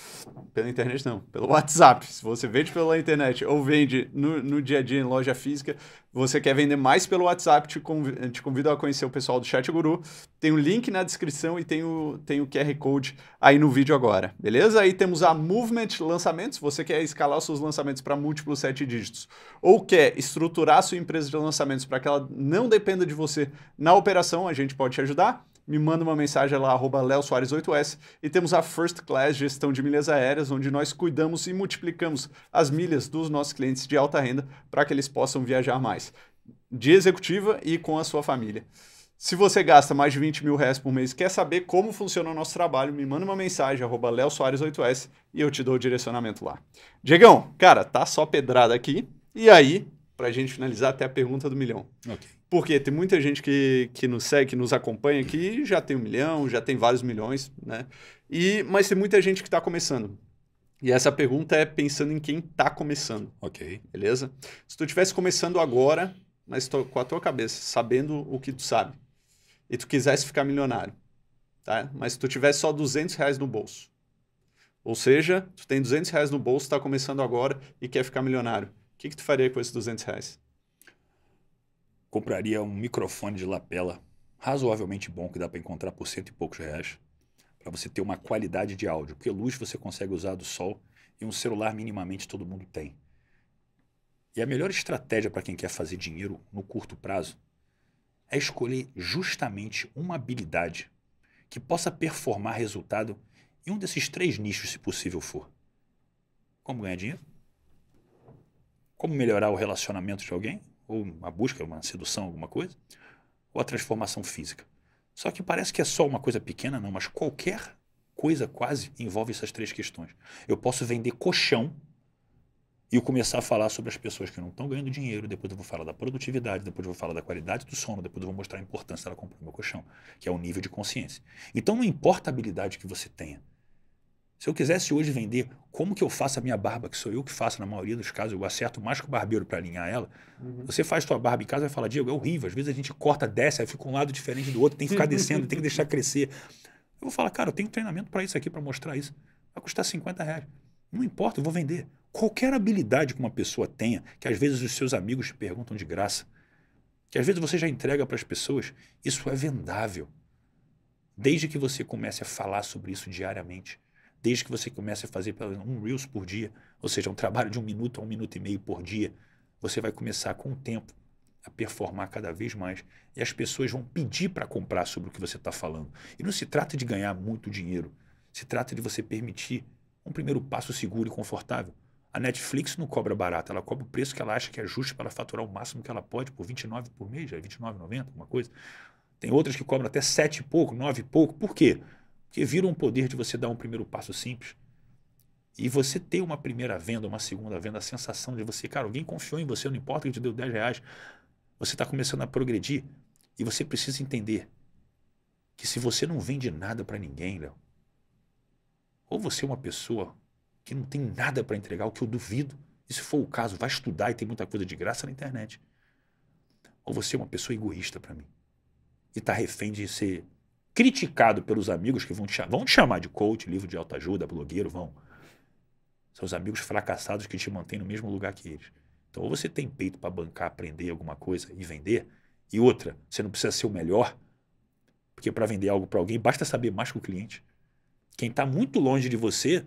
pela internet não, pelo [laughs] WhatsApp. Se você vende pela internet ou vende no, no dia a dia em loja física, você quer vender mais pelo WhatsApp, te, conv te convido a conhecer o pessoal do Chat Guru. Tem o um link na descrição e tem o, tem o QR Code aí no vídeo agora, beleza? Aí temos a Movement Lançamentos. Se você quer escalar os seus lançamentos para múltiplos sete dígitos, ou quer estruturar sua empresa de lançamentos para que ela não dependa de você na operação, a gente pode te ajudar me manda uma mensagem lá, arroba soares 8 s e temos a First Class Gestão de Milhas Aéreas, onde nós cuidamos e multiplicamos as milhas dos nossos clientes de alta renda para que eles possam viajar mais, de executiva e com a sua família. Se você gasta mais de 20 mil reais por mês e quer saber como funciona o nosso trabalho, me manda uma mensagem, arroba leosoares8s, e eu te dou o direcionamento lá. Diegão, cara, tá só pedrada aqui. E aí, pra gente finalizar, até a pergunta do milhão. Okay. Porque tem muita gente que, que nos segue, que nos acompanha, que já tem um milhão, já tem vários milhões, né? E, mas tem muita gente que está começando. E essa pergunta é pensando em quem está começando. Ok. Beleza? Se tu estivesse começando agora, mas tô, com a tua cabeça, sabendo o que tu sabe, e tu quisesse ficar milionário, tá? Mas se tu tivesse só 200 reais no bolso. Ou seja, tu tem 200 reais no bolso, está começando agora e quer ficar milionário. O que, que tu faria com esses 200 reais? Compraria um microfone de lapela razoavelmente bom, que dá para encontrar por cento e poucos reais, para você ter uma qualidade de áudio. Porque luz você consegue usar do sol e um celular minimamente todo mundo tem. E a melhor estratégia para quem quer fazer dinheiro no curto prazo é escolher justamente uma habilidade que possa performar resultado em um desses três nichos, se possível for. Como ganhar dinheiro? Como melhorar o relacionamento de alguém? Ou uma busca, uma sedução, alguma coisa? Ou a transformação física? Só que parece que é só uma coisa pequena, não, mas qualquer coisa quase envolve essas três questões. Eu posso vender colchão e eu começar a falar sobre as pessoas que não estão ganhando dinheiro, depois eu vou falar da produtividade, depois eu vou falar da qualidade do sono, depois eu vou mostrar a importância dela comprar o meu colchão, que é o nível de consciência. Então não importa a habilidade que você tenha. Se eu quisesse hoje vender como que eu faço a minha barba, que sou eu que faço na maioria dos casos, eu acerto mais que o barbeiro para alinhar ela. Uhum. Você faz sua barba em casa e fala, Diego, é horrível. Às vezes a gente corta, desce, aí fica um lado diferente do outro, tem que ficar descendo, tem que deixar crescer. Eu vou falar, cara, eu tenho treinamento para isso aqui, para mostrar isso. Vai custar 50 reais. Não importa, eu vou vender. Qualquer habilidade que uma pessoa tenha, que às vezes os seus amigos te perguntam de graça, que às vezes você já entrega para as pessoas, isso é vendável. Desde que você comece a falar sobre isso diariamente, desde que você comece a fazer um Reels por dia, ou seja, um trabalho de um minuto a um minuto e meio por dia, você vai começar com o tempo a performar cada vez mais e as pessoas vão pedir para comprar sobre o que você está falando. E não se trata de ganhar muito dinheiro, se trata de você permitir um primeiro passo seguro e confortável. A Netflix não cobra barato, ela cobra o preço que ela acha que é justo para ela faturar o máximo que ela pode por 29 por mês, já é 29,90, alguma coisa. Tem outras que cobram até 7 e pouco, 9 e pouco. Por quê? Porque vira um poder de você dar um primeiro passo simples. E você ter uma primeira venda, uma segunda venda, a sensação de você, cara, alguém confiou em você, não importa que te deu 10 reais. Você está começando a progredir e você precisa entender que se você não vende nada para ninguém, Léo, ou você é uma pessoa que não tem nada para entregar, o que eu duvido, e se for o caso, vai estudar e tem muita coisa de graça na internet. Ou você é uma pessoa egoísta para mim e está refém de ser criticado pelos amigos que vão te, vão te chamar de coach, livro de autoajuda, blogueiro, vão. São os amigos fracassados que te mantêm no mesmo lugar que eles. Então, ou você tem peito para bancar, aprender alguma coisa e vender, e outra, você não precisa ser o melhor, porque para vender algo para alguém, basta saber mais que o cliente. Quem está muito longe de você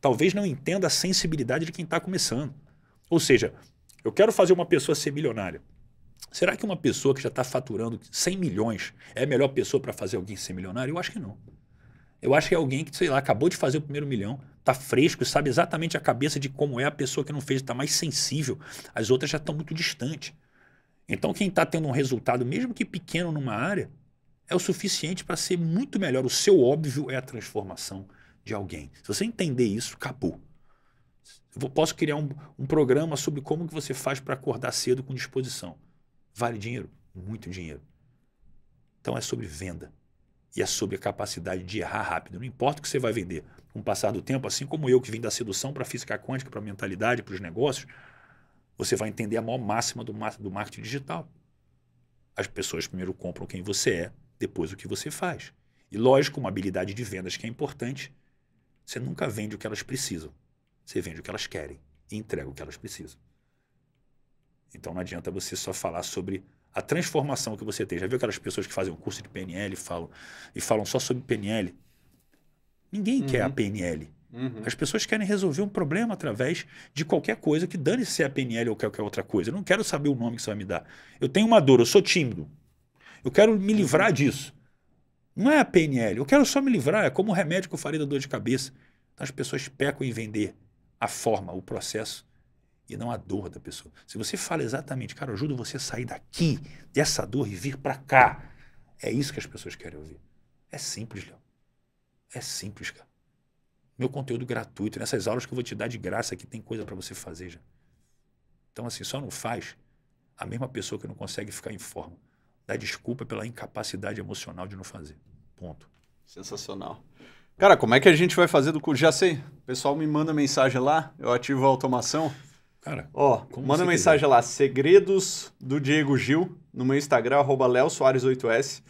talvez não entenda a sensibilidade de quem está começando. Ou seja, eu quero fazer uma pessoa ser milionária. Será que uma pessoa que já está faturando 100 milhões é a melhor pessoa para fazer alguém ser milionário? Eu acho que não. Eu acho que é alguém que, sei lá, acabou de fazer o primeiro milhão, está fresco, sabe exatamente a cabeça de como é a pessoa que não fez, está mais sensível. As outras já estão muito distantes. Então, quem está tendo um resultado, mesmo que pequeno numa área, é o suficiente para ser muito melhor. O seu óbvio é a transformação de alguém. Se você entender isso, acabou. Eu posso criar um, um programa sobre como que você faz para acordar cedo com disposição. Vale dinheiro? Muito dinheiro. Então é sobre venda. E é sobre a capacidade de errar rápido. Não importa o que você vai vender. Com o passar do tempo, assim como eu que vim da sedução para a física quântica, para a mentalidade, para os negócios, você vai entender a maior máxima do, do marketing digital. As pessoas primeiro compram quem você é depois o que você faz. E lógico, uma habilidade de vendas que é importante. Você nunca vende o que elas precisam. Você vende o que elas querem e entrega o que elas precisam. Então não adianta você só falar sobre a transformação que você tem. Já viu aquelas pessoas que fazem um curso de PNL e falam, e falam só sobre PNL? Ninguém uhum. quer a uhum. PNL. Uhum. As pessoas querem resolver um problema através de qualquer coisa, que dane-se a PNL ou qualquer outra coisa. Eu não quero saber o nome que você vai me dar. Eu tenho uma dor, eu sou tímido. Eu quero me livrar uhum. disso. Não é a PNL. Eu quero só me livrar. É como o remédio que eu farei da dor de cabeça. Então, as pessoas pecam em vender a forma, o processo e não a dor da pessoa. Se você fala exatamente, cara, eu ajudo você a sair daqui, dessa dor e vir para cá. É isso que as pessoas querem ouvir. É simples, Léo. É simples, cara. Meu conteúdo gratuito, nessas aulas que eu vou te dar de graça aqui, tem coisa para você fazer já. Então, assim, só não faz a mesma pessoa que não consegue ficar em forma dá desculpa pela incapacidade emocional de não fazer. Ponto. Sensacional. Cara, como é que a gente vai fazer do curso? Já sei. O pessoal me manda mensagem lá, eu ativo a automação. Cara, ó, manda mensagem quiser. lá, segredos do Diego Gil, no meu Instagram, leosoares8s.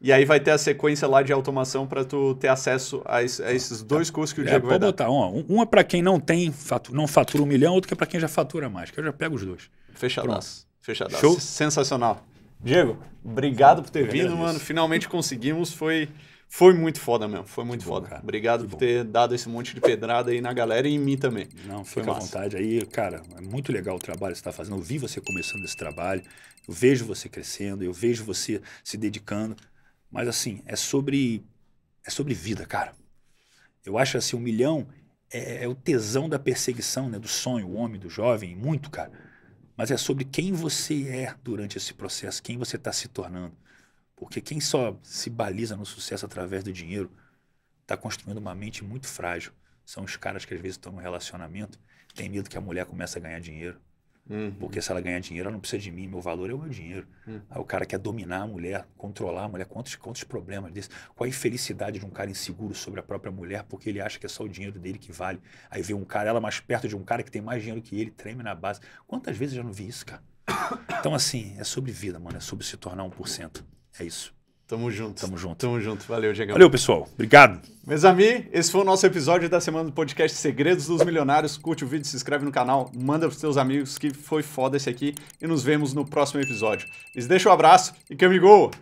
E aí vai ter a sequência lá de automação para tu ter acesso a, a esses dois tá. cursos que o é, Diego é, vai botar, uma, Ó, um é para quem não tem, não fatura um milhão, outro que é para quem já fatura mais, que eu já pego os dois. Fechadaço. Pronto. Fechadaço. Show? Sensacional. Diego, obrigado por ter vindo, mano. Finalmente conseguimos. Foi, foi muito foda mesmo. Foi muito, foda. obrigado muito por bom. ter dado esse monte de pedrada aí na galera e em mim também. Não, foi fica à vontade. Aí, cara, é muito legal o trabalho que você está fazendo. Eu vi você começando esse trabalho. Eu vejo você crescendo. Eu vejo você se dedicando. Mas, assim, é sobre, é sobre vida, cara. Eu acho assim, um milhão é, é o tesão da perseguição, né? Do sonho, o homem, do jovem, muito, cara mas é sobre quem você é durante esse processo, quem você está se tornando. Porque quem só se baliza no sucesso através do dinheiro está construindo uma mente muito frágil. São os caras que às vezes estão no relacionamento, tem medo que a mulher comece a ganhar dinheiro, Uhum. Porque se ela ganhar dinheiro, ela não precisa de mim. Meu valor é o meu dinheiro. Uhum. Aí o cara quer dominar a mulher, controlar a mulher. Quantos, quantos problemas desse? Qual a infelicidade de um cara inseguro sobre a própria mulher porque ele acha que é só o dinheiro dele que vale? Aí vê um cara, ela mais perto de um cara que tem mais dinheiro que ele, treme na base. Quantas vezes eu já não vi isso, cara? [coughs] Então, assim, é sobre vida, mano. É sobre se tornar 1%. É isso. Tamo junto. Tamo junto. Tamo junto. Valeu, Diego. Valeu, pessoal. Obrigado. Meus amigos, esse foi o nosso episódio da semana do podcast Segredos dos Milionários. Curte o vídeo, se inscreve no canal, manda pros seus amigos que foi foda esse aqui e nos vemos no próximo episódio. Eles deixam um abraço e que amigo!